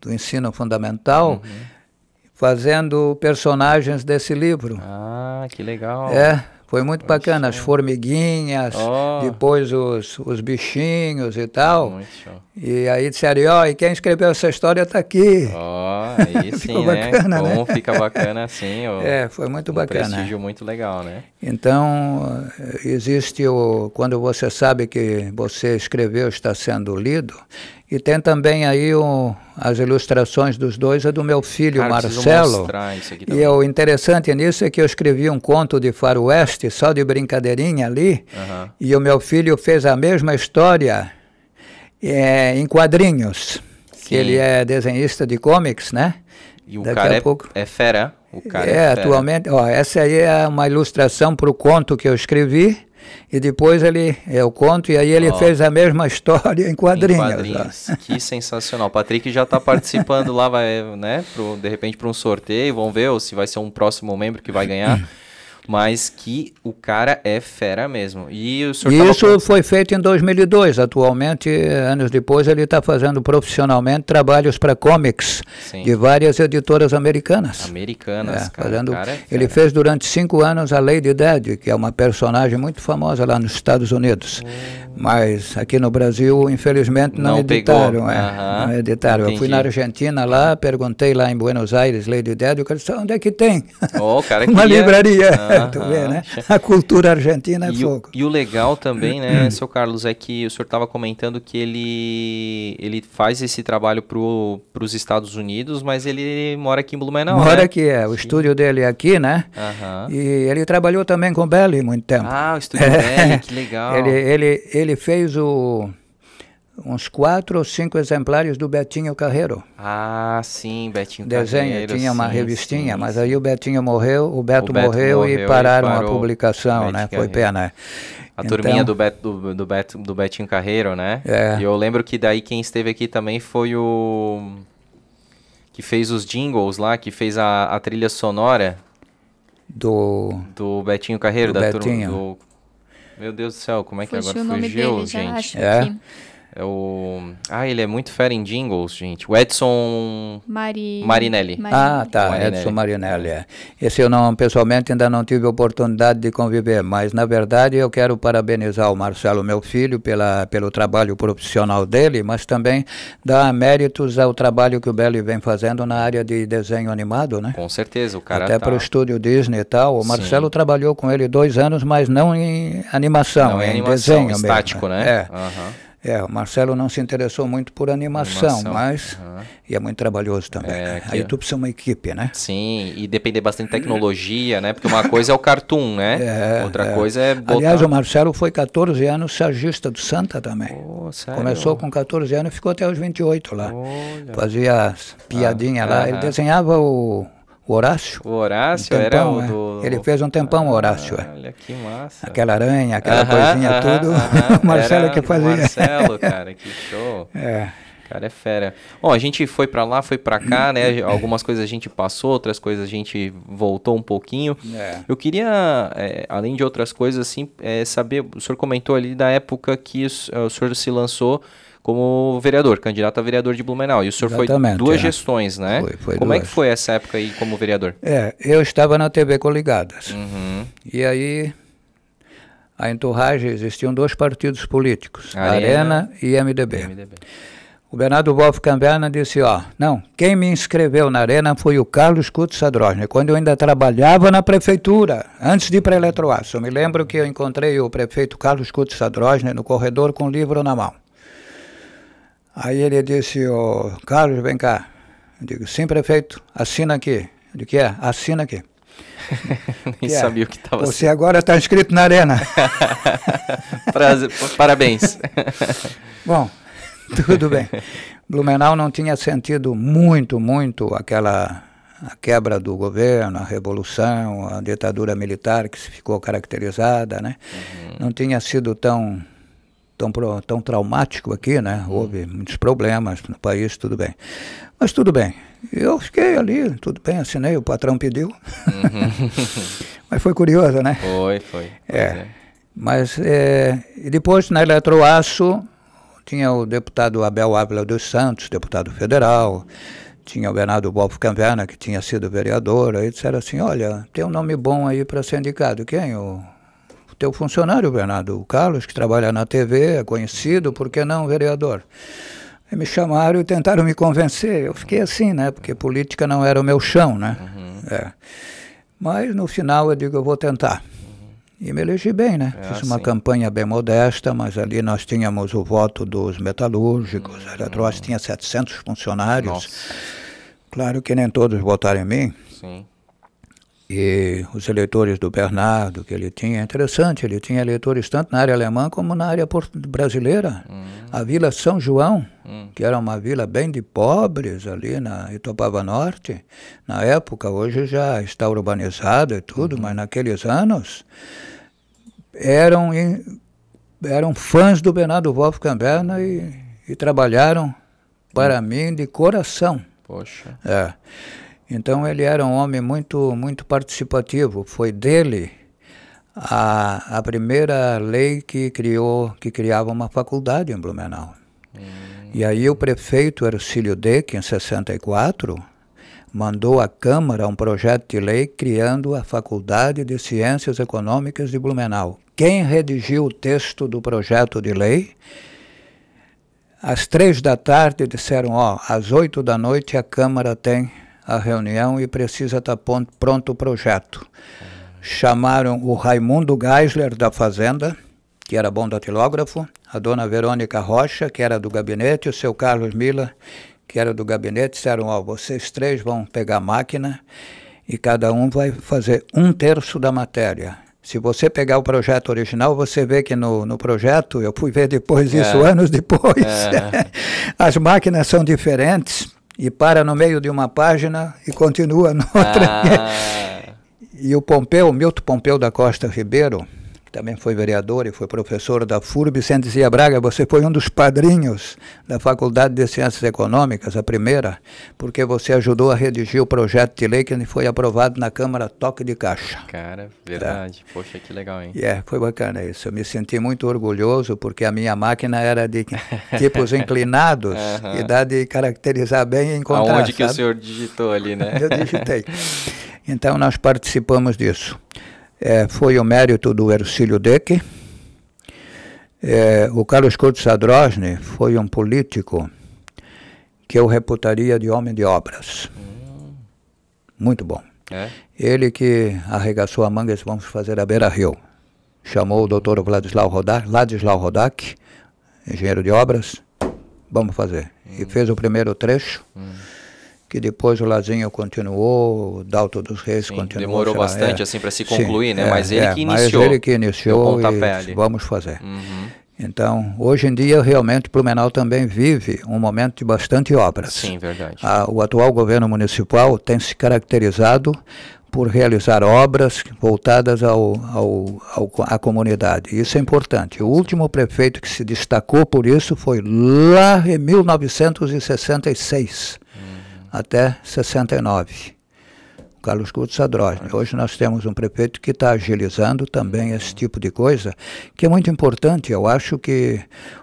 do, ensino fundamental. Uhum. Fazendo personagens desse livro. Ah, que legal. É. Foi muito bacana, as formiguinhas, oh. depois os, os bichinhos e tal. Muito show. E aí disseram, ó, oh, e quem escreveu essa história está aqui. Ó, oh, <laughs> aí sim, né? bacana, né? Como fica bacana assim. Ó, é, foi muito um bacana. prestígio muito legal, né? Então, existe o... Quando você sabe que você escreveu está sendo lido, e tem também aí um, as ilustrações dos dois, a é do meu filho Cara, Marcelo. E o interessante nisso é que eu escrevi um conto de faroeste, só de brincadeirinha ali, uhum. e o meu filho fez a mesma história é, em quadrinhos. Que ele é desenhista de comics, né? E o Daqui cara é, pouco... é fera. O cara é, é fera. atualmente. Ó, essa aí é uma ilustração para o conto que eu escrevi. E depois ele, é, eu conto, e aí ele oh. fez a mesma <laughs> história em quadrinhos. Em quadrinhos. Que sensacional. O Patrick já está participando lá, vai, né? Pro, de repente para um sorteio, vamos ver ou se vai ser um próximo membro que vai ganhar. <laughs> mas que o cara é fera mesmo. E o Isso tava... foi feito em 2002. Atualmente, anos depois, ele está fazendo profissionalmente trabalhos para comics Sim. de várias editoras americanas. Americanas, é, cara, fazendo... cara é Ele fez durante cinco anos a Lady Dead, que é uma personagem muito famosa lá nos Estados Unidos. Hum. Mas aqui no Brasil, infelizmente, não, não editaram. É, uhum. Não editaram. Entendi. Eu fui na Argentina lá, perguntei lá em Buenos Aires, Lady Dead, o cara disse, ah, onde é que tem? Oh, cara, <laughs> uma livraria. Ah. <laughs> tu vê, né? A cultura argentina é e fogo. O, e o legal também, né, <clears throat> seu Carlos, é que o senhor estava comentando que ele, ele faz esse trabalho para os Estados Unidos, mas ele mora aqui em Blumenau, né? Mora né? aqui, é. O Sim. estúdio dele é aqui, né? E ele trabalhou também com o Belli muito tempo. Ah, o estúdio é. <laughs> Belli, que legal. Ele, ele, ele fez o uns quatro ou cinco exemplares do Betinho Carreiro. Ah, sim, Betinho Desenho, Carreiro. Tinha uma revistinha, sim, mas aí o Betinho morreu, o Beto, o Beto morreu, morreu, e pararam a publicação, né? Carreiro. Foi pena. A então, turminha do, Bet, do, do, do Betinho Carreiro, né? É. E eu lembro que daí quem esteve aqui também foi o... Que fez os jingles lá, que fez a, a trilha sonora. Do... Do Betinho Carreiro, do da turma do... Meu Deus do céu, como é que Fugiu agora fugiu, gente? Já, acho é. Que... É o... Ah, ele é muito fera em jingles, gente. O Edson Mari... Marinelli. Ah, tá. Marinelli. Edson Marinelli. É. Esse eu não, pessoalmente, ainda não tive oportunidade de conviver, mas na verdade eu quero parabenizar o Marcelo, meu filho, pela, pelo trabalho profissional dele, mas também dar méritos ao trabalho que o Belli vem fazendo na área de desenho animado, né? Com certeza, o cara. Até tá... para o estúdio Disney e tal. O Marcelo Sim. trabalhou com ele dois anos, mas não em animação, não, em, é em animação, desenho estático, mesmo. né? É. Uhum. É, o Marcelo não se interessou muito por animação, animação. mas. Uhum. E é muito trabalhoso também. É, que... Aí tu precisa uma equipe, né? Sim, e depender bastante de tecnologia, né? Porque uma coisa é o cartoon, né? <laughs> É, Outra é. coisa é. Botar... Aliás, o Marcelo foi 14 anos sargista do Santa também. Oh, Começou com 14 anos e ficou até os 28 lá. Olha. Fazia ah, piadinha ah, lá. Ele desenhava o o Horácio? O Horácio um tempão, era o é. do... Ele fez um tempão, o Horácio. Ah, olha, que massa. Aquela aranha, aquela coisinha, uh tudo. <laughs> Marcelo era que fazia. Marcelo, cara, que <laughs> show. É. Cara, é fera. Bom, a gente foi para lá, foi para cá, né? <clears throat> Algumas coisas a gente passou, outras coisas a gente voltou um pouquinho. É. Eu queria, é, além de outras coisas, assim, é, saber, o senhor comentou ali da época que o senhor se lançou como vereador, candidato a vereador de Blumenau. E o senhor Exatamente, foi duas é. gestões, né? Foi, foi como duas. é que foi essa época aí como vereador? É, eu estava na TV Coligadas. Uhum. E aí, a entorragem, existiam dois partidos políticos, Arena, Arena e MDB. MDB. O Bernardo Wolf Camberna disse, ó, não, quem me inscreveu na Arena foi o Carlos Couto Sadrosner, quando eu ainda trabalhava na prefeitura, antes de ir para a Eletroaço. Eu me lembro que eu encontrei o prefeito Carlos Couto Sadrosner no corredor com o livro na mão. Aí ele disse, ô oh, Carlos, vem cá. Eu digo, sim, prefeito, assina aqui. Eu que é? Assina aqui. <laughs> Nem que é? sabia é? o que estava Você assim. agora está inscrito na arena. <laughs> parabéns. <laughs> Bom, tudo bem. Blumenau não tinha sentido muito, muito aquela a quebra do governo, a revolução, a ditadura militar que se ficou caracterizada, né? Uhum. Não tinha sido tão tão, tão traumático aqui, né? Houve hum. muitos problemas no país, tudo bem. Mas tudo bem. Eu fiquei ali, tudo bem, assinei, o patrão pediu. Uhum. <laughs> Mas foi curioso, né? Foi, foi. É. é. Mas é, e depois na Eletroaço tinha o deputado Abel Ávila dos Santos, deputado federal, tinha o Bernardo Bolfo Canverna, que tinha sido vereador, aí disseram assim, olha, tem um nome bom aí para ser indicado. Quem? O teu funcionário, Bernardo, o Carlos, que trabalha na TV, é conhecido, por que não vereador? me chamaram e tentaram me convencer. Eu fiquei assim, né? Porque política não era o meu chão, né? Uhum. É. Mas no final eu digo, eu vou tentar. E me elegi bem, né? É, Fiz uma sim. campanha bem modesta, mas ali nós tínhamos o voto dos metalúrgicos, uhum. a Eletrós tinha 700 funcionários. Nossa. Claro que nem todos votaram em mim. Sim e os eleitores do Bernardo que ele tinha. É interessante, ele tinha eleitores tanto na área alemã como na área brasileira. Hum. A Vila São João, hum. que era uma vila bem de pobres ali na Itopava Norte, na época, hoje já está urbanizada e tudo, uhum. mas naqueles anos eram, eram fãs do Bernardo Wolfgang Berna e, e trabalharam para hum. mim de coração. Poxa. É. Então ele era um homem muito, muito participativo. Foi dele a, a primeira lei que criou, que criava uma faculdade em Blumenau. Hum. E aí o prefeito Ercílio Deck, em 64, mandou à Câmara um projeto de lei criando a Faculdade de Ciências Econômicas de Blumenau. Quem redigiu o texto do projeto de lei? Às três da tarde disseram, ó, às oito da noite a Câmara tem a reunião e precisa estar tá pronto o projeto. Chamaram o Raimundo Geisler da Fazenda, que era bom datilógrafo, a dona Verônica Rocha, que era do gabinete, o seu Carlos Mila, que era do gabinete, disseram, ó, vocês três vão pegar a máquina e cada um vai fazer um terço da matéria. Se você pegar o projeto original, você vê que no, no projeto, eu fui ver depois é. isso anos depois, é. <laughs> as máquinas são diferentes e para no meio de uma página e continua noutra. Ah. e o Pompeu, Milton Pompeu da Costa Ribeiro, também foi vereador e foi professor da FURB. Sentencia Braga, você foi um dos padrinhos da Faculdade de Ciências Econômicas, a primeira, porque você ajudou a redigir o projeto de lei que foi aprovado na Câmara Toque de Caixa. Cara, tá. verdade. Tá? Poxa, que legal, hein? É, yeah, foi bacana isso. Eu me senti muito orgulhoso porque a minha máquina era de <laughs> tipos inclinados uhum. e dá de caracterizar bem e encontrar. Aonde sabe? que o senhor digitou ali, né? Eu digitei. <laughs> Então nós participamos disso é, foi o mérito do Ercílio Deck. É, o Carlos Couto Sadrosny foi um político que eu reputaria de homem de obras. Hum. Muito bom. É? Ele que arregaçou a manga e disse, vamos fazer a Beira Rio. Chamou o doutor Vladislau Rodak, Ladislau Rodak, engenheiro de obras, vamos fazer. Hum. E fez o primeiro trecho. Hum que depois o Lazinho continuou, o Dalto dos Reis Sim, continuou. Demorou bastante é, assim para se concluir, Sim, né? É, mas é, ele que iniciou. Mas ele que iniciou e vamos fazer. Uhum. Então, hoje em dia, realmente, Plumenau também vive um momento de bastante obras. Sim, verdade. o atual governo municipal tem se caracterizado por realizar obras voltadas ao, ao, ao, à comunidade. Isso é importante. O último prefeito que se destacou por isso foi lá em 1966 até 69. Carlos Couto Sadrós. Né? Hoje nós temos um prefeito que está agilizando também esse tipo de coisa, que é muito importante. Eu acho que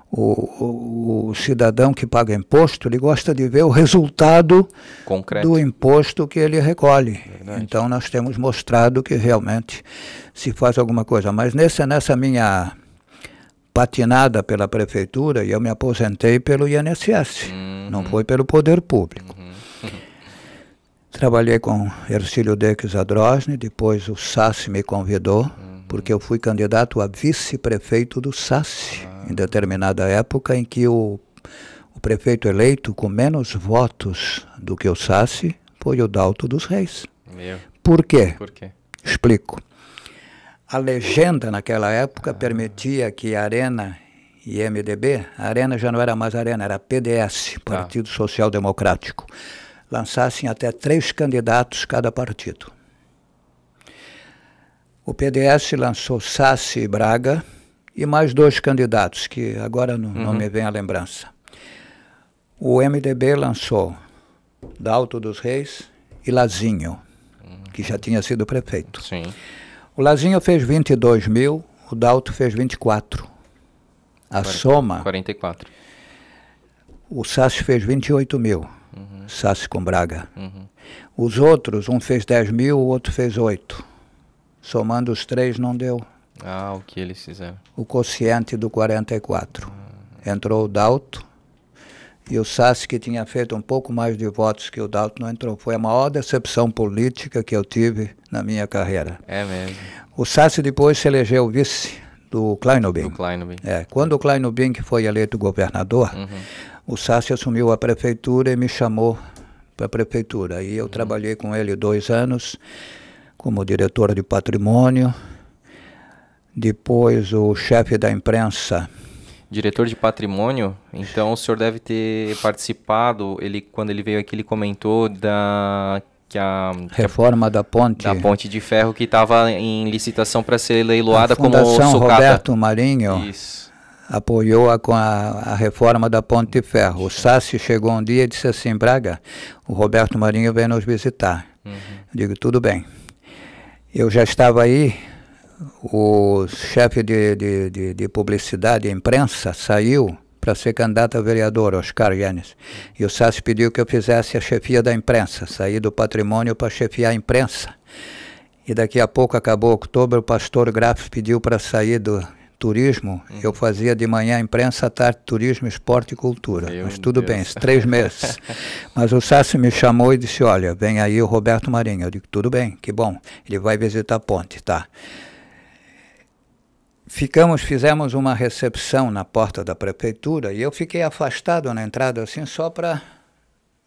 o, o, o cidadão que paga imposto, ele gosta de ver o resultado Concreto. do imposto que ele recolhe. Verdade. Então nós temos mostrado que realmente se faz alguma coisa. Mas nessa, nessa minha patinada pela prefeitura, eu me aposentei pelo INSS, uhum. não foi pelo poder público. Trabalhei com Ercílio Deques Adrosne, depois o Sassi me convidou, uhum. porque eu fui candidato a vice-prefeito do Sassi, ah. em determinada época em que o, o prefeito eleito com menos votos do que o Sassi foi o Dalto dos Reis. Meu. Por quê? Por quê? Explico. A legenda naquela época ah. permitia que a Arena e MDB, a Arena já não era mais Arena, era PDS, tá. Partido Social Democrático lançassem até três candidatos cada partido. O PDS lançou Sassi e Braga e mais dois candidatos, que agora não, uhum. não me vem à lembrança. O MDB lançou Dalto dos Reis e Lazinho, uhum. que já tinha sido prefeito. Sim. O Lazinho fez 22 mil, o Dalto fez 24. A 40, soma. 44. O Sassi fez 28 mil. Uhum. Sassi com Braga. Uhum. Os outros, um fez 10 mil, o outro fez 8. Somando os três, não deu. Ah, o que eles fizeram? O quociente do 44. Uhum. Entrou o Dalto e o Sassi, que tinha feito um pouco mais de votos que o Dalto, não entrou. Foi a maior decepção política que eu tive na minha carreira. É mesmo. O Sassi depois se elegeu vice do Kleinobing. Do Kleinobing. É, quando o Kleinobing foi eleito governador, uhum o Sassi assumiu a prefeitura e me chamou para a prefeitura. Aí eu uhum. trabalhei com ele dois anos como diretor de patrimônio, depois o chefe da imprensa. Diretor de patrimônio, então o senhor deve ter participado, ele quando ele veio aqui ele comentou da que a reforma que a, da ponte da ponte de ferro que estava em licitação para ser leiloada como sucata. Fundação Roberto Marinho. Isso apoiou-a com a, a, reforma da Ponte de Ferro. O Sassi chegou um dia e disse assim, Braga, o Roberto Marinho vem nos visitar. Uhum. Digo, tudo bem. Eu já estava aí, o chefe de, de, de, de publicidade e imprensa saiu para ser candidato a vereador, Oscar Yanes. E o Sassi pediu que eu fizesse a chefia da imprensa, sair do patrimônio para chefiar a imprensa. E daqui a pouco acabou outubro, o pastor Graf pediu para sair do turismo, uhum. eu fazia de manhã imprensa, à tarde turismo, esporte e cultura. Meu Mas tudo Deus. bem, três <laughs> meses. Mas o Sassi me chamou e disse, olha, vem aí o Roberto Marinho. Eu digo, tudo bem, que bom. Ele vai visitar a ponte, tá? Ficamos, fizemos uma recepção na porta da prefeitura e eu fiquei afastado na entrada assim só para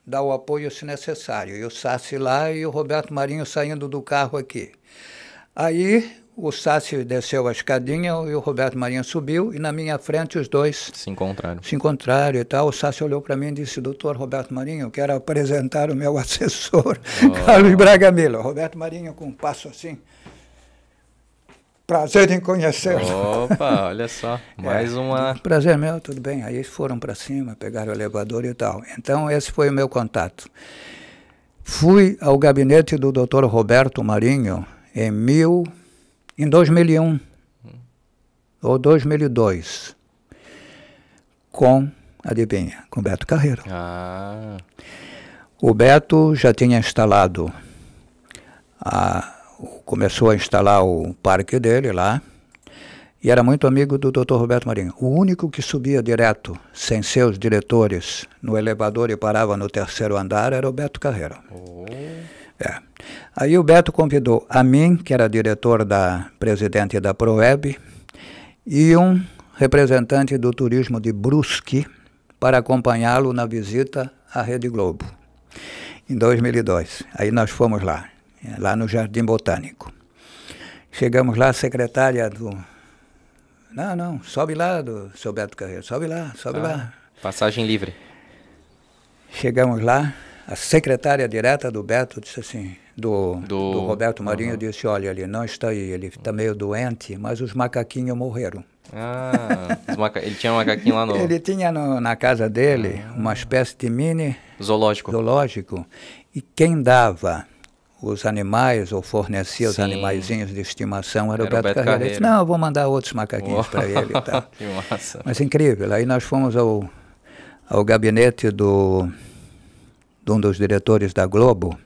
dar o apoio se necessário. E o Sassi lá e o Roberto Marinho saindo do carro aqui. Aí o Sassi desceu a escadinha e o Roberto Marinho subiu e na minha frente os dois se encontraram. Se encontraram e tal. O Sassi olhou para mim e disse: Doutor Roberto Marinho, eu quero apresentar o meu <laughs> assessor, oh. Carlos Braga Miller. Roberto Marinho com um passo assim. Prazer em conhecê-lo. Opa, olha só, <laughs> é, mais é, uma. Prazer meu, tudo bem. Aí foram para cima, pegaram o elevador e tal. Então, esse foi o meu contato. Fui ao gabinete do Dr. Roberto Marinho em 1900 em 2001 ou 2002 com, adivinha, com Beto Carreiro. Ah. O Beto já tinha instalado, a, começou a instalar o parque dele lá, e era muito amigo do Dr. Roberto Marinho. O único que subia direto, sem seus diretores, no elevador e parava no terceiro andar era o Beto Carreiro. Oh. É. Aí o Beto convidou a mim, que era diretor da presidente da Proeb, e um representante do turismo de Brusque para acompanhá-lo na visita à Rede Globo, em 2002. Aí nós fomos lá, lá no Jardim Botânico. Chegamos lá, a secretária do... Não, não, sobe lá, do seu Beto Carreiro, sobe lá, sobe ah, lá. Passagem livre. Chegamos lá, a secretária direta do Beto disse assim, do, do, do Roberto Marinho uhum. disse, olha, ele não está aí, ele está meio doente, mas os macaquinhos morreram. Ah, maca... ele tinha um macaquinho lá no... Ele tinha no, na casa dele ah. uma espécie de mini... Zoológico. Zoológico. E quem dava os animais ou fornecia os animaizinhos de estimação era, era o Beto, Beto Carreiro. Carreiro. Não, eu vou mandar outros macaquinhos para ele e <laughs> que massa. Mas incrível. Aí nós fomos ao, ao gabinete do, de um dos diretores da Globo,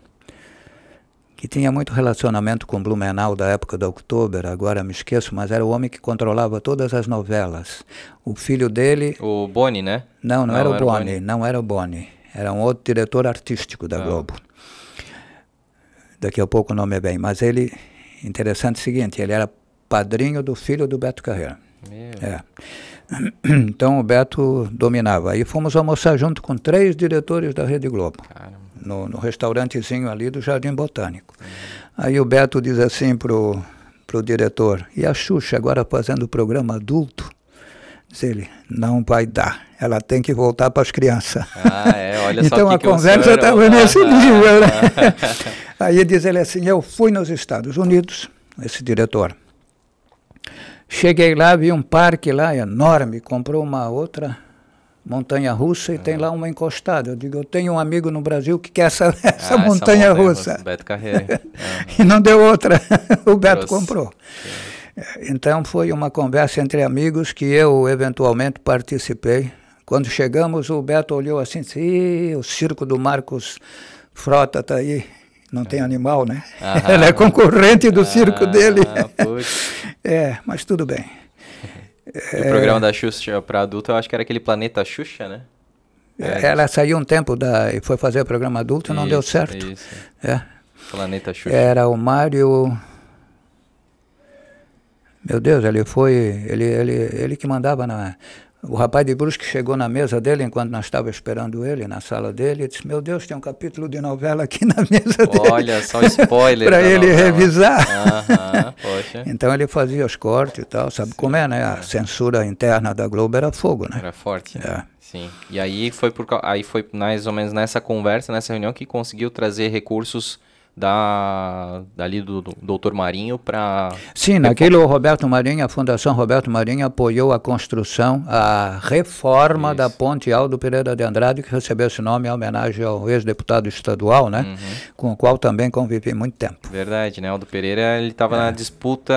que tinha muito relacionamento com Blumenau da época do Oktober, agora me esqueço, mas era o homem que controlava todas as novelas. O filho dele. O Boni, né? Não, não, não era, era, o Boni, não era o Boni. Era um outro diretor artístico da ah. Globo. Daqui a pouco o nome é bem. Mas ele, interessante o seguinte, ele era padrinho do filho do Beto Carreira. É. <clears throat> Então o Beto dominava. Aí fomos almoçar junto com três diretores da Rede Globo. Caramba no, no restaurantezinho ali do Jardim Botânico. Aí o Beto diz assim pro, pro diretor, e a Xuxa agora fazendo o programa adulto? Diz ele, não vai dar. Ela tem que voltar para as crianças. Ah, é, olha então só a conversa estava é nesse nível. Né? <laughs> Aí diz ele assim, eu fui nos Estados Unidos, esse diretor. Cheguei lá, vi um parque lá enorme, comprou uma outra montanha russa e tem lá uma encostada. Eu digo, eu tenho um amigo no Brasil que quer essa, <laughs> ah, essa, ah, montanha, essa montanha russa. Beto Carreira. Uhum. <laughs> e não deu outra. <laughs> o Beto Trouxe. comprou. Então foi uma conversa entre amigos que eu eventualmente participei. Quando chegamos, o Beto olhou assim e disse, o circo do Marcos Frota está aí. Não é. tem animal, né? Ah. Ela é concorrente do ah, circo dele. Putz. é, mas tudo bem o programa da Xuxa para adulto, eu acho que era aquele Planeta Xuxa, né? É, é, ela saiu um tempo da, e foi fazer o programa adulto, e não deu certo. Isso. É. Planeta Xuxa. Era o Mário. Meu Deus, ele foi. Ele, ele, ele que mandava na, o rapaz de Brusque chegou na mesa dele enquanto nós estávamos esperando ele, na sala dele, e disse: Meu Deus, tem um capítulo de novela aqui na mesa Olha, dele. Olha, só spoiler. <laughs> Para ele novela. revisar. Aham, poxa. <laughs> Então ele fazia os cortes e tal, sabe Sim, como é, né? É. A censura interna da Globo era fogo, né? Era forte. Né? É. Sim. E aí foi, por, aí foi mais ou menos nessa conversa, nessa reunião, que conseguiu trazer recursos da, dali do, doutor Marinho para... Sim, naquilo o Roberto Marinho, a Fundação Roberto Marinho apoiou a construção, a reforma Isso. da Ponte Aldo Pereira de Andrade, que recebeu esse nome em homenagem ao ex-deputado estadual, né? Uhum. Com o qual também convivi muito tempo. Verdade, né? Aldo Pereira, ele estava é. na disputa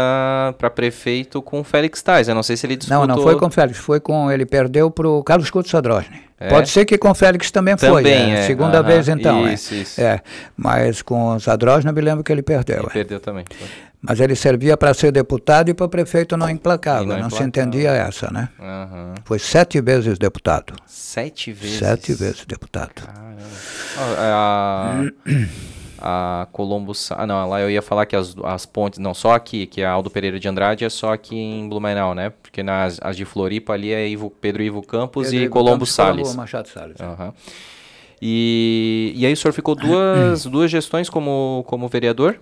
para prefeito com o Félix Tais, eu não sei se ele disputou... Não, não foi com o Félix, foi com... ele perdeu para o Carlos Couto Sadrosny. É. Pode ser que com Félix também, também foi. É. É. Segunda vez então. É. Isso, é. isso. É. Mas com Zadroz não me lembro que ele perdeu. Ele é. perdeu também. Mas ele servia para ser deputado e para prefeito não implacava. Não, não implacava. se entendia essa, né? Foi sete vezes deputado. Sete vezes? Sete vezes deputado. Caramba. Ah, a Colombo. Ah, não, lá eu ia falar que as, as pontes. Não, só aqui, que a é Aldo Pereira de Andrade é só aqui em Blumenau, né? Porque nas as de Floripa ali é Ivo, Pedro Ivo Campos Pedro e Ivo Colombo Campos, Salles. Colombo Machado Salles. Uhum. E, e aí o senhor ficou duas, duas gestões como, como vereador?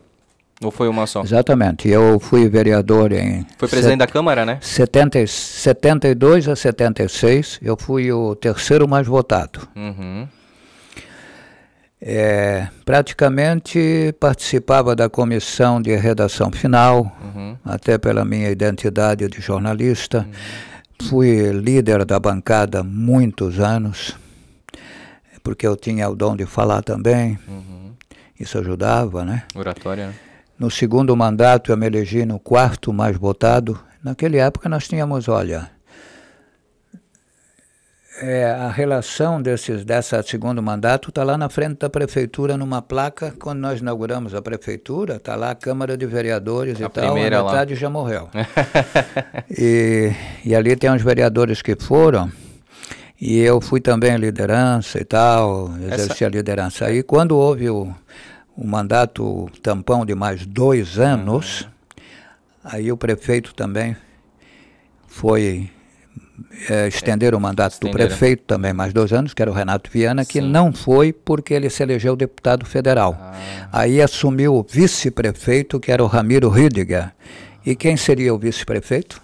Ou foi uma só? Exatamente. Eu fui vereador em. Foi presidente da Câmara, né? 70, 72 a 76. Eu fui o terceiro mais votado. Uhum é, praticamente participava da comissão de redação final, uhum. até pela minha identidade de jornalista. Uhum. Fui líder da bancada muitos anos, porque eu tinha o dom de falar também. Uhum. Isso ajudava, né? Oratória. No segundo mandato eu me elegi no quarto mais votado. Naquela época nós tínhamos, olha, é, a relação desses, dessa segundo mandato está lá na frente da prefeitura, numa placa. Quando nós inauguramos a prefeitura, está lá a Câmara de Vereadores a e tal, a metade lá. já morreu. <laughs> e, e ali tem uns vereadores que foram, e eu fui também liderança e tal, exerci Essa... a liderança. Aí quando houve o, o mandato tampão de mais dois anos, uhum. aí o prefeito também foi é, estenderam o mandato do prefeito também mais dois anos, que era o Renato Viana, que Sim. não foi porque ele se elegeu deputado federal. Ah. Aí assumiu o vice-prefeito, que era o Ramiro Ridiger. E quem seria o vice-prefeito?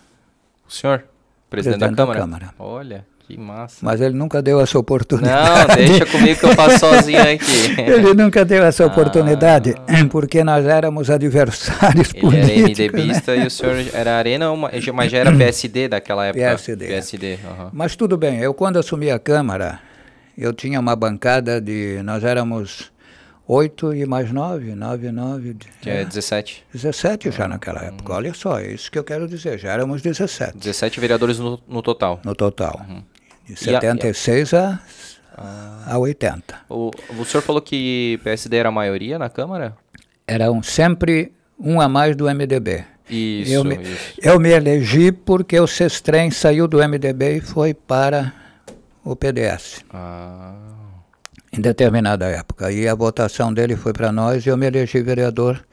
O senhor, presidente, presidente da, Câmara. da Câmara. Olha. Que massa. Mas ele nunca deu essa oportunidade. Não, deixa <laughs> comigo que eu faço sozinho aqui. ele nunca deu essa ah. oportunidade, porque nós éramos adversários ele políticos. Ele era MDBista né? e o senhor era Arena, mas já era hum. PSD daquela época? PSD. PSD uhum. Mas tudo bem, eu quando assumi a Câmara, eu tinha uma bancada de... Nós éramos oito e mais nove, nove, nove... É, é dezessete. Dezessete já ah, naquela hum. época, olha só, é isso que eu quero dizer, já éramos dezessete. Dezessete vereadores no, no total. No total. Uhum. De 76 e a, a, ah. a, 80. O, o senhor falou que PSD era a maioria na Câmara? Era um, sempre um a mais do MDB. Isso eu, me, isso. eu me elegi porque o Sestrem saiu do MDB e foi para o PDS. Ah. Em determinada época. E a votação dele foi para nós e eu me elegi vereador.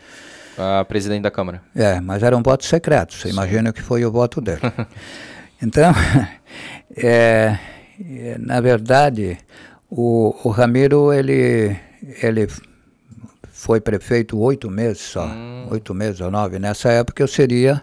Ah, presidente da Câmara. É, mas era um voto secreto. Você imagina que foi o voto dele. <laughs> então, é, na verdade, o, o, Ramiro, ele, ele foi prefeito oito meses só, hum. oito meses ou nove. Nessa época eu seria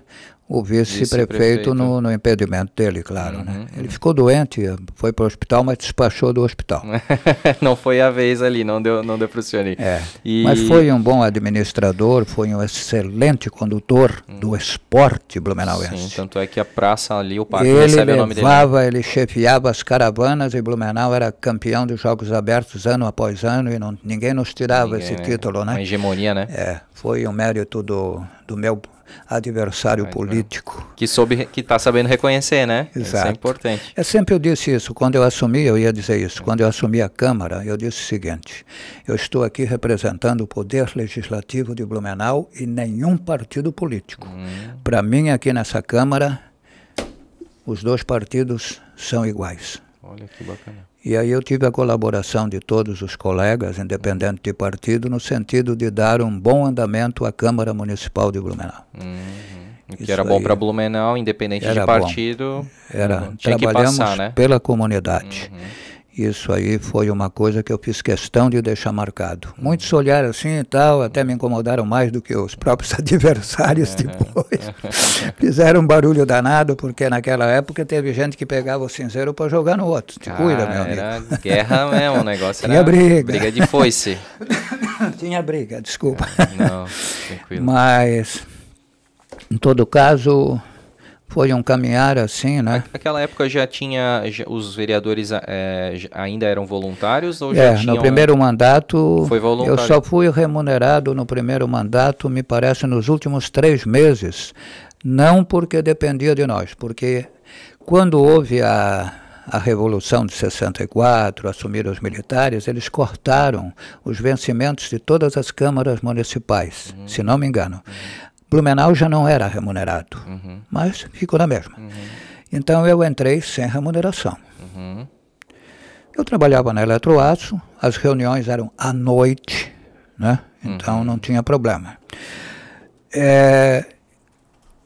o vice-prefeito no, no impedimento dele, claro. Uhum, né? Ele uhum. ficou doente, foi para o hospital, mas despachou do hospital. <laughs> não foi a vez ali, não deu, não deu para o senhor É, e... Mas foi um bom administrador, foi um excelente condutor uhum. do esporte blumenauense. Sim, tanto é que a praça ali, o parque ele recebe levava, o nome dele. Né? Ele chefiava as caravanas e Blumenau era campeão dos Jogos Abertos ano após ano e não, ninguém nos tirava ninguém, esse né? título, né? Uma hegemonia, né? É, foi um mérito do, do meu adversário Mas, político. Que soube, que está sabendo reconhecer, né? Exato. Isso é importante. É sempre eu disse isso. Quando eu assumi, eu ia dizer isso. Quando eu assumi a Câmara, eu disse o seguinte: eu estou aqui representando o Poder Legislativo de Blumenau e nenhum partido político. Hum. Para mim, aqui nessa Câmara, os dois partidos são iguais. Olha que bacana. E aí eu tive a colaboração de todos os colegas, independente de partido, no sentido de dar um bom andamento à Câmara Municipal de Blumenau. Uhum. Que era bom para Blumenau, independente de partido. Bom. Era, tinha trabalhamos que passar, né? pela comunidade. Uhum. Isso aí foi uma coisa que eu fiz questão de deixar marcado. Muitos olharam assim e tal, até me incomodaram mais do que os próprios <laughs> adversários depois. Fizeram um barulho danado, porque naquela época teve gente que pegava o cinzeiro para jogar no outro. Te ah, cuida, meu amigo. Era guerra <laughs> mesmo, o negócio Tinha era briga. briga de foice. <coughs> Tinha briga, desculpa. Ah, não, tranquilo. Mas, em todo caso, foi um caminhar assim, né? Naquela época já tinha, já, os vereadores é, ainda eram voluntários ou é, tinham... no primeiro mandato, foi voluntário. eu só fui remunerado no primeiro mandato, me parece, nos últimos três meses, não porque dependia de nós, porque quando houve a, a Revolução de 64, assumiram os militares, eles cortaram os vencimentos de todas as câmaras municipais, uhum. se não me engano. Uhum. Blumenau já não era remunerado, uhum. mas ficou na mesma. Uhum. Então eu entrei sem remuneração. Uhum. Eu trabalhava na Eletroaço, as reuniões eram à noite, né? então uhum. não tinha problema. É,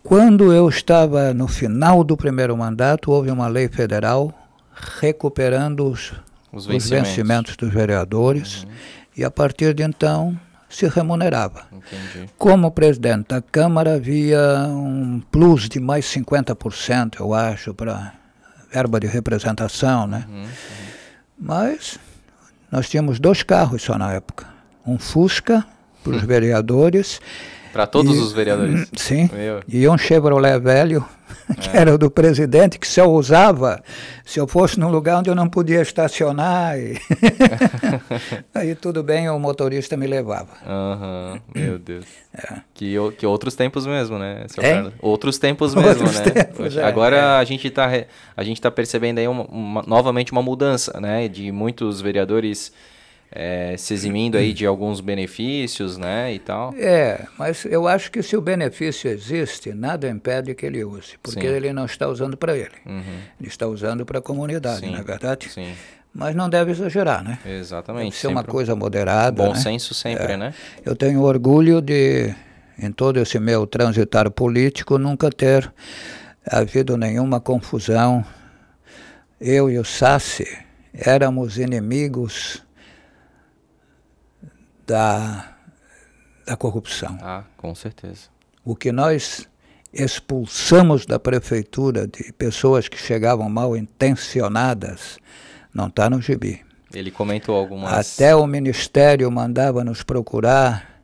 quando eu estava no final do primeiro mandato, houve uma lei federal recuperando os, os, vencimentos. os vencimentos. dos vereadores, uhum. e a partir de então se remunerava. Entendi. Como presidente da Câmara, havia um plus de mais 50%, eu acho, para verba de representação, né? Uhum, uhum. Mas nós tínhamos dois carros só na época. Um Fusca para os uhum. <laughs> vereadores para todos e, os vereadores. <clears throat> Sim. Meu. E um Chevrolet velho, <laughs> que é. era o do presidente, que se eu usava, se eu fosse num lugar onde eu não podia estacionar. E... <laughs> Aí tudo bem, o motorista me levava. Uhum. Meu Deus. <clears throat> É. Que, que outros tempos mesmo, né, seu é? Outros tempos mesmo, outros né? Tempos, é, Agora é. a gente está a gente tá percebendo aí uma, uma, novamente uma mudança, né? De muitos vereadores é, se eximindo aí de alguns benefícios, né, e tal. É, mas eu acho que se o benefício existe, nada impede que ele use, porque Sim. ele não está usando para ele, uhum. ele está usando para a comunidade, Sim. na é verdade. Sim. Mas não deve exagerar, né? Exatamente. Deve ser sempre uma coisa moderada. Bom né? senso sempre, é. né? Eu tenho orgulho de, em todo esse meu transitar político, nunca ter havido nenhuma confusão. Eu e o Sassi éramos inimigos da, da corrupção. Ah, com certeza. O que nós expulsamos da prefeitura de pessoas que chegavam mal intencionadas não está no gibi. Ele comentou algumas. Até o ministério mandava nos procurar,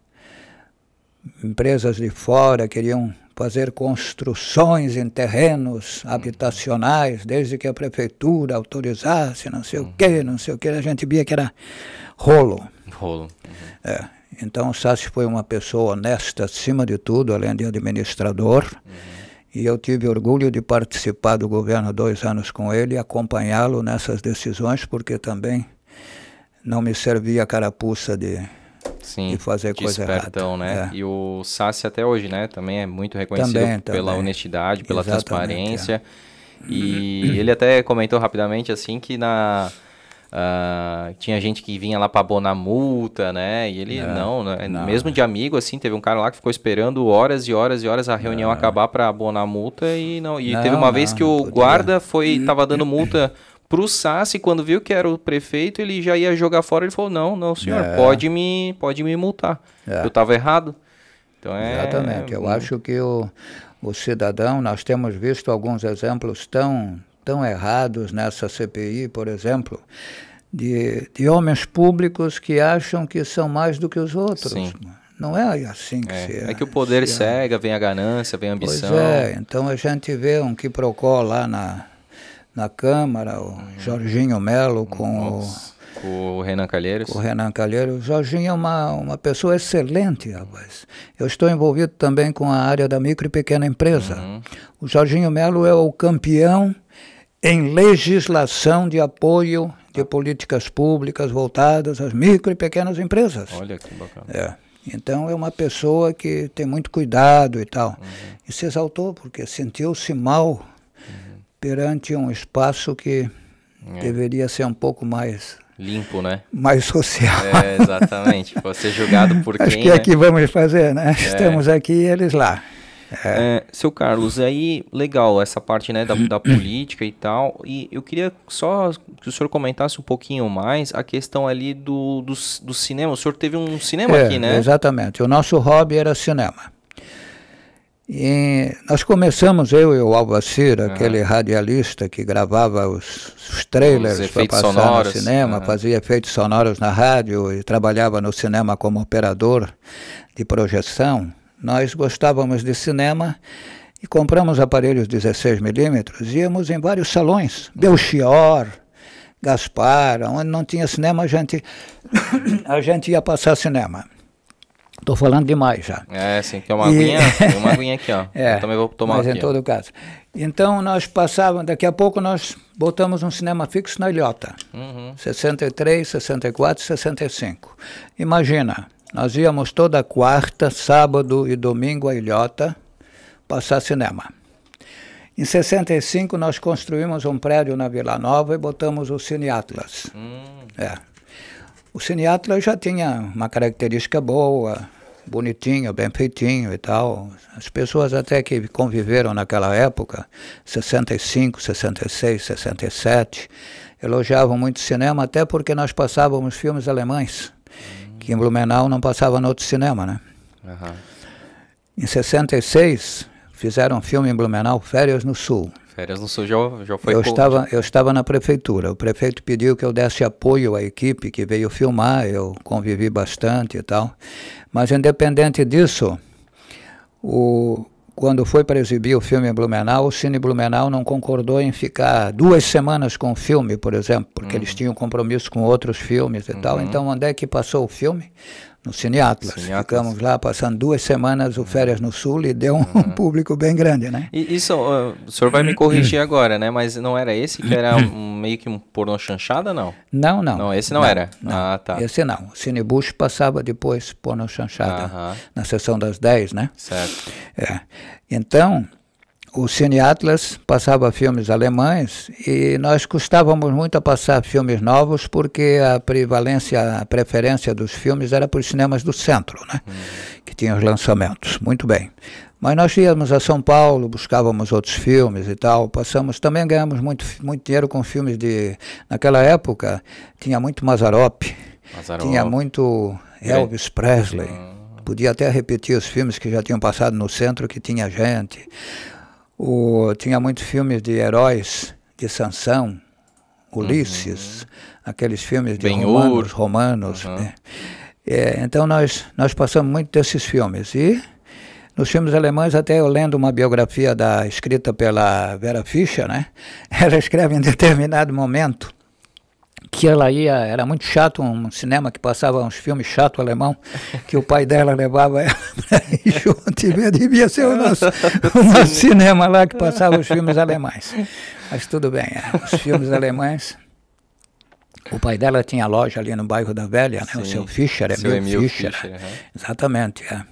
empresas de fora queriam fazer construções em terrenos uhum. habitacionais, desde que a prefeitura autorizasse, não sei uhum. o que não sei o que A gente via que era rolo rolo. Uhum. É. Então, Sassi foi uma pessoa honesta, acima de tudo, além de administrador. Uhum. E eu tive orgulho de participar do governo dois anos com ele e acompanhá-lo nessas decisões, porque também não me servia a carapuça de, Sim, de fazer de coisa espertão, errada. né? É. E o Sassi até hoje, né? Também é muito reconhecido também, pela também. honestidade, pela Exatamente, transparência. É. E ele até comentou rapidamente, assim, que na Uh, tinha gente que vinha lá pra abonar multa, né? E ele, não, é, não, né? não mesmo de amigo, assim, teve um cara lá que ficou esperando horas e horas e horas a reunião é. acabar para abonar multa e não. E teve uma vez que o guarda foi, hum. tava dando multa pro Sassi, quando viu que era o prefeito, ele já ia jogar fora, ele falou, não, não, senhor, é. pode, me, pode me multar. É. Eu estava errado. Então é... Exatamente. Eu hum. acho que o, o cidadão, nós temos visto alguns exemplos tão tão errados nessa CPI, por exemplo, de, de homens públicos que acham que são mais do que os outros. Sim. Não é assim que é. se é. É que o poder se cega, é. vem a ganância, vem a ambição. Pois é, então a gente vê um que procó lá na, na Câmara, o hum. Jorginho Melo com o... Com o Renan Calheiros? Com o Renan Calheiros. O Jorginho é uma, uma pessoa excelente, rapaz. Eu estou envolvido também com a área da micro e pequena empresa. Uhum. O Jorginho Melo é o campeão em legislação de apoio de políticas públicas voltadas às micro e pequenas empresas. Olha que bacana. É. Então é uma pessoa que tem muito cuidado e tal. Uhum. E se exaltou porque sentiu-se mal uhum. perante um espaço que é. deveria ser um pouco mais limpo, né? Mais social. É, exatamente. Pode ser julgado por <laughs> Acho quem, que é né? que vamos fazer, né? É. Estamos aqui e eles lá. É. É, seu Carlos, aí legal essa parte né, da, da <clears throat> política e tal. E eu queria só que o senhor comentasse um pouquinho mais a questão ali do, do, do cinema. O senhor teve um cinema é, aqui, né? Exatamente. O nosso hobby era cinema. E nós começamos, eu e o Alvacir, aquele radialista que gravava os, os trailers para passar sonoros, no cinema, fazia efeitos sonoros na rádio e trabalhava no cinema como operador de projeção. Nós gostávamos de cinema e compramos aparelhos 16 milímetros. íamos em vários salões, Belchior, Gaspar, onde não tinha cinema, a gente, <coughs> a gente ia passar cinema. Estou falando demais já. É, sim, tem é uma e... aguinha, tem uma aguinha aqui, ó. <laughs> É, Eu também vou tomar mas aqui. em todo caso. Então, nós passávamos, daqui a pouco nós botamos um cinema fixo na Ilhota. Uhum. 63, 64, 65. Imagina, nós íamos toda quarta, sábado e domingo a Ilhota passar cinema. Em 65 nós construímos um prédio na Vila Nova e botamos o Cine Atlas. Hum. É. O Cine Atlas já tinha uma característica boa, bonitinho, bem feitinho e tal. As pessoas até que conviveram naquela época, 65, 66, 67, elogiavam muito o cinema até porque nós passávamos filmes alemães em Blumenau não passava no outro cinema, né? Uhum. Em 66, fizeram um filme em Blumenau, Férias no Sul. Férias no Sul já, já foi... Eu estava, eu estava na prefeitura, o prefeito pediu que eu desse apoio à equipe que veio filmar, eu convivi bastante e tal. Mas independente disso, o, quando foi para exibir o filme em Blumenau, o Cine Blumenau não concordou em ficar duas semanas com o filme, por exemplo, porque uhum. eles tinham compromisso com outros filmes e uhum. tal. Então, onde é que passou o filme? no Cine Atlas. Cine Atlas. Ficamos lá passando duas semanas o Férias no Sul e deu um uhum. <laughs> público bem grande, né? E isso, uh, o senhor vai me corrigir agora, né? Mas não era esse que era um, uhum. meio que um pornô chanchada, não? Não, não. Não, esse não, não era? Não. Ah, tá. Esse não. O Cine Bush passava depois pornô chanchada, uhum. na sessão das 10, né? Certo. É. Então, o Cine Atlas passava filmes alemães e nós custávamos muito a passar filmes novos porque a prevalência, a preferência dos filmes era para os cinemas do centro, né? Hum. que tinham os lançamentos. Muito bem. Mas nós íamos a São Paulo, buscávamos outros filmes e tal, passamos, também ganhamos muito, muito dinheiro com filmes de... Naquela época tinha muito Mazarop, tinha muito Elvis Presley, hum. podia até repetir os filmes que já tinham passado no centro que tinha gente o, tinha muitos filmes de heróis, de Sansão, Ulisses, uhum. aqueles filmes de ben romanos, romanos uhum. né? é, então nós, nós passamos muito desses filmes. E nos filmes alemães, até eu lendo uma biografia da, escrita pela Vera Fischer, né? <laughs> ela escreve em determinado momento que ela ia, era muito chato, um cinema que passava uns filmes chato alemão, que o pai dela levava ela <laughs> para ir junto e ver, devia ser o nosso, <laughs> o nosso cinema lá que passava os filmes alemães. Mas tudo bem, é, os filmes alemães. O pai dela tinha loja ali no bairro da Velha, né? o seu Fischer, é meu Fischer. Fischer uhum. Exatamente, é.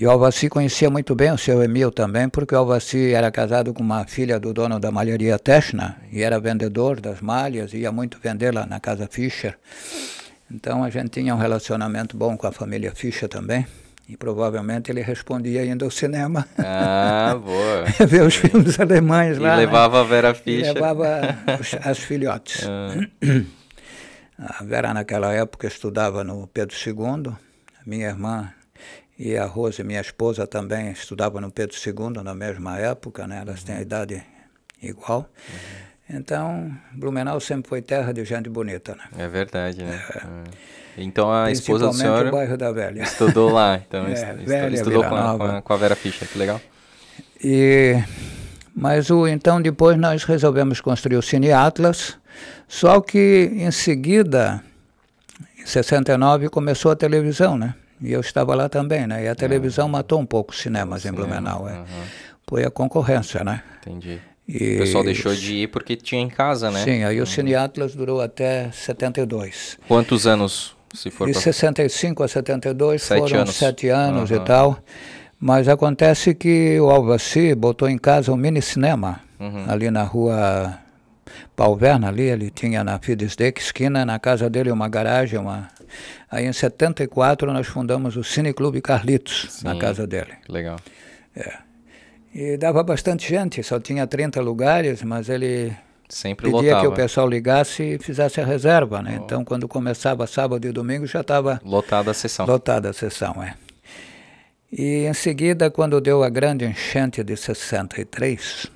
E o Alvaci conhecia muito bem o seu Emil também, porque o Alvaci era casado com uma filha do dono da malharia Tesna e era vendedor das malhas, ia muito vender lá na casa Fischer. Então a gente tinha um relacionamento bom com a família Fischer também. E provavelmente ele respondia indo ao cinema. Ah, <laughs> boa. Ver os filmes alemães e lá. E né? levava né? a Vera Fischer. E levava <laughs> os, as filhotes. Ah. A Vera naquela época estudava no Pedro II. A minha irmã e a Rose, minha esposa, também estudava no Pedro II na mesma época, né? Elas uhum. têm a uhum. idade igual. Uhum. Então, Blumenau sempre foi terra de gente bonita, né? É verdade, né? É. é. Então a esposa do senhor o bairro da Velha. estudou lá, então <laughs> é, velha, estudou com a, com, a, Vera Fischer, que legal. E mas o então depois nós resolvemos construir o Cine Atlas, só que em seguida, em 69 começou a televisão, né? E eu estava lá também, né? E a televisão matou um pouco os cinemas cinema, em Blumenau. É. Uhum. Foi a concorrência, né? Entendi. E o pessoal deixou de ir porque tinha em casa, né? Sim, aí uhum. o Cine Atlas durou até 72. Quantos anos, se for De pra... 65 a 72 sete foram anos. sete anos e tal. Mas acontece que o Alvaci botou em casa um mini cinema uhum. ali na rua Palverna ali, ele tinha na Fides Deck, esquina, na casa dele uma garagem, uma Aí em 74 nós fundamos o Cineclube Carlitos, Sim, na casa dele. Legal. É. E dava bastante gente, só tinha 30 lugares, mas ele Sempre pedia lotava. que o pessoal ligasse e fizesse a reserva, né? Oh. Então quando começava sábado e domingo já estava lotada a sessão. Lotada a sessão, é. E em seguida, quando deu a grande enchente de 63,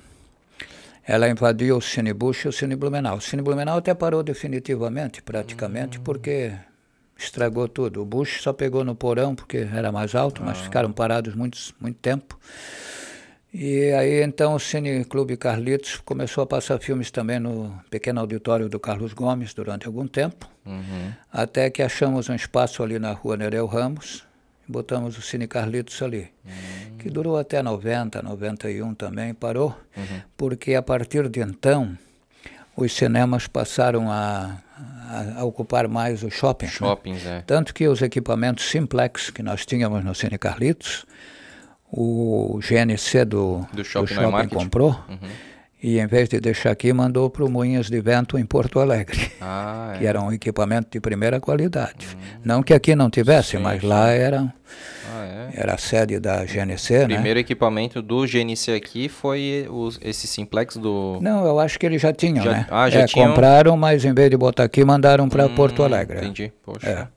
ela invadiu o Cine Bush e o Cine Blumenau. O Cine Blumenau até parou definitivamente, praticamente, uhum. porque estragou tudo. O Bush só pegou no porão porque era mais alto, ah. mas ficaram parados muito muito tempo. E aí então o Cine Clube Carlitos começou a passar filmes também no pequeno auditório do Carlos Gomes durante algum tempo, uhum. até que achamos um espaço ali na rua Nereu Ramos e botamos o Cine Carlitos ali, uhum. que durou até 90, 91 também, parou, uhum. porque a partir de então os cinemas passaram a, a, ocupar mais o shopping. Shoppings, né? é. Tanto que os equipamentos simplex que nós tínhamos no Cine Carlitos, o GNC do, do shopping, do shopping comprou. Uhum. E em vez de deixar aqui, mandou para o Moinhos de Vento em Porto Alegre, ah, <laughs> é. que era um equipamento de primeira qualidade. Hum. Não que aqui não tivesse, sim, mas sim. lá eram é? Era a sede da GNC, O né? primeiro equipamento do GNC aqui foi os, esse simplex do... Não, eu acho que eles já tinham, já, né? Ah, já é, tinham? compraram, mas em vez de botar aqui, mandaram para hum, Porto Alegre. Entendi, poxa. É.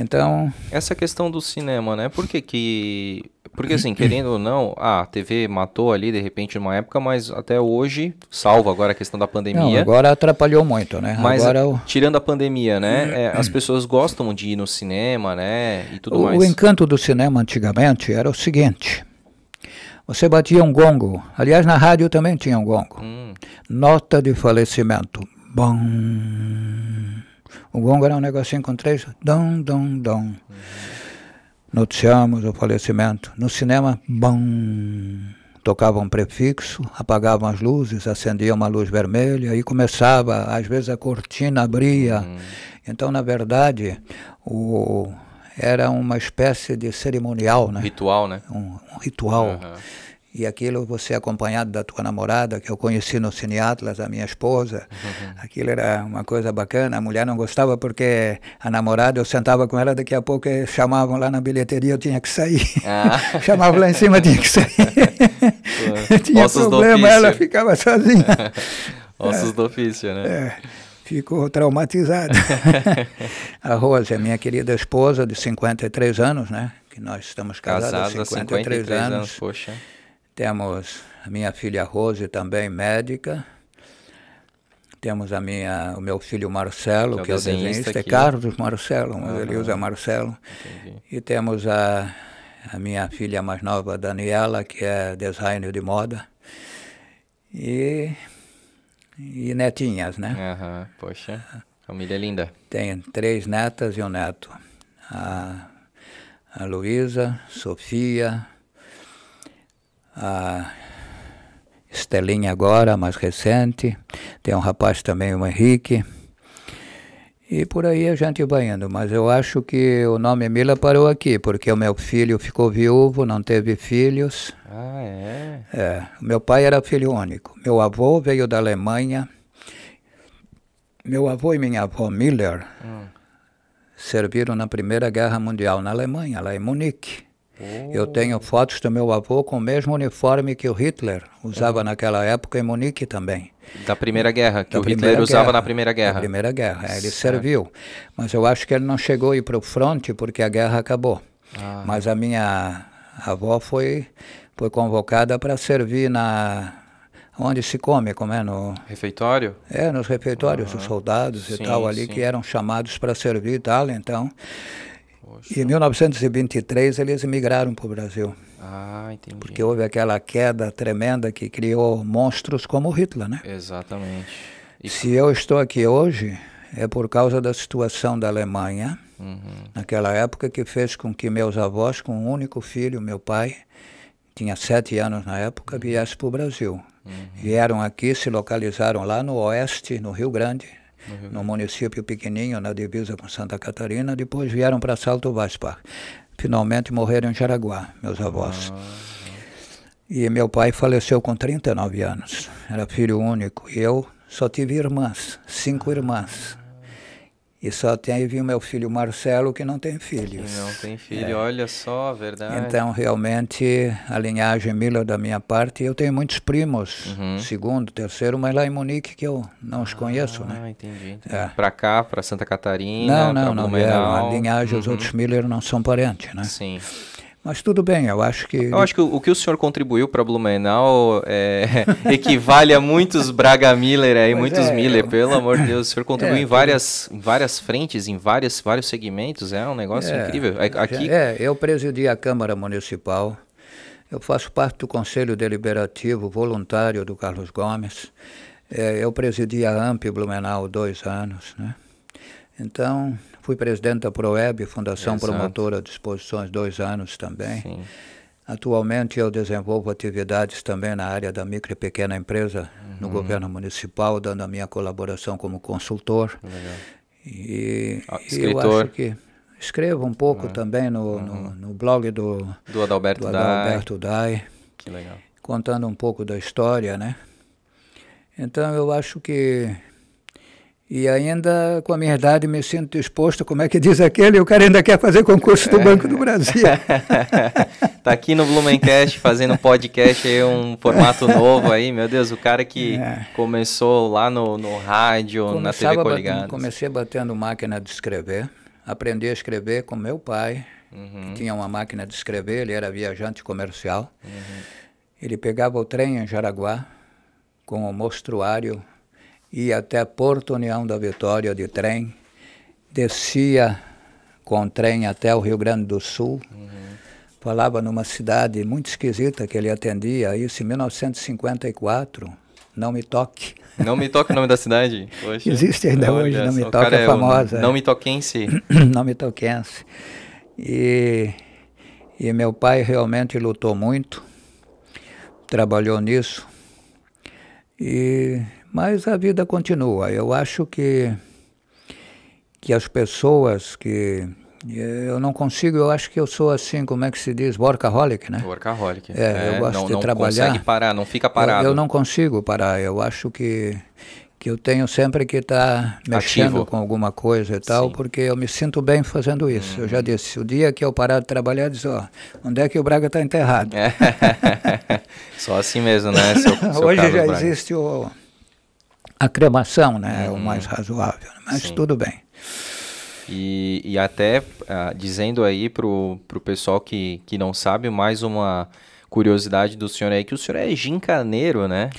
Então... Essa questão do cinema, né? Por que que porque assim, <clears throat> querendo ou não, a TV matou ali de repente numa época, mas até hoje, salvo agora a questão da pandemia. Não, agora atrapalhou muito, né? Mas agora eu... tirando a pandemia, né? É, as pessoas gostam de ir no cinema, né? E tudo o, mais. O encanto do cinema antigamente era o seguinte: você batia um gongo. Aliás, na rádio também tinha um gongo. Hum. Nota de falecimento. Bom. O gongo era um negocinho com três. Dom, dom, dom. Hum noticiamos o falecimento. No cinema, bam, tocava um prefixo, apagavam as luzes, acendia uma luz vermelha e começava, às vezes a cortina abria. Uhum. Então, na verdade, o, era uma espécie de cerimonial, né? Ritual, né? Um, um ritual. Uhum e aquilo você acompanhado da tua namorada, que eu conheci no Cine Atlas, a minha esposa, uhum. aquilo era uma coisa bacana, a mulher não gostava porque a namorada, eu sentava com ela, daqui a pouco eh, chamavam lá na bilheteria, eu tinha que sair, ah. <laughs> chamavam lá em cima, tinha que sair, <laughs> <laughs> tinha Ossos problema, ela ficava sozinha. Ossos é. do ofício, né? É. Ficou traumatizada. a Rose, minha querida esposa de 53 anos, né? Que nós estamos casados, casados há 53, 53 anos. anos. Poxa. Temos a minha filha Rose, também médica. Temos a minha, o meu filho Marcelo, que, é o é desenhista, é aqui. é Carlos Marcelo, mas uhum. ele usa Marcelo. Entendi. E temos a, a minha filha mais nova, Daniela, que é designer de moda. E, e netinhas, né? uhum. poxa, família linda. Tem três netas e um neto. A, a Luísa, Sofia, a Estelinha agora, mais recente, tem um rapaz também, o Henrique. E por aí a gente vai indo, mas eu acho que o nome Mila parou aqui, porque o meu filho ficou viúvo, não teve filhos. Ah, é? É, meu pai era filho único. Meu avô veio da Alemanha. Meu avô e minha avó Miller hum. serviram na Primeira Guerra Mundial na Alemanha, lá em Munique. Oh. Eu tenho fotos do meu avô com o mesmo uniforme que o Hitler usava é. naquela época em Munique também. Da Primeira Guerra, que da o Hitler guerra, usava na Primeira Guerra. Na Primeira Guerra, é, ele certo. serviu. Mas eu acho que ele não chegou a ir para o fronte porque a guerra acabou. Ah. Mas a minha avó foi, foi convocada para servir na, onde se come, como é no refeitório? É, nos refeitórios, uhum. os soldados sim, e tal ali sim. que eram chamados para servir e tal, então Poxa. Em 1923 eles emigraram para o Brasil. Ah, entendi. Porque houve aquela queda tremenda que criou monstros como Hitler, né? Exatamente. E... Se eu estou aqui hoje, é por causa da situação da Alemanha, uhum. naquela época que fez com que meus avós, com um único filho, meu pai, tinha sete anos na época, uhum. viesse para o Brasil. Uhum. Vieram aqui, se localizaram lá no oeste, no Rio Grande, Uhum. no município pequenininho, na divisa com Santa Catarina. Depois vieram para Salto Vaspar. Finalmente morreram em Jaraguá, meus avós. Ah. E meu pai faleceu com 39 anos. Era filho único. E eu só tive irmãs, cinco ah. irmãs. E só teve o meu filho Marcelo, que não tem filhos. Não tem filho, é. olha só, verdade. Então, realmente, a linhagem Miller da minha parte, eu tenho muitos primos, uhum. segundo, terceiro, mas lá em Munique que eu não os conheço, né? ah, né? entendi. entendi. É. Para cá, para Santa Catarina, Não, não, não, não. a linhagem, uhum. os outros Miller não são parentes, né? Sim. Mas tudo bem, eu acho que. Eu acho que o, o que o senhor contribuiu para Blumenau é, <laughs> equivale a muitos Braga Miller aí, muitos é, Miller, eu... pelo amor de Deus. O senhor contribuiu é, em, várias, em várias frentes, em várias, vários segmentos, é um negócio é, incrível. É, é. Aqui... É, eu presidi a Câmara Municipal, eu faço parte do Conselho Deliberativo Voluntário do Carlos Gomes, eu presidi a AMP Blumenau dois anos, né? Então, Fui presidente da ProEB, Fundação Exato. Promotora de Exposições, dois anos também. Sim. Atualmente eu desenvolvo atividades também na área da micro e pequena empresa uhum. no governo municipal, dando a minha colaboração como consultor. Legal. E, ah, escritor. eu acho que escrevo um pouco uhum. também no, uhum. no, no, blog do, do Adalberto, do Adalberto Dai. Dai. Que legal. Contando um pouco da história, né? Então eu acho que e ainda com a minha idade me sinto exposto, como é que diz aquele, o cara ainda quer fazer concurso do Banco do Brasil. <laughs> tá aqui no Blumencast fazendo podcast aí, um formato novo aí, meu Deus, o cara que é. começou lá no, no rádio, Começava na TV Coligada. Comecei batendo máquina de escrever, aprendi a escrever com meu pai, uhum. que tinha uma máquina de escrever, ele era viajante comercial. Uhum. Ele pegava o trem em Jaraguá, com o mostruário ia até Porto União da Vitória de trem, descia com trem até o Rio Grande do Sul, uhum. falava numa cidade muito esquisita que ele atendia, isso em 1954, Não Me Toque. Não Me Toque o nome da cidade? Poxa. Existe ainda Olha, hoje, Não Me Toque é, é famosa. Não Me Toquense. <clears throat> não Me Toquense. E, e meu pai realmente lutou muito, trabalhou nisso, e mas a vida continua. Eu acho que, que as pessoas que. Eu não consigo, eu acho que eu sou assim, como é que se diz? Workaholic, né? Workaholic. É, é eu gosto não, de não trabalhar. Não consegue parar, não fica parado. Eu, eu, não consigo parar. Eu acho que, que eu tenho sempre que estar tá mexendo Ativo. com alguma coisa e tal, Sim. porque eu me sinto bem fazendo isso. Hum. Eu já uhum. disse, o dia que eu parar de trabalhar, eu diz, ó, onde é que o Braga está enterrado? É. <laughs> Só assim mesmo, né? Seu, <laughs> seu Hoje já Braga. existe o a cremação, né, é o uhum. mais razoável, né, mas Sim. tudo bem. E, e até uh, dizendo aí pro, pro pessoal que, que não sabe, mais uma curiosidade do senhor aí, que o senhor é gincaneiro, né?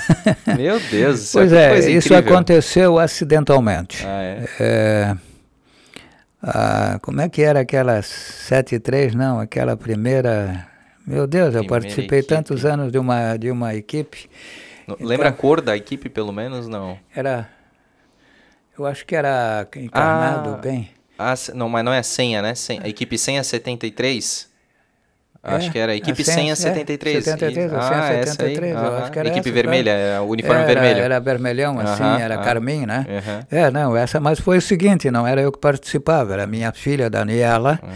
<laughs> Meu Deus, é, isso Pois é, é isso aconteceu acidentalmente. Ah, é? é a, ah, como é que era aquela 73, não, aquela primeira... Meu Deus, eu participei equipe. tantos anos de uma, de uma equipe então, Lembra a cor da equipe, pelo menos, não? Era. Eu acho que era encarnado ah, bem. Ah, não, mas não é a senha, né? Senha, a equipe senha 73? É, acho é, que era a equipe a senha, 100 73. É, 73, e, a ah, senha ah, 73, eu ah, acho que era Equipe essa, vermelha, é, o uniforme era, vermelho. Era vermelhão, assim, era carmim, né? Uh -huh. É, não, essa, mas foi o seguinte, não era eu que participava, era minha filha, Daniela, uh -huh.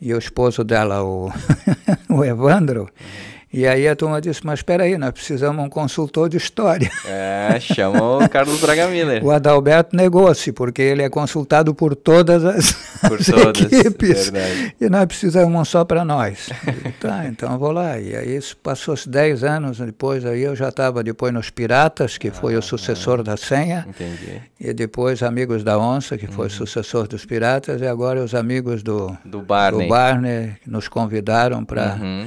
e o esposo dela, o, <laughs> o Evandro. Uh uhum. -huh. E aí a turma disse, mas espera aí, nós precisamos um consultor de história. <laughs> É, chamou o Carlos Dragamiller. o Adalberto negou-se, porque ele é consultado por todas as, por as todas, equipes. Verdade. E nós precisamos um só para nós. E, tá, então vou lá. E aí isso passou-se 10 anos depois, aí eu já estava depois nos Piratas, que ah, foi o ah. sucessor ah, da Senha. Entendi. E depois Amigos da Onça, que foi o uhum. sucessor dos Piratas, e agora os amigos do, do Barney, do Barney nos convidaram para... Uhum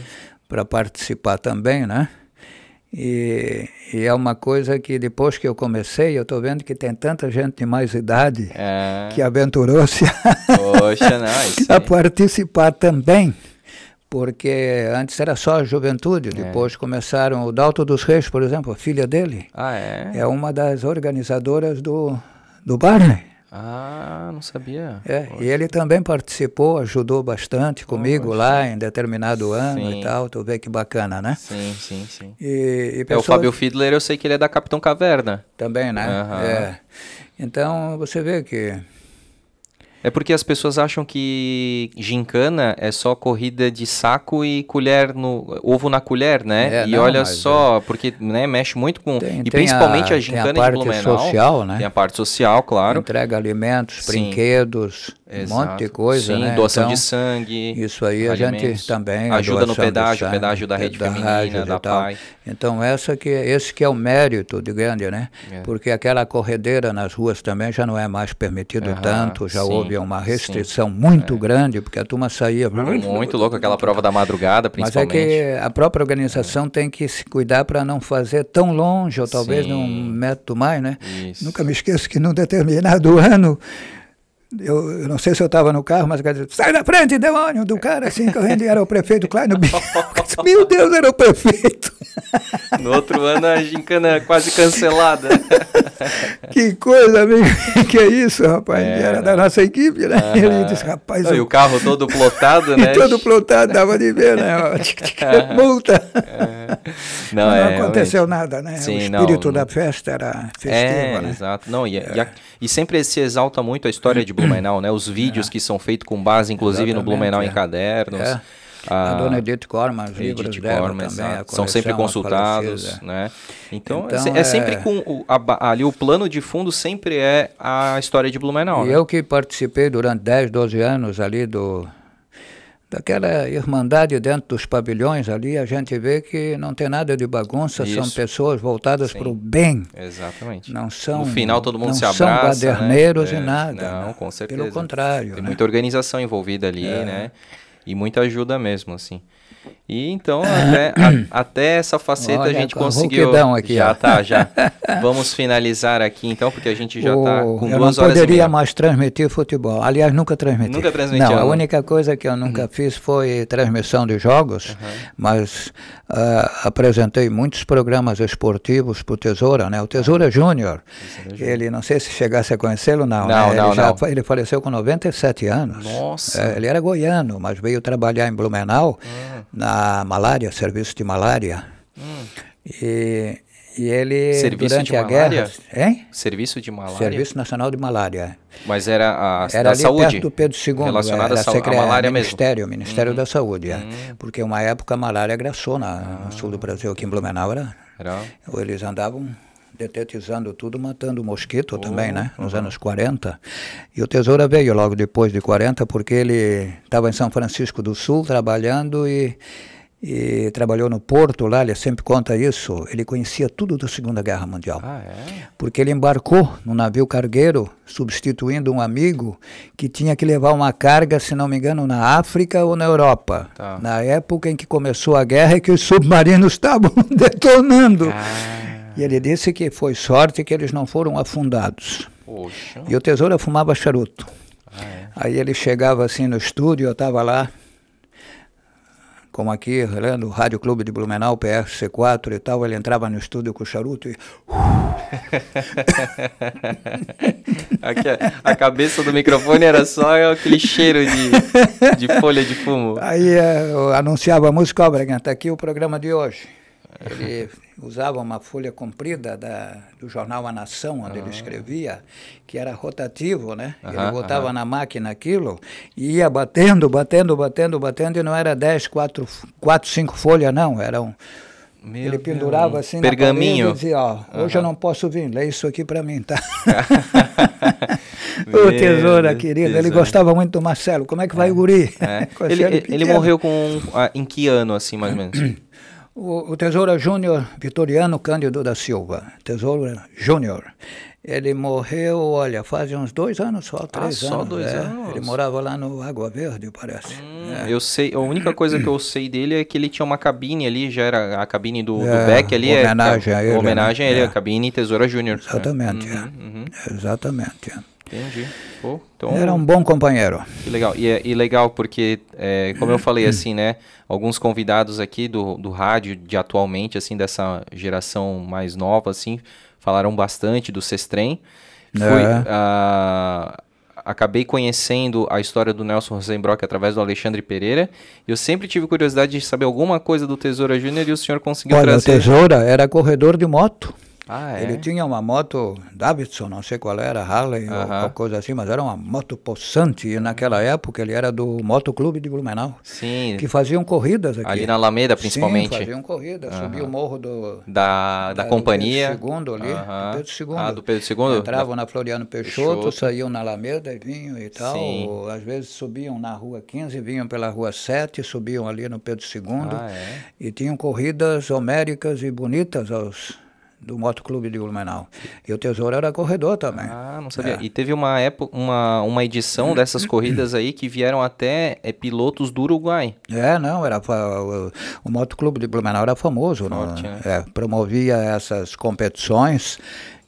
para participar também, né? E, e, é uma coisa que depois que eu comecei, eu estou vendo que tem tanta gente de mais idade é. que aventurou-se <laughs> a, a participar também. Porque antes era só a juventude, é. depois é. começaram o Dalto dos Reis, por exemplo, a filha dele. Ah, é? é uma das organizadoras do, do Barney. Ah, não sabia. É, e ele também participou, ajudou bastante comigo lá em determinado ano sim. e tal. Tu vê que bacana, né? Sim, sim, sim. E, e pessoas... É, o Fábio Fiedler, eu sei que ele é da Capitão Caverna. Também, né? É. Então, você vê que é porque as pessoas acham que gincana é só corrida de saco e colher no ovo na colher, né? É, e não, olha só, é. porque né, mexe muito com tem, e tem principalmente a, a gincana tem a parte de Blumenau, social, né? Tem a parte social, claro. Entrega alimentos, Sim. brinquedos, Exato. Um monte de coisa, Sim, né? doação então, de sangue. Isso aí a gente também ajuda no pedágio, sangue, pedágio da rede pedágio feminina, da PAI. Então essa que é, esse que é o mérito de grande, né? É. Porque aquela corredeira nas ruas também já não é mais permitido tanto, já sim, houve uma restrição sim. muito é. grande, porque a turma saía muito, muito louco aquela prova da madrugada, principalmente. Mas é que a própria organização é. tem que se cuidar para não fazer tão longe ou talvez sim. num metro mais, né? Isso. Nunca me esqueço que num determinado <laughs> ano eu, eu, não sei se eu estava no carro, mas o cara disse, sai da frente, demônio, do cara assim, correndo, e era o prefeito Cláudio <laughs> Meu Deus, era o prefeito. <laughs> no outro ano a gincana era quase cancelada. <laughs> que coisa, amigo, que é isso, rapaz, é, era da nossa equipe, né? Ele disse, rapaz... Não, eu... E o carro todo plotado, né? todo plotado, dava de ver, né? multa. É. Não, não, é, não aconteceu realmente. nada, né? Sim, o espírito não, da festa era é, festivo, é, né? Exato, não, e, e, é. a, e sempre se exalta muito a história uhum. de Blumenau, né? Os vídeos é. que são feitos com base, inclusive, Exatamente, no Blumenau é. em cadernos. É. A, ah, a, dona Edith Corman, os Edith livros Corman, também, são sempre consultados, né? Então, é então é, é, sempre com o, a, ali o plano de fundo sempre é a história de Blumenau. E né? eu que participei durante 10, 12 anos ali do daquela irmandade dentro dos pavilhões ali, a gente vê que não tem nada de bagunça, Isso. são pessoas voltadas para o bem. Exatamente. Não são. No final todo mundo se abraça. Não né? são baderneiros né? e é, nada. Não, né? com certeza. Pelo contrário. Tem né? muita organização envolvida ali, é. né? E muita ajuda mesmo, assim. E então, até, a, até essa faceta Olha, a gente tá conseguiu. Aqui, já ó. tá, já. <laughs> Vamos finalizar aqui então, porque a gente já está com duas horas. Eu não poderia mais transmitir futebol. Aliás, nunca transmiti. Nunca transmiti. Não, a né? única coisa que eu nunca uhum. fiz foi transmissão de jogos, uhum. mas uh, apresentei muitos programas esportivos para o Tesoura, né? O Tesoura Júnior, ele não sei se chegasse a conhecê-lo, não. Não, né? não, ele, já, ele faleceu com 97 anos. Nossa. É, ele era goiano, mas veio trabalhar em Blumenau, uhum. na malária, serviço de malária. Hum. E, e ele, serviço durante a malária? guerra... Hein? Serviço de malária? Serviço Nacional de Malária. Mas era a era da ali saúde? perto do Pedro II. Relacionada era a, a malária Ministério, mesmo? Ministério hum. da Saúde. É. Hum. Porque uma época a malária agressou na, ah. no sul do Brasil, aqui em Blumenau. Era, era... Eles andavam detetizando tudo, matando mosquito oh, também, né? Nos uhum. anos 40. E o Tesoura veio logo depois de 40, porque ele estava em São Francisco do Sul trabalhando e, e trabalhou no porto lá, ele sempre conta isso. Ele conhecia tudo da Segunda Guerra Mundial. Ah, é? Porque ele embarcou num navio cargueiro, substituindo um amigo que tinha que levar uma carga, se não me engano, na África ou na Europa. Tá. Na época em que começou a guerra e que os submarinos <laughs> estavam detonando. Ah. E ele disse que foi sorte que eles não foram afundados. Poxa. E o Tesoura fumava charuto. Ah, é. Aí ele chegava assim no estúdio, eu estava lá, como aqui, né, o Rádio Clube de Blumenau, PRC4 e tal, ele entrava no estúdio com o charuto e... <laughs> É, a cabeça do microfone era só aquele cheiro de, de folha de fumo. Aí eh, eu anunciava a música, obra, está aqui o programa de hoje. Ele usava uma folha comprida da, do jornal A Nação, onde ele ah. escrevia, que era rotativo, né? ele botava na máquina aquilo e ia batendo, batendo, batendo, batendo, e não era 10, 4, 4 5 folhas, não. Era um. Meu ele pendurava Deus. assim pergaminho. na parede e dizia, ó, hoje eu não posso vir, lê isso aqui para mim, tá? <laughs> Ô, tesoura querida, ele gostava muito do Marcelo, como é que vai o guri? É. <laughs> ele, ele morreu com, ah, em que ano, assim, mais ou menos? <clears throat> O, o Tesouro Júnior Vitoriano Cândido da Silva, Tesouro Júnior, ele morreu, olha, faz uns dois anos só, ah, três ah, só anos. dois é. anos. Ele morava lá no Água Verde, parece. Hum, é. Eu sei, a única coisa que eu sei dele é que ele tinha uma cabine ali, já era a cabine do, é, do Beck ali. É, homenagem é, a ele. Né? Homenagem a ele, a é. cabine Tesoura Júnior. Né? Exatamente, é. uhum, uhum. exatamente. Entendi. Pô, então... Era um bom companheiro. Que legal. E, é, e legal porque, é, como eu falei, <clears throat> assim, né? Alguns convidados aqui do, do rádio de atualmente, assim, dessa geração mais nova, assim, falaram bastante do Sestrem. Fui, é. ah, acabei conhecendo a história do Nelson Rosenbrock através do Alexandre Pereira. Eu sempre tive curiosidade de saber alguma coisa do Tesoura Júnior e o senhor conseguiu Olha, trazer. O Tesoura era corredor de moto. Ah, é? Ele tinha uma moto Davidson, não sei qual era, Harley uh -huh. ou coisa assim, mas era uma moto possante. E naquela uhum. época ele era do Motoclube de Blumenau. Sim. Que faziam corridas aqui. Ali na Alameda, principalmente. Sim, faziam corridas. Uh -huh. Subia o morro do... Da, da, da companhia. Ah, do Pedro II ali, uh -huh. do Pedro II. Ah, do Pedro II. Entravam na Floriano Peixoto, Peixoto, saíam na Alameda e vinham e tal. Sim. Ou, às vezes subiam na Rua 15, vinham pela Rua 7, subiam ali no Pedro II. Ah, é? E tinham corridas homéricas e bonitas aos do Motoclube de Blumenau. E o Tesouro era corredor também. Ah, não sabia. É. E teve uma época, uma, uma edição dessas corridas aí que vieram até é, pilotos do Uruguai. É, não, era o, o Motoclube de Blumenau era famoso, Forte, no, né? É? é, promovia essas competições.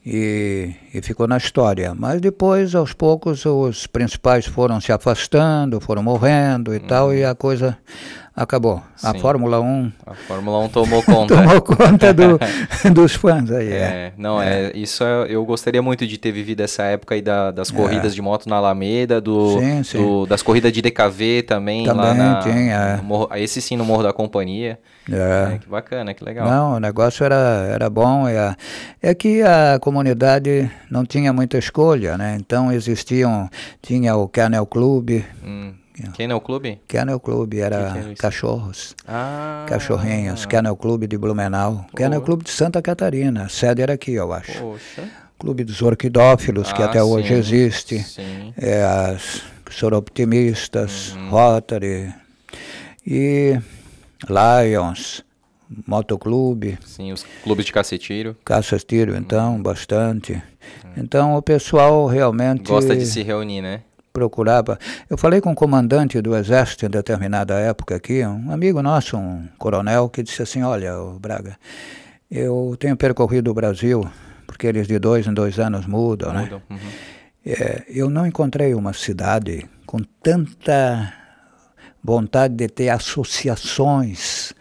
E, e, ficou na história. Mas depois, aos poucos, os principais foram se afastando, foram morrendo e tal, hum. e a coisa acabou. Sim. A Fórmula 1. A Fórmula 1 tomou <laughs> conta. tomou conta do, <laughs> dos fãs aí. É, é. não, é. é isso é, eu gostaria muito de ter vivido essa época aí da, das é. corridas de moto na Alameda, do, sim, sim. do das corridas de DKV também, também lá na, é. Morro, esse sim no Morro da Companhia. É. é. que bacana, que legal. Não, o negócio era, era bom. É, é que a comunidade não tinha muita escolha, né? Então existiam, tinha o Canel Clube, hum tinha. É Kennel Clube? Kennel Club, era que que é cachorros. Ah. Cachorrinhos. Kennel Clube de Blumenau. Oh. Kennel Clube de Santa Catarina. A sede era aqui, eu acho. Poxa. Clube dos Orquidófilos, ah, que até sim. hoje existe. Sim. É, as Soroptimistas, uhum. Rotary. E Lions. Motoclube. Sim, os clubes de caça-tiro. Caça-tiro, então, uhum. bastante. Uhum. Então, o pessoal realmente... Gosta de se reunir, né? procurava. Eu falei com um comandante do exército em determinada época aqui, um amigo nosso, um coronel, que disse assim: Olha, Braga, eu tenho percorrido o Brasil, porque eles de dois em dois anos mudam, né? mudam. né? Uhum. É, eu não encontrei uma cidade com tanta vontade de ter associações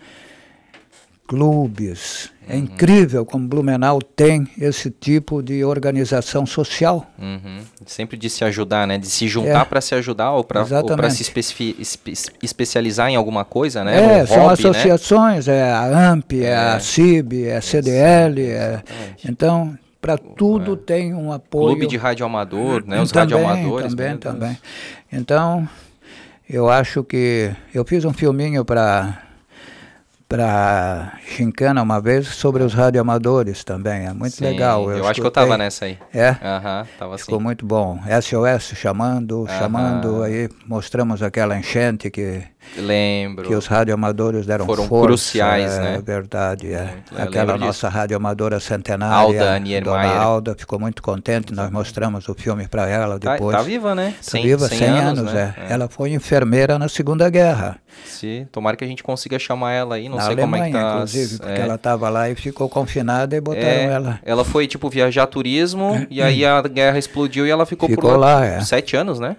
clubes. É incrível como Blumenau tem esse tipo de organização social. Uhum. Sempre de se ajudar, né? De se juntar é. para se ajudar ou para se espe especializar em alguma coisa, né? É, são hobby, né? associações, né? é a AMP, é, é, a é. CIB, é a CDL. É, então, para tudo tem um apoio. Clube de amador né? Os também, radioamadores. Também, também. Então, eu acho que... Eu fiz um filminho para para Gincana uma vez sobre os radioamadores também. É muito Sim, legal. Eu, eu acho que eu estava nessa aí. É? Aham, uhum, Ficou assim. muito bom. SOS chamando, uhum. chamando, aí mostramos aquela enchente que Lembro. Que os radioamadores deram Foram força, cruciais, é, né? Verdade, é. Eu Aquela nossa radioamadora centenária, Alda Dona Alda, ficou muito contente, nós mostramos o filme para ela tá, tá depois. está tá, viva, né? Tá viva, 100, 100 anos, né? é. é. Ela foi enfermeira na Segunda Guerra. Se, tomara que a gente consiga chamar ela aí, não na sei Alemanha, como é que tá. inclusive, porque é. ela estava lá e ficou confinada e botaram é, ela. Ela foi, tipo, viajar turismo e aí a guerra explodiu e ela ficou, ficou por lá, é. sete anos, né?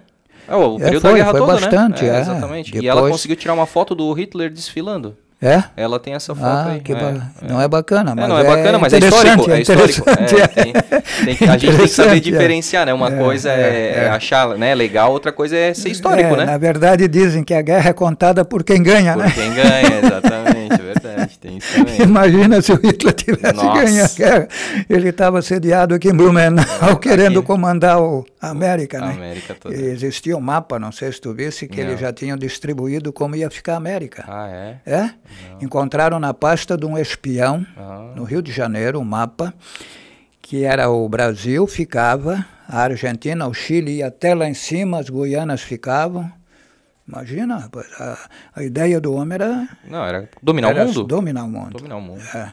É, o é, período é, foi, da guerra foi toda, né? bastante, né? É, exatamente. Depois... E ela conseguiu tirar uma foto do Hitler desfilando. É? Ela tem essa foto ah, aí. É, ba... É. Não é bacana, mas não é, bacana, mas é histórico. É histórico. Tem, tem, a gente tem que saber diferenciar, né? Uma coisa é, achar né, legal, outra coisa é ser histórico, né? Na verdade, dizem que a guerra é contada por quem ganha, por né? Por quem ganha, exatamente, verdade. Tem isso também. Imagina se o Hitler tivesse Nossa. ganho a guerra. Ele estava sediado aqui em Blumenau, <laughs> querendo aqui. comandar o a América, né? A América toda. Existia um mapa, não sei se tu visse, que não. eles já tinham distribuído como ia ficar a América. Ah, é? É? Não. Encontraram na pasta de um espião, ah. no Rio de Janeiro, um mapa, que era o Brasil ficava, a Argentina, o Chile ia até lá em cima, as Guianas ficavam. Imagina, a, a ideia do homem era... Não, era dominar era o mundo. Dominar o mundo. Dominar o mundo. É.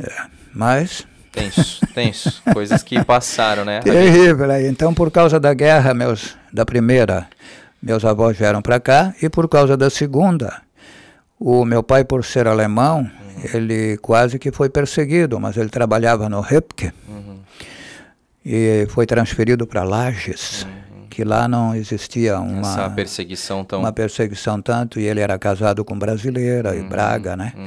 É. É. Mas... Tenso, tenso. Coisas que passaram, né? Terrível. Aí. É. Então, por causa da guerra, meus, da primeira, meus avós vieram para cá. E por causa da segunda, o meu pai, por ser alemão, uhum. ele quase que foi perseguido, mas ele trabalhava no Ripke. Uhum. E foi transferido para Lages. Uhum que lá não existia uma Essa perseguição tão uma perseguição tanto e ele era casado com brasileira uhum, e Braga, né? Uhum.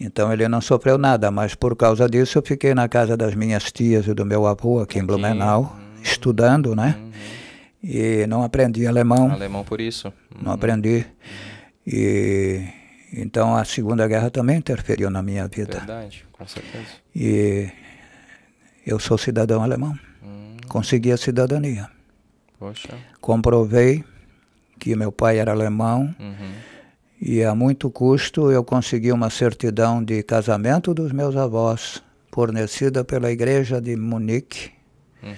Então ele não sofreu nada, mas por causa disso eu fiquei na casa das minhas tias e do meu avô aqui em Blumenau, uhum. estudando, né? Uhum. E não aprendi alemão. Alemão por isso. Não uhum. aprendi. E então a Segunda Guerra também interferiu na minha vida. Verdade, com certeza. E eu sou cidadão alemão. Hum. Consegui a cidadania. Poxa. Comprovei que meu pai era alemão. Uhum e a muito custo eu consegui uma certidão de casamento dos meus avós, fornecida pela igreja de Munique, uhum.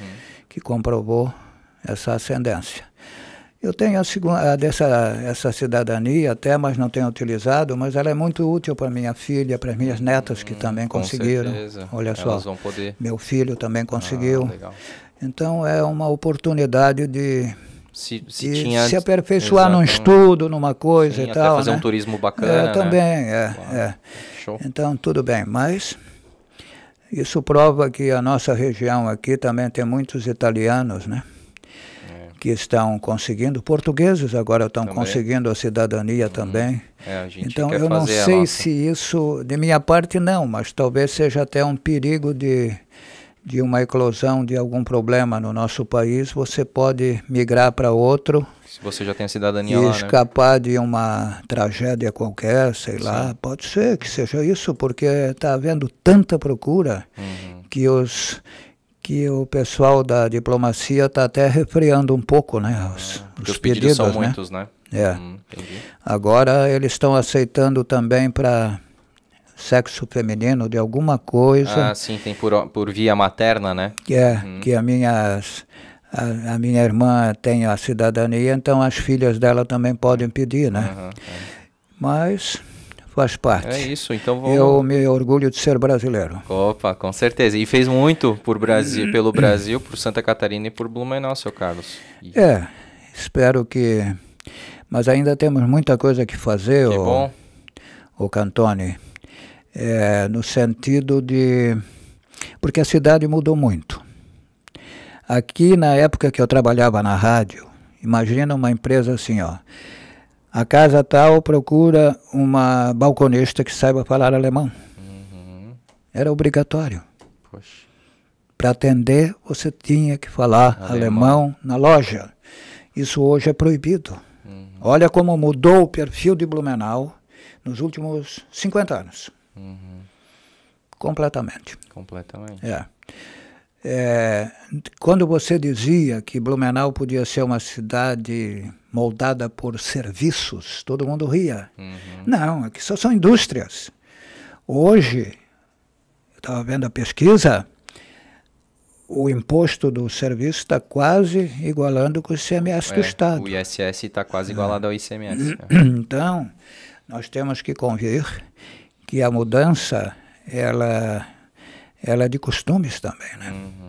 que comprovou essa ascendência. Eu tenho a, segunda, dessa, essa cidadania até, mas não tenho utilizado, mas ela é muito útil para minha filha, para minhas uhum. netas que hum, também conseguiram. Certeza. Olha Elas só, meu filho também ah, conseguiu. Ah, então é uma oportunidade de se, se, tinha... se aperfeiçoar num estudo, numa coisa Sim, e até tal. Fazer né? um turismo é, bacana. Né? É, também, né? é, é. Então, tudo bem, mas isso prova que a nossa região aqui também tem muitos italianos, né? É. que estão conseguindo, portugueses agora estão também. conseguindo a cidadania uhum. também. É, a gente então eu não sei se isso, de minha parte não, mas talvez seja até um perigo de de uma eclosão de algum problema no nosso país, você pode migrar para outro. Se você já tem a cidadania e lá, né? escapar né? de uma tragédia qualquer, sei Sim. lá. Pode ser que seja isso, porque está havendo tanta procura uhum. que os que o pessoal da diplomacia está até refriando um pouco, né? É, os, os pedidos, pedidos, são né? muitos, né? É. Hum, Agora eles estão aceitando também para sexo feminino, de alguma coisa. Ah, sim, tem por, por via materna, né? Que é, hum. que a minha, a, a, minha irmã tem a cidadania, então as filhas dela também podem pedir, né? Uhum, é. Mas faz parte. É isso, então vou... Eu me orgulho de ser brasileiro. Opa, com certeza. E fez muito por Brasil, <clears throat> pelo Brasil, por Santa Catarina e por Blumenau, seu Carlos. E... É, espero que... Mas ainda temos muita coisa que fazer, que o... bom. o Cantone é, no sentido de. porque a cidade mudou muito. Aqui, na época que eu trabalhava na rádio, imagina uma empresa assim, ó. A casa tal procura uma balconista que saiba falar alemão. Uhum. Era obrigatório. Para atender, você tinha que falar alemão. alemão. na loja. Isso hoje é proibido. Uhum. Olha como mudou o perfil de Blumenau nos últimos 50 anos. Uhum. Completamente. Completamente. É. É, quando você dizia que Blumenau podia ser uma cidade moldada por serviços, todo mundo ria. Uhum. Não, aqui é só são indústrias. Hoje, eu estava vendo a pesquisa, o imposto do serviço está quase igualando com o ICMS é, do Estado. O ISS está quase é. igualado é. ao ICMS. Né? <clears throat> Então, nós temos que convir que a mudança ela, ela é de costumes também, né? Uhum.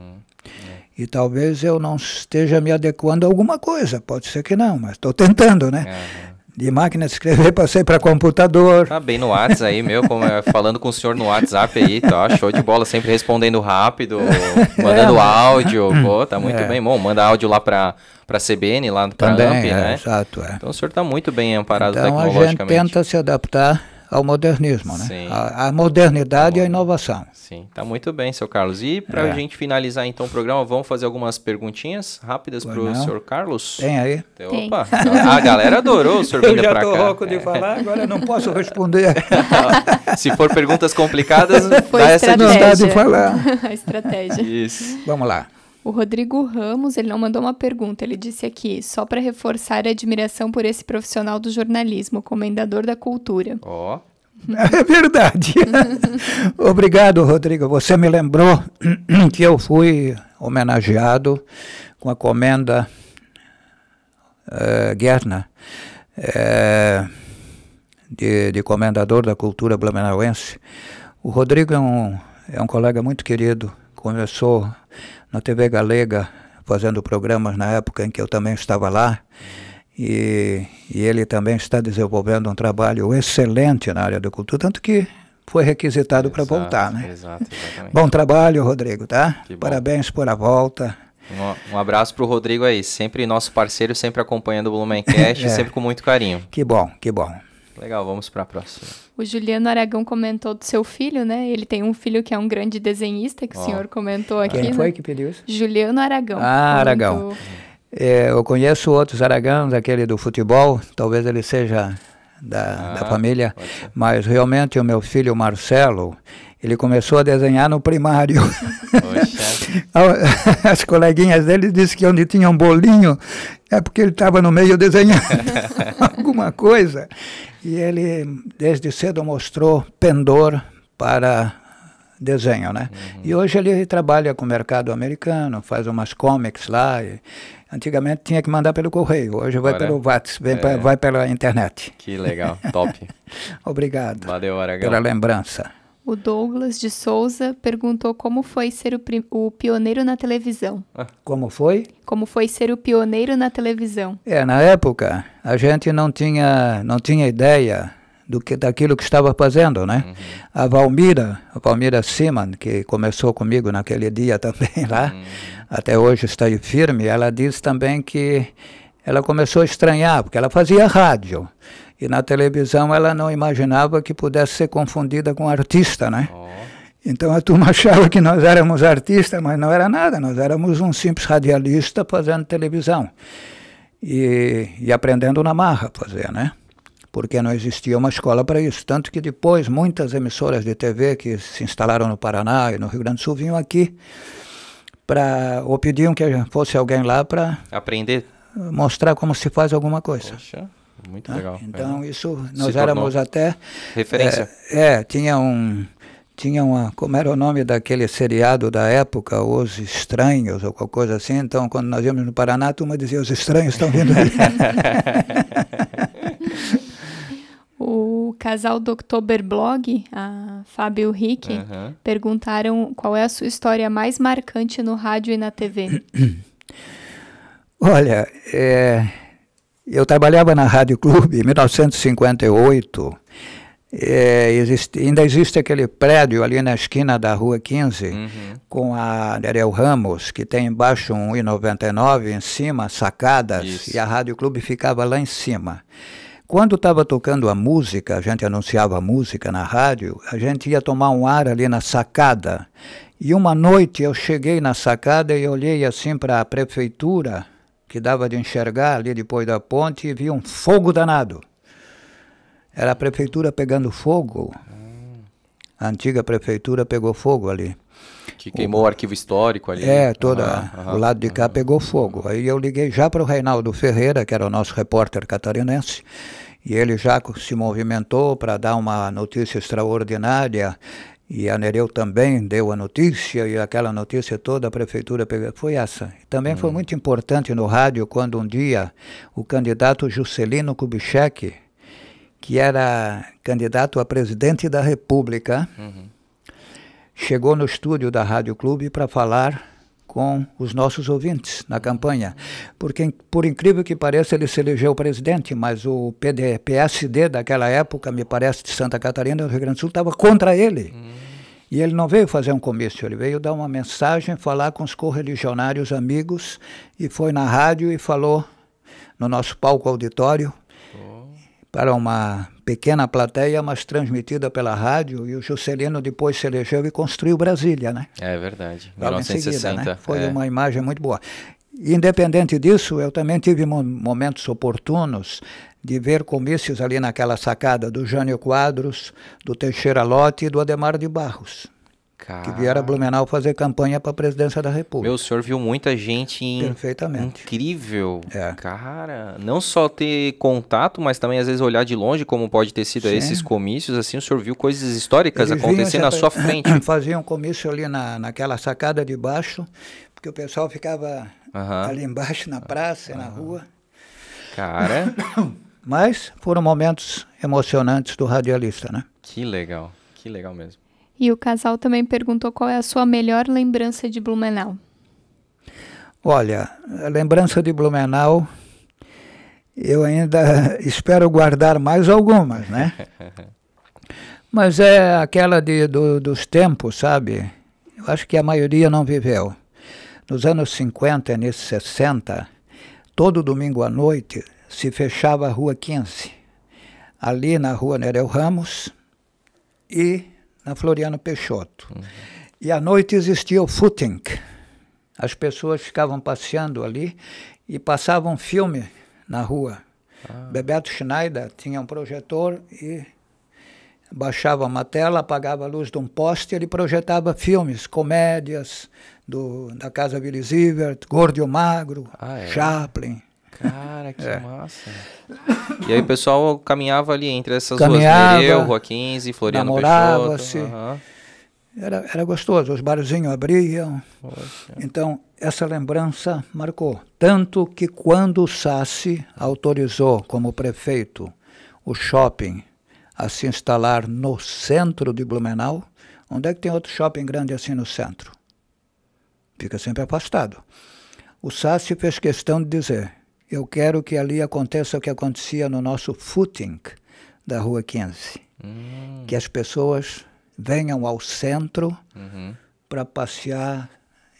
E talvez eu não esteja me adequando a alguma coisa, pode ser que não, mas estou tentando, né? Uhum. De máquina de escrever, <laughs> passei para computador. Tá bem no WhatsApp aí, meu, como, é, falando com o senhor no WhatsApp aí, tá, show de bola, sempre respondendo rápido, <laughs> é, mandando é, áudio, <clears throat> pô, tá muito é. bem. Bom, manda áudio lá para para a CBN, lá para a AMP, é, né? Exato, é. Então o senhor está muito bem amparado então, tecnologicamente. Então a gente tenta se adaptar ao modernismo, né? Sim. A, a modernidade e a tá inovação. Sim, tá muito bem, seu Carlos. E para a é. gente finalizar então o programa, vamos fazer algumas perguntinhas rápidas para o senhor Carlos? Tem aí? Tem. Opa, a galera adorou o senhor vindo para cá. Eu já tô rouco de é. falar, agora não posso <laughs> responder. Se for perguntas complicadas, Foi dá estratégia. essa de falar. <laughs> a estratégia. Isso. Vamos lá. O Rodrigo Ramos, ele não mandou uma pergunta, ele disse aqui, só para reforçar a admiração por esse profissional do jornalismo, comendador da cultura. Ó. Oh. <laughs> É verdade. <laughs> Obrigado, Rodrigo. Você me lembrou <clears throat> que eu fui homenageado com a comenda uh, Guerna, uh, de, de, comendador da cultura blumenauense. O Rodrigo é um, é um colega muito querido, começou na TV Galega, fazendo programas na época em que eu também estava lá. E, e ele também está desenvolvendo um trabalho excelente na área da cultura, tanto que foi requisitado para voltar, né? Exato, Bom trabalho, Rodrigo, tá? Parabéns por a volta. Um, um abraço para o Rodrigo aí, sempre nosso parceiro, sempre acompanhando o Blumencast, <laughs> é. sempre com muito carinho. Que bom, que bom. Legal, vamos para a próxima. O Juliano Aragão comentou do seu filho, né? Ele tem um filho que é um grande desenhista, que oh. o senhor comentou aqui. Quem né? foi que pediu isso? Juliano Aragão. Ah, Aragão. É, eu conheço outros Aragãos, aquele do futebol, talvez ele seja da, ah, da família, mas realmente o meu filho Marcelo, ele começou a desenhar no primário. <laughs> <laughs> As coleguinhas dele disse que onde tinha um bolinho é porque ele estava no meio desenhando <laughs> alguma coisa. E ele, desde cedo, mostrou pendor para desenho, né? Uhum. E hoje ele trabalha com o mercado americano, faz umas comics lá. E, antigamente tinha que mandar pelo correio, hoje vai pelo é. Whats, é. pra, vai pela internet. Que legal, top. <laughs> Obrigado. Valeu, Aragão. Pela lembrança o Douglas de Souza perguntou como foi ser o, o pioneiro na televisão. Ah. Como foi? Como foi ser o pioneiro na televisão. É, na época, a gente não tinha, não tinha ideia do que daquilo que estava fazendo, né? Uhum. A Valmira, a Valmira Siman, que começou comigo naquele dia <laughs> também lá, uhum. até hoje está aí firme, ela disse também que ela começou a estranhar, porque ela fazia rádio. E na televisão ela não imaginava que pudesse ser confundida com artista, né? Oh. Então a turma <laughs> achava que nós éramos artistas, mas não era nada, nós éramos um simples radialista fazendo televisão e, e aprendendo na marra a fazer, né? Porque não existia uma escola para isso. Tanto que depois muitas emissoras de TV que se instalaram no Paraná e no Rio Grande do Sul vinham aqui para ou pediam que fosse alguém lá para aprender, mostrar como se faz alguma coisa. Poxa. Muito né? legal. Então, é. isso nós Se éramos tornou. até. Referência. É, é, tinha um. Tinha uma. Como era o nome daquele seriado da época? Os Estranhos, ou qualquer coisa assim. Então, quando nós íamos no Paraná, a turma dizia: Os Estranhos estão vindo aí. <laughs> <laughs> O casal do Blog, a Fábio Rick, uhum. perguntaram qual é a sua história mais marcante no rádio e na TV. <coughs> Olha, é, eu trabalhava na Rádio Clube em 1958. É, existe, ainda existe aquele prédio ali na esquina da Rua 15, uhum. com a Ariel Ramos, que tem embaixo um I99, em cima, sacadas, Isso. e a Rádio Clube ficava lá em cima. Quando estava tocando a música, a gente anunciava a música na rádio, a gente ia tomar um ar ali na sacada. E uma noite eu cheguei na sacada e olhei assim para a prefeitura que dava de enxergar ali depois da ponte e via um fogo danado. Era a prefeitura pegando fogo. A antiga prefeitura pegou fogo ali. Que queimou o, o arquivo histórico ali. É, toda, o lado de cá pegou fogo. Aí eu liguei já para o Reinaldo Ferreira, que era o nosso repórter catarinense, e ele já se movimentou para dar uma notícia extraordinária e a Nereu também deu a notícia, e aquela notícia toda a prefeitura pegou. Foi essa. Também hum. foi muito importante no rádio quando um dia o candidato Juscelino Kubitschek, que era candidato a presidente da República, uhum. chegou no estúdio da Rádio Clube para falar com os nossos ouvintes na campanha, porque por incrível que pareça ele se elegeu presidente, mas o PD, PSD daquela época, me parece, de Santa Catarina, do Rio Grande do Sul, estava contra ele. Hum. E ele não veio fazer um comício, ele veio dar uma mensagem, falar com os correligionários amigos, e foi na rádio e falou no nosso palco auditório oh. para uma pequena plateia, mas transmitida pela rádio, e o Juscelino depois se elegeu e construiu Brasília, né? É verdade, Logo 1960. seguida, né? Foi é. uma imagem muito boa. Independente disso, eu também tive momentos oportunos de ver comícios ali naquela sacada do Jânio Quadros, do Teixeira Lote e do Ademar de Barros. Cara. Que vieram a Blumenau fazer campanha para a presidência da República. Meu, o senhor viu muita gente em Perfeitamente. incrível. É. Cara, não só ter contato, mas também às vezes olhar de longe como pode ter sido Sim. esses comícios, assim, o senhor viu coisas históricas Eles acontecendo na sua frente. <coughs> Faziam um comício ali na, naquela sacada de baixo, porque o pessoal ficava ali embaixo na praça, na rua. Cara. <coughs> mas foram momentos emocionantes do radialista, né? Que legal, que legal mesmo. E o casal também perguntou qual é a sua melhor lembrança de Blumenau. Olha, a lembrança de Blumenau, eu ainda <laughs> espero guardar mais algumas, né? <laughs> Mas é aquela de, do, dos tempos, sabe? Eu acho que a maioria não viveu. Nos anos 50, nesses 60, todo domingo à noite se fechava a Rua 15. Ali na Rua Nereu Ramos e na Floriano Peixoto. Uhum. E à noite existia o footing. As pessoas ficavam passeando ali e passavam filme na rua. Ah. Bebeto Schneider tinha um projetor e baixava uma tela, apagava a luz de um poste e ele projetava filmes, comédias do, da Casa Willy Zivert, Gordo e o Magro, ah, é? Chaplin. Cara, que é. massa. E aí o pessoal caminhava ali entre essas caminhava, duas, Nereu, Rua 15, Floriano Peixoto. Se... Uhum. Era, era gostoso, os barzinhos abriam. Poxa. Então, essa lembrança marcou. Tanto que quando o Sassi autorizou, como prefeito, o shopping a se instalar no centro de Blumenau, onde é que tem outro shopping grande assim no centro? Fica sempre afastado. O Sassi fez questão de dizer: eu quero que ali aconteça o que acontecia no nosso footing da Rua 15. Hum. Que as pessoas venham ao centro uhum. para passear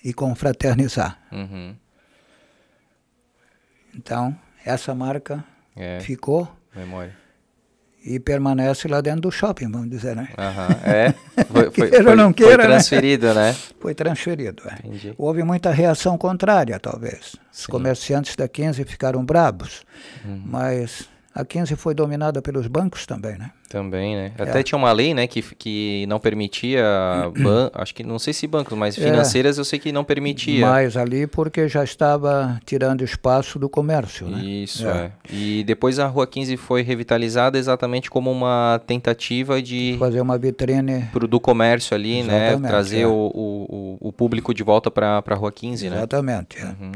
e confraternizar. Uhum. Então, essa marca é. ficou. Memória e permanece lá dentro do shopping, vamos dizer, né? Uhum, é, <laughs> foi, foi, queira, foi, não queira, foi né? transferido, né? né? Foi transferido, é. Entendi. Houve muita reação contrária, talvez. Os Sim. comerciantes da 15 ficaram brabos, uhum. mas a 15 foi dominada pelos bancos também, né? Também, né? É. Até é. tinha uma lei, né, que, que não permitia, <clears throat> ban... acho que não sei se bancos, mas financeiras é. eu sei que não permitia. Mas ali porque já estava tirando espaço do comércio, né? Isso, é. é. E depois a Rua 15 foi revitalizada exatamente como uma tentativa de... Fazer uma vitrine... Pro, do comércio ali, né? exatamente, né? Trazer é. o, o, o, público de volta para a Rua 15, exatamente, né? Exatamente, é. uhum.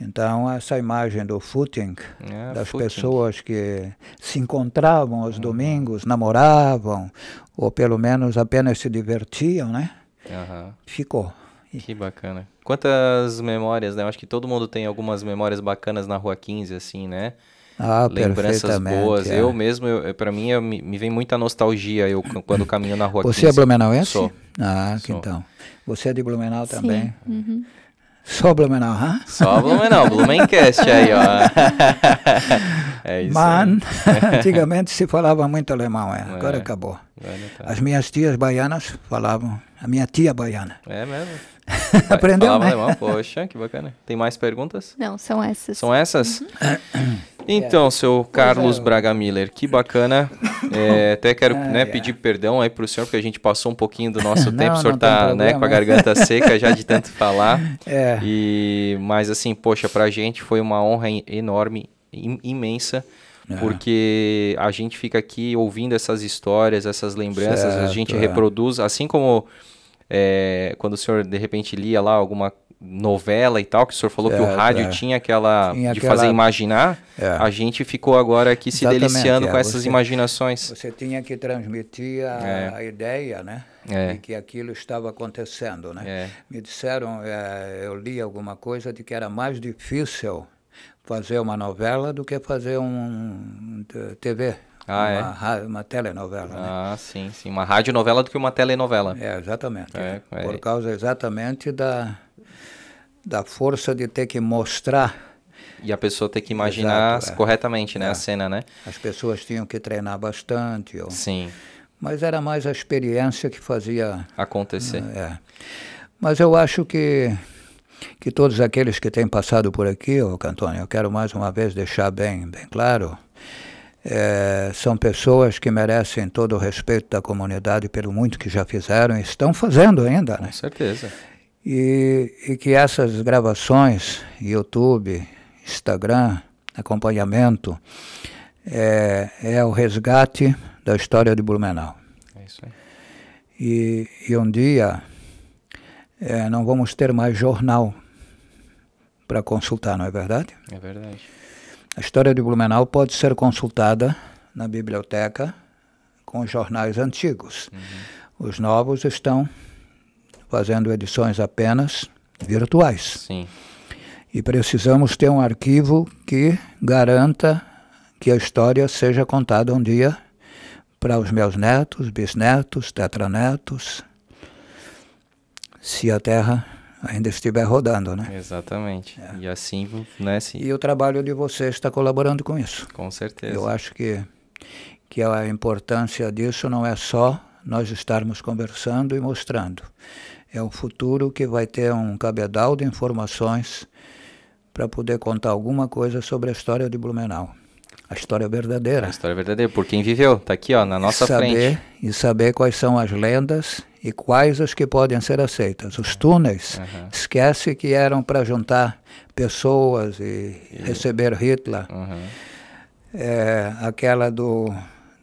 Então, essa imagem do footing, é, das footing. pessoas que se encontravam aos uhum. domingos, namoravam, ou pelo menos apenas se divertiam, né? Uhum. Ficou. Que bacana. Quantas memórias, né? Eu acho que todo mundo tem algumas memórias bacanas na Rua 15, assim, né? Ah, Lembranças boas. É. Eu mesmo, para mim, eu, me, me, vem muita nostalgia eu quando caminho na Rua Você 15. Você é blumenauense? Sou. Ah, Sou. então. Você é de Blumenau Sim. também? Uhum. Só Blumenau, hã? Só Blumenau, Blumencast aí, ó. <laughs> É isso. Mas, <laughs> antigamente se falava muito alemão, é. Agora é. acabou. Agora tá. As minhas tias baianas falavam, a minha tia baiana. É mesmo? <laughs> Aprendeu, né? alemão, poxa, que bacana. Tem mais perguntas? Não, são essas. São essas? Uhum. Então, seu Carlos é. Braga Miller, que bacana. <laughs> É, até quero ah, né, pedir perdão aí para o senhor, porque a gente passou um pouquinho do nosso <laughs> não, tempo. O senhor está né, com a garganta seca já de tanto falar. É. E, mas assim, poxa, para a gente foi uma honra enorme, imensa é. porque a gente fica aqui ouvindo essas histórias, essas lembranças, certo, a gente é. reproduz, assim como é, quando o senhor de repente lia lá alguma novela e tal, que o senhor falou é, que o é, rádio é. tinha aquela de aquela... fazer imaginar, é. a gente ficou agora aqui se Exatamente, deliciando com é, essas você, imaginações. Você tinha que transmitir a, é. a ideia, né? De que aquilo estava acontecendo, né? Me disseram, eu li alguma coisa de que era mais difícil fazer uma novela do que fazer um TV, ah, uma, é? uma telenovela, né? ah, né? sim, sim. Uma radionovela do que uma telenovela. É, exatamente. É, é. Por causa exatamente da, da força de ter que mostrar. E a pessoa ter que imaginar Exato, é. corretamente né, a é. cena, né? As pessoas tinham que treinar bastante. Ou... Sim. Mas era mais a experiência que fazia... Acontecer. Né, é. Mas eu acho que, que todos aqueles que têm passado por aqui, Antônio, eu quero mais uma vez deixar bem, bem claro é, são pessoas que merecem todo o respeito da comunidade pelo muito que já fizeram e estão fazendo ainda. Né? Com certeza. E, e que essas gravações, YouTube, Instagram, acompanhamento, é, é o resgate da história de Blumenau. É isso aí. E, e um dia é, não vamos ter mais jornal para consultar, não é verdade? É verdade. A história de Blumenau pode ser consultada na biblioteca com os jornais antigos. Uhum. Os novos estão fazendo edições apenas virtuais. Sim. E precisamos ter um arquivo que garanta que a história seja contada um dia para os meus netos, bisnetos, tetranetos, se a Terra ainda estiver rodando, né? Exatamente. É. E assim, né? Sim. E o trabalho de vocês está colaborando com isso. Com certeza. Eu acho que que a importância disso não é só nós estarmos conversando e mostrando. É o futuro que vai ter um cabedal de informações para poder contar alguma coisa sobre a história de Blumenau a história verdadeira. A história verdadeira, por quem viveu, está aqui ó, na nossa saber, frente. E saber quais são as lendas e quais as que podem ser aceitas. Os túneis, uhum. esquece que eram para juntar pessoas e, e... receber Hitler. Uhum. É, aquela do,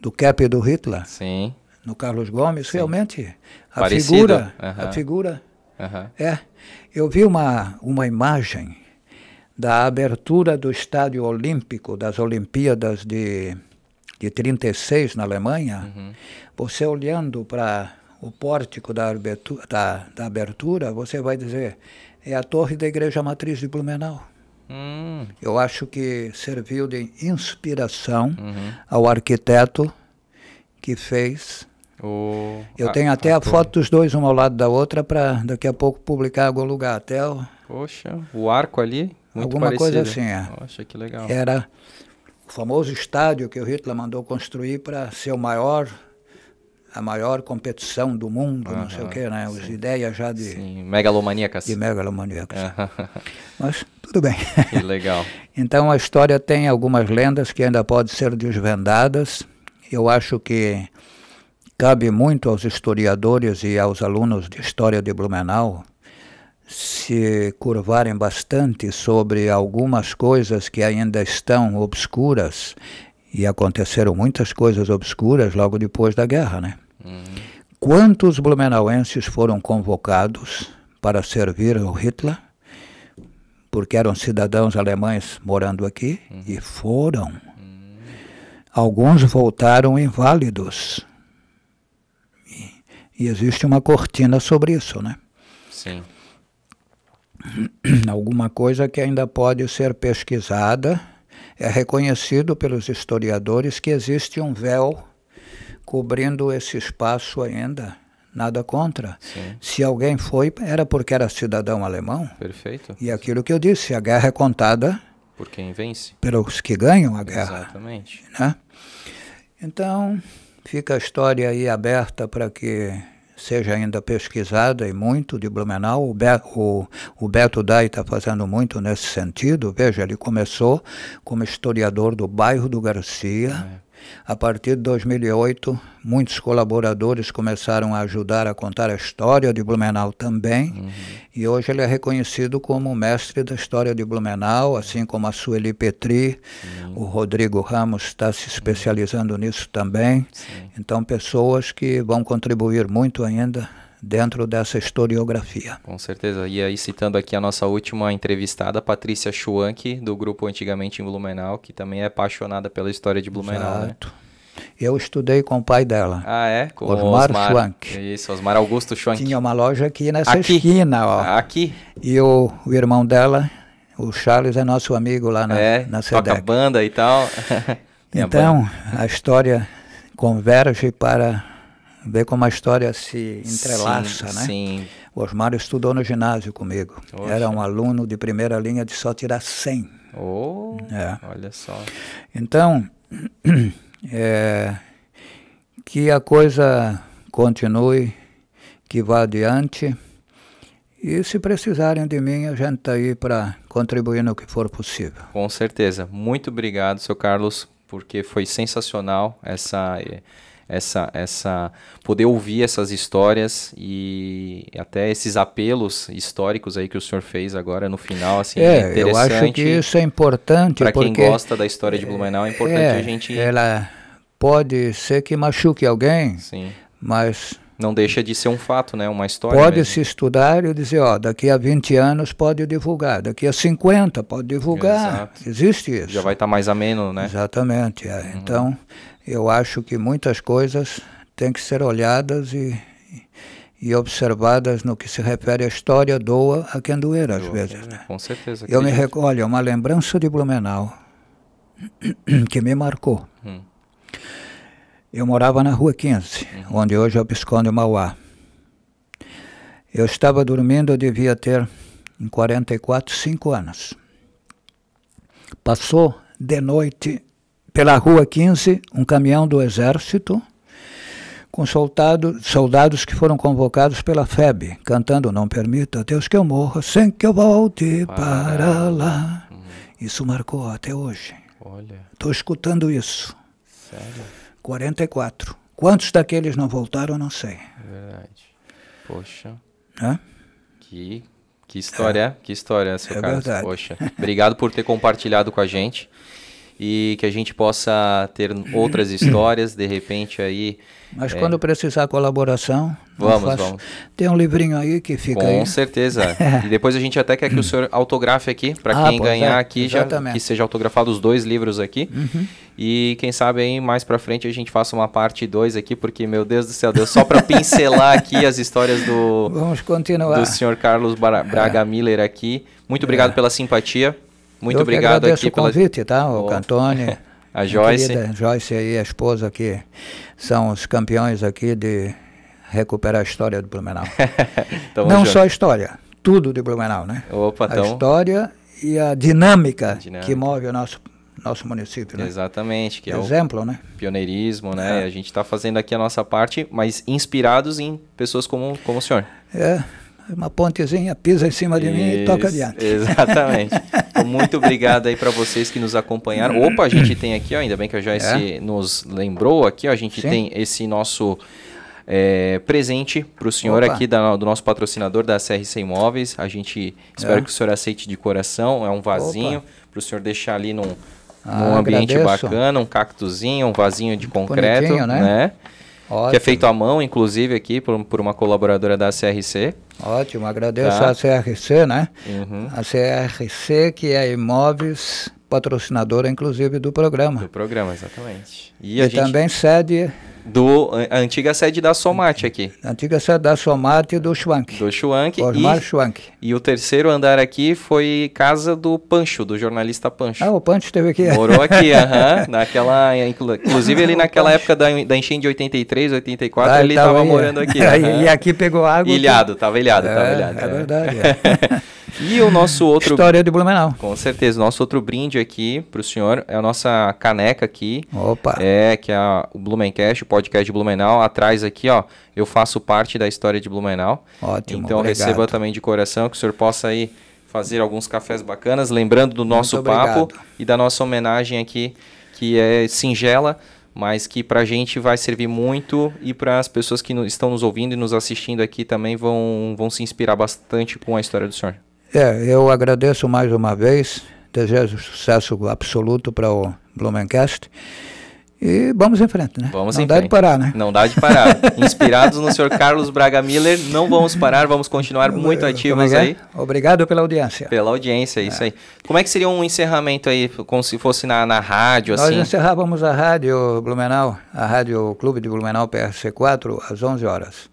do cap do Hitler, Sim. no Carlos Gomes, Sim. realmente, a Parecido. figura, uhum. a figura, é. Eu vi uma, uma imagem da abertura do Estádio Olímpico das Olimpíadas de, de 36 na Alemanha, uhum. você olhando para o pórtico da abertura, da, da abertura, você vai dizer, é a torre da Igreja Matriz de Blumenau. Hum. Eu acho que serviu de inspiração uhum. ao arquiteto que fez. O... Eu tenho até a, a foto dos dois, uma ao lado da outra, para daqui a pouco publicar em algum lugar. Até o... Poxa, o arco ali? Muito Alguma parecida. coisa assim, é. que legal. Era o famoso estádio que o Hitler mandou construir para ser o maior a maior competição do mundo, não sei o quê, né? As ideias já de... Sim, megalomaníacas. De megalomaníacas. Mas tudo bem. <laughs> Que legal. então a história tem algumas lendas que ainda podem ser desvendadas. Eu acho que cabe muito aos historiadores e aos alunos de História de Blumenau se curvarem bastante sobre algumas coisas que ainda estão obscuras, e aconteceram muitas coisas obscuras logo depois da guerra, né? Uhum. Quantos blumenauenses foram convocados para servir ao Hitler? Porque eram cidadãos alemães morando aqui uhum. e foram. Uhum. Alguns voltaram inválidos. E, e existe uma cortina sobre isso, né? Sim. <clears throat> alguma coisa que ainda pode ser pesquisada. É reconhecido pelos historiadores que existe um véu cobrindo esse espaço ainda. Nada contra. Sim. Se alguém foi, era porque era cidadão alemão. Perfeito. E aquilo que eu disse, a guerra é contada por quem vence. Pelos que ganham a guerra. Exatamente. Né? Então, fica a história aí aberta para que seja ainda pesquisada e muito de Blumenau. O, Be o, o Beto Dai está fazendo muito nesse sentido. Veja, ele começou como historiador do bairro do Garcia. É a partir de 2008, muitos colaboradores começaram a ajudar a contar a história de Blumenau também, uhum. e hoje ele é reconhecido como mestre da história de Blumenau, assim como a Sueli Petri, uhum. o Rodrigo Ramos está se especializando nisso também. Sim. Então, pessoas que vão contribuir muito ainda dentro dessa historiografia. Com certeza. E aí, citando aqui a nossa última entrevistada, Patrícia Schwanke, do grupo Antigamente em Blumenau, que também é apaixonada pela história de Blumenau. Né? Exato. Né? Eu estudei com o pai dela. Ah, é? Com Osmar, Osmar Schwank. Isso, Osmar Augusto Schwank. Tinha uma loja aqui nessa aqui. esquina, ó. Aqui. E o, o irmão dela, o Charles, é nosso amigo lá na, é, na SEDEC. Toca banda e tal. <laughs> então, a história converge para Vê como a história se entrelaça, sim, né? Sim. O estudou no ginásio comigo. Oxa. Era um aluno de primeira linha de só tirar 100. Oh, é. Olha só. Então, <clears throat> é, que a coisa continue, que vá adiante. E se precisarem de mim, a gente está aí para contribuir no que for possível. Com certeza. Muito obrigado, seu Carlos, porque foi sensacional essa eh, essa, essa poder ouvir essas histórias e até esses apelos históricos aí que o senhor fez agora no final, assim, é, é Eu acho que isso é importante para quem gosta da história de Blumenau é importante é, a gente. Ela pode ser que machuque alguém, Sim. mas não deixa de ser um fato, né? Uma história. Pode se estudar e dizer, ó, daqui a 20 anos pode divulgar, daqui a 50 pode divulgar. Exato. Existe isso. Já vai estar tá mais ameno, né? Exatamente. É. Uhum. Então, eu acho que muitas coisas têm que ser olhadas e, e observadas no que se refere à história, doa a quem doer às doa, vezes. Né? Com certeza. Eu me rec... Olha, uma lembrança de Blumenau <clears throat> que me marcou. Hum. Eu morava na Rua 15, uhum. onde hoje é o Piscão Mauá. Eu estava dormindo, eu devia ter em 44, 5 anos. Passou de noite pela Rua 15, um caminhão do Exército com soldado, soldados que foram convocados pela FEB, cantando Não Permita a Deus que eu morra sem que eu volte para lá. Uhum. Isso marcou até hoje. Estou escutando isso. Sério? 44. Quantos daqueles não voltaram, não sei. Verdade. Poxa. Hã? Que, que história, é. que história, seu é Carlos. Verdade. Poxa. Obrigado por ter compartilhado com a gente e que a gente possa ter outras <clears throat> histórias de repente aí. Mas é... quando precisar colaboração, vamos, faço... vamos. Tem um livrinho aí que fica Com aí. certeza. <laughs> É. e depois a gente até quer que o senhor autografe aqui para ah, quem ganhar é, aqui exatamente. já que seja autografado os dois livros aqui. Uhum. E quem sabe aí mais para frente a gente faça uma parte 2 aqui porque meu Deus do céu, Deus, só para pincelar aqui as histórias do Vamos continuar. do senhor Carlos Braga é. Miller aqui. Muito é. obrigado pela simpatia. Muito Eu obrigado aqui pelo convite, tá? O oh. Antônio, <laughs> a Joyce, querida, Joyce e a esposa que são os campeões aqui de recuperar a história do Blumenau. <laughs> Não junto. só a história, tudo de Blumenau, né? Opa, a história e a dinâmica, dinâmica, que move o nosso nosso município, né? Exatamente, que é exemplo, o né? Pioneirismo, né? É. A gente está fazendo aqui a nossa parte, mas inspirados em pessoas como como o senhor. É, uma pontezinha, pisa em cima de Isso, mim e toca adiante. Exatamente. <laughs> Então, muito obrigado aí para vocês que nos acompanharam. Opa, a gente tem aqui, ó, ainda bem que a Joyce é. nos lembrou aqui, ó, a gente Sim. tem esse nosso é, presente para o senhor Opa. aqui da, do nosso patrocinador da CRC Imóveis. A gente espera é. que o senhor aceite de coração. É um vasinho para o senhor deixar ali num, ah, ambiente agradeço. bacana, um cactuzinho, um vasinho de concreto, né? né? Ótimo. que é feito à mão, inclusive, aqui por, por uma colaboradora da CRC. Ótimo, agradeço tá. a CRC, né? Uhum. A CRC, que é Imóveis, patrocinadora, inclusive, do programa. Do programa, exatamente. E, e gente... também sede do, eh, a antiga sede da Somate aqui. A antiga sede da Somate e do Schwank. Do Schwank. Osmar e, Schwank. E o terceiro andar aqui foi casa do Pancho, do jornalista Pancho. Ah, o Pancho esteve aqui. Morou aqui, <laughs> aham. uh -huh, naquela, inclusive ele naquela época da, da enchente de 83, 84, ah, ele estava morando aqui. Uh -huh. e aqui pegou água. Ilhado, estava ilhado, estava é, ilhado. É, é. verdade. É. <laughs> E o nosso outro. História de Blumenau. Com certeza. Nosso outro brinde aqui para o senhor é a nossa caneca aqui. Opa! É, que é o Blumencast, o podcast de Blumenau. Atrás aqui, ó, eu faço parte da história de Blumenau. Ótimo. Então receba também de coração que o senhor possa aí fazer alguns cafés bacanas, lembrando do nosso papo e da nossa homenagem aqui, que é singela mas que para a gente vai servir muito e para as pessoas que no, estão nos ouvindo e nos assistindo aqui também vão, vão se inspirar bastante com a história do senhor. É, eu agradeço mais uma vez, desejo sucesso absoluto para o Blumencast. E vamos em frente, né? Vamos não dá frente. de parar, né? Não dá de parar. <laughs> Inspirados no senhor Carlos Braga Miller, não vamos parar, vamos continuar muito ativos é, é? aí. Obrigado pela audiência. Pela audiência, é. isso aí. Como é que seria um encerramento aí, como se fosse na, na rádio, assim? Nós encerrávamos a rádio Blumenau, a rádio Clube de Blumenau PRC4, às 11 horas.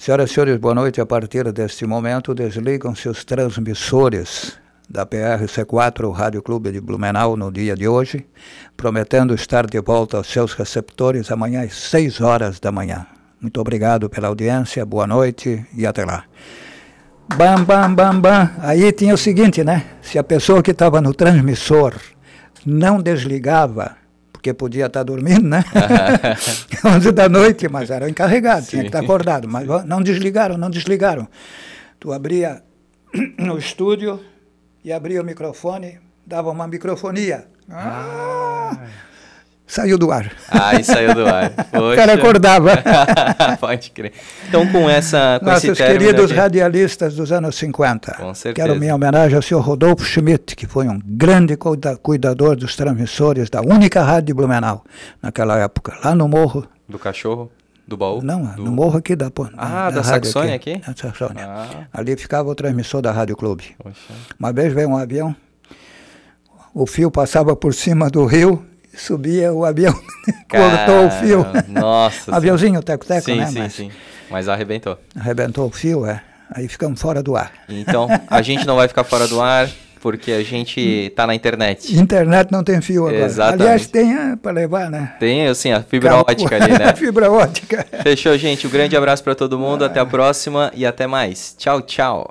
Senhoras e senhores, boa noite. A partir deste momento, desligam seus transmissores da PRC4, o Rádio Clube de Blumenau, no dia de hoje, prometendo estar de volta aos seus receptores amanhã às 6 horas da manhã. Muito obrigado pela audiência, boa noite e até lá. Bam, bam, bam, bam. Aí tinha o seguinte, né? Se a pessoa que estava no transmissor não desligava, porque podia estar dormindo, né? Uhum. 11 <laughs> da noite, mas era o encarregado, Sim. tinha que estar acordado. Mas não desligaram, não desligaram. Tu abria no <clears throat> estúdio e abria o microfone, dava uma microfonia. Ah! ah. Saiu do ar. Aí saiu do ar. Poxa. <laughs> O cara acordava. <laughs> Pode crer. Então, com essa. Com Nossos né, queridos radialistas dos anos 50. Com certeza. Quero minha homenagem ao senhor Rodolfo Schmidt, que foi um grande cuidador dos transmissores da única rádio Blumenau, naquela época, lá no morro. Do cachorro? Do baú? Não, do... no morro aqui da Ah, da, da Saxônia aqui? Da Saxônia. Ah. Ali ficava o transmissor da Rádio Clube. Poxa. Uma vez veio um avião, o fio passava por cima do rio subia o avião, <laughs> cortou o fio. Nossa. <laughs> Aviãozinho, teco-teco, né? Sim, mas, sim, mas arrebentou. Arrebentou o fio, é. Aí ficamos fora do ar. Então, a gente não vai ficar fora do ar porque a gente está hum. na internet. Internet não tem fio agora. Exatamente. Aliás, tem é, para levar, né? Tem, assim, a fibra Cabo. ótica ali, né? <laughs> fibra ótica. Fechou, gente. Um grande abraço para todo mundo. Ah. Até a próxima e até mais. Tchau, tchau.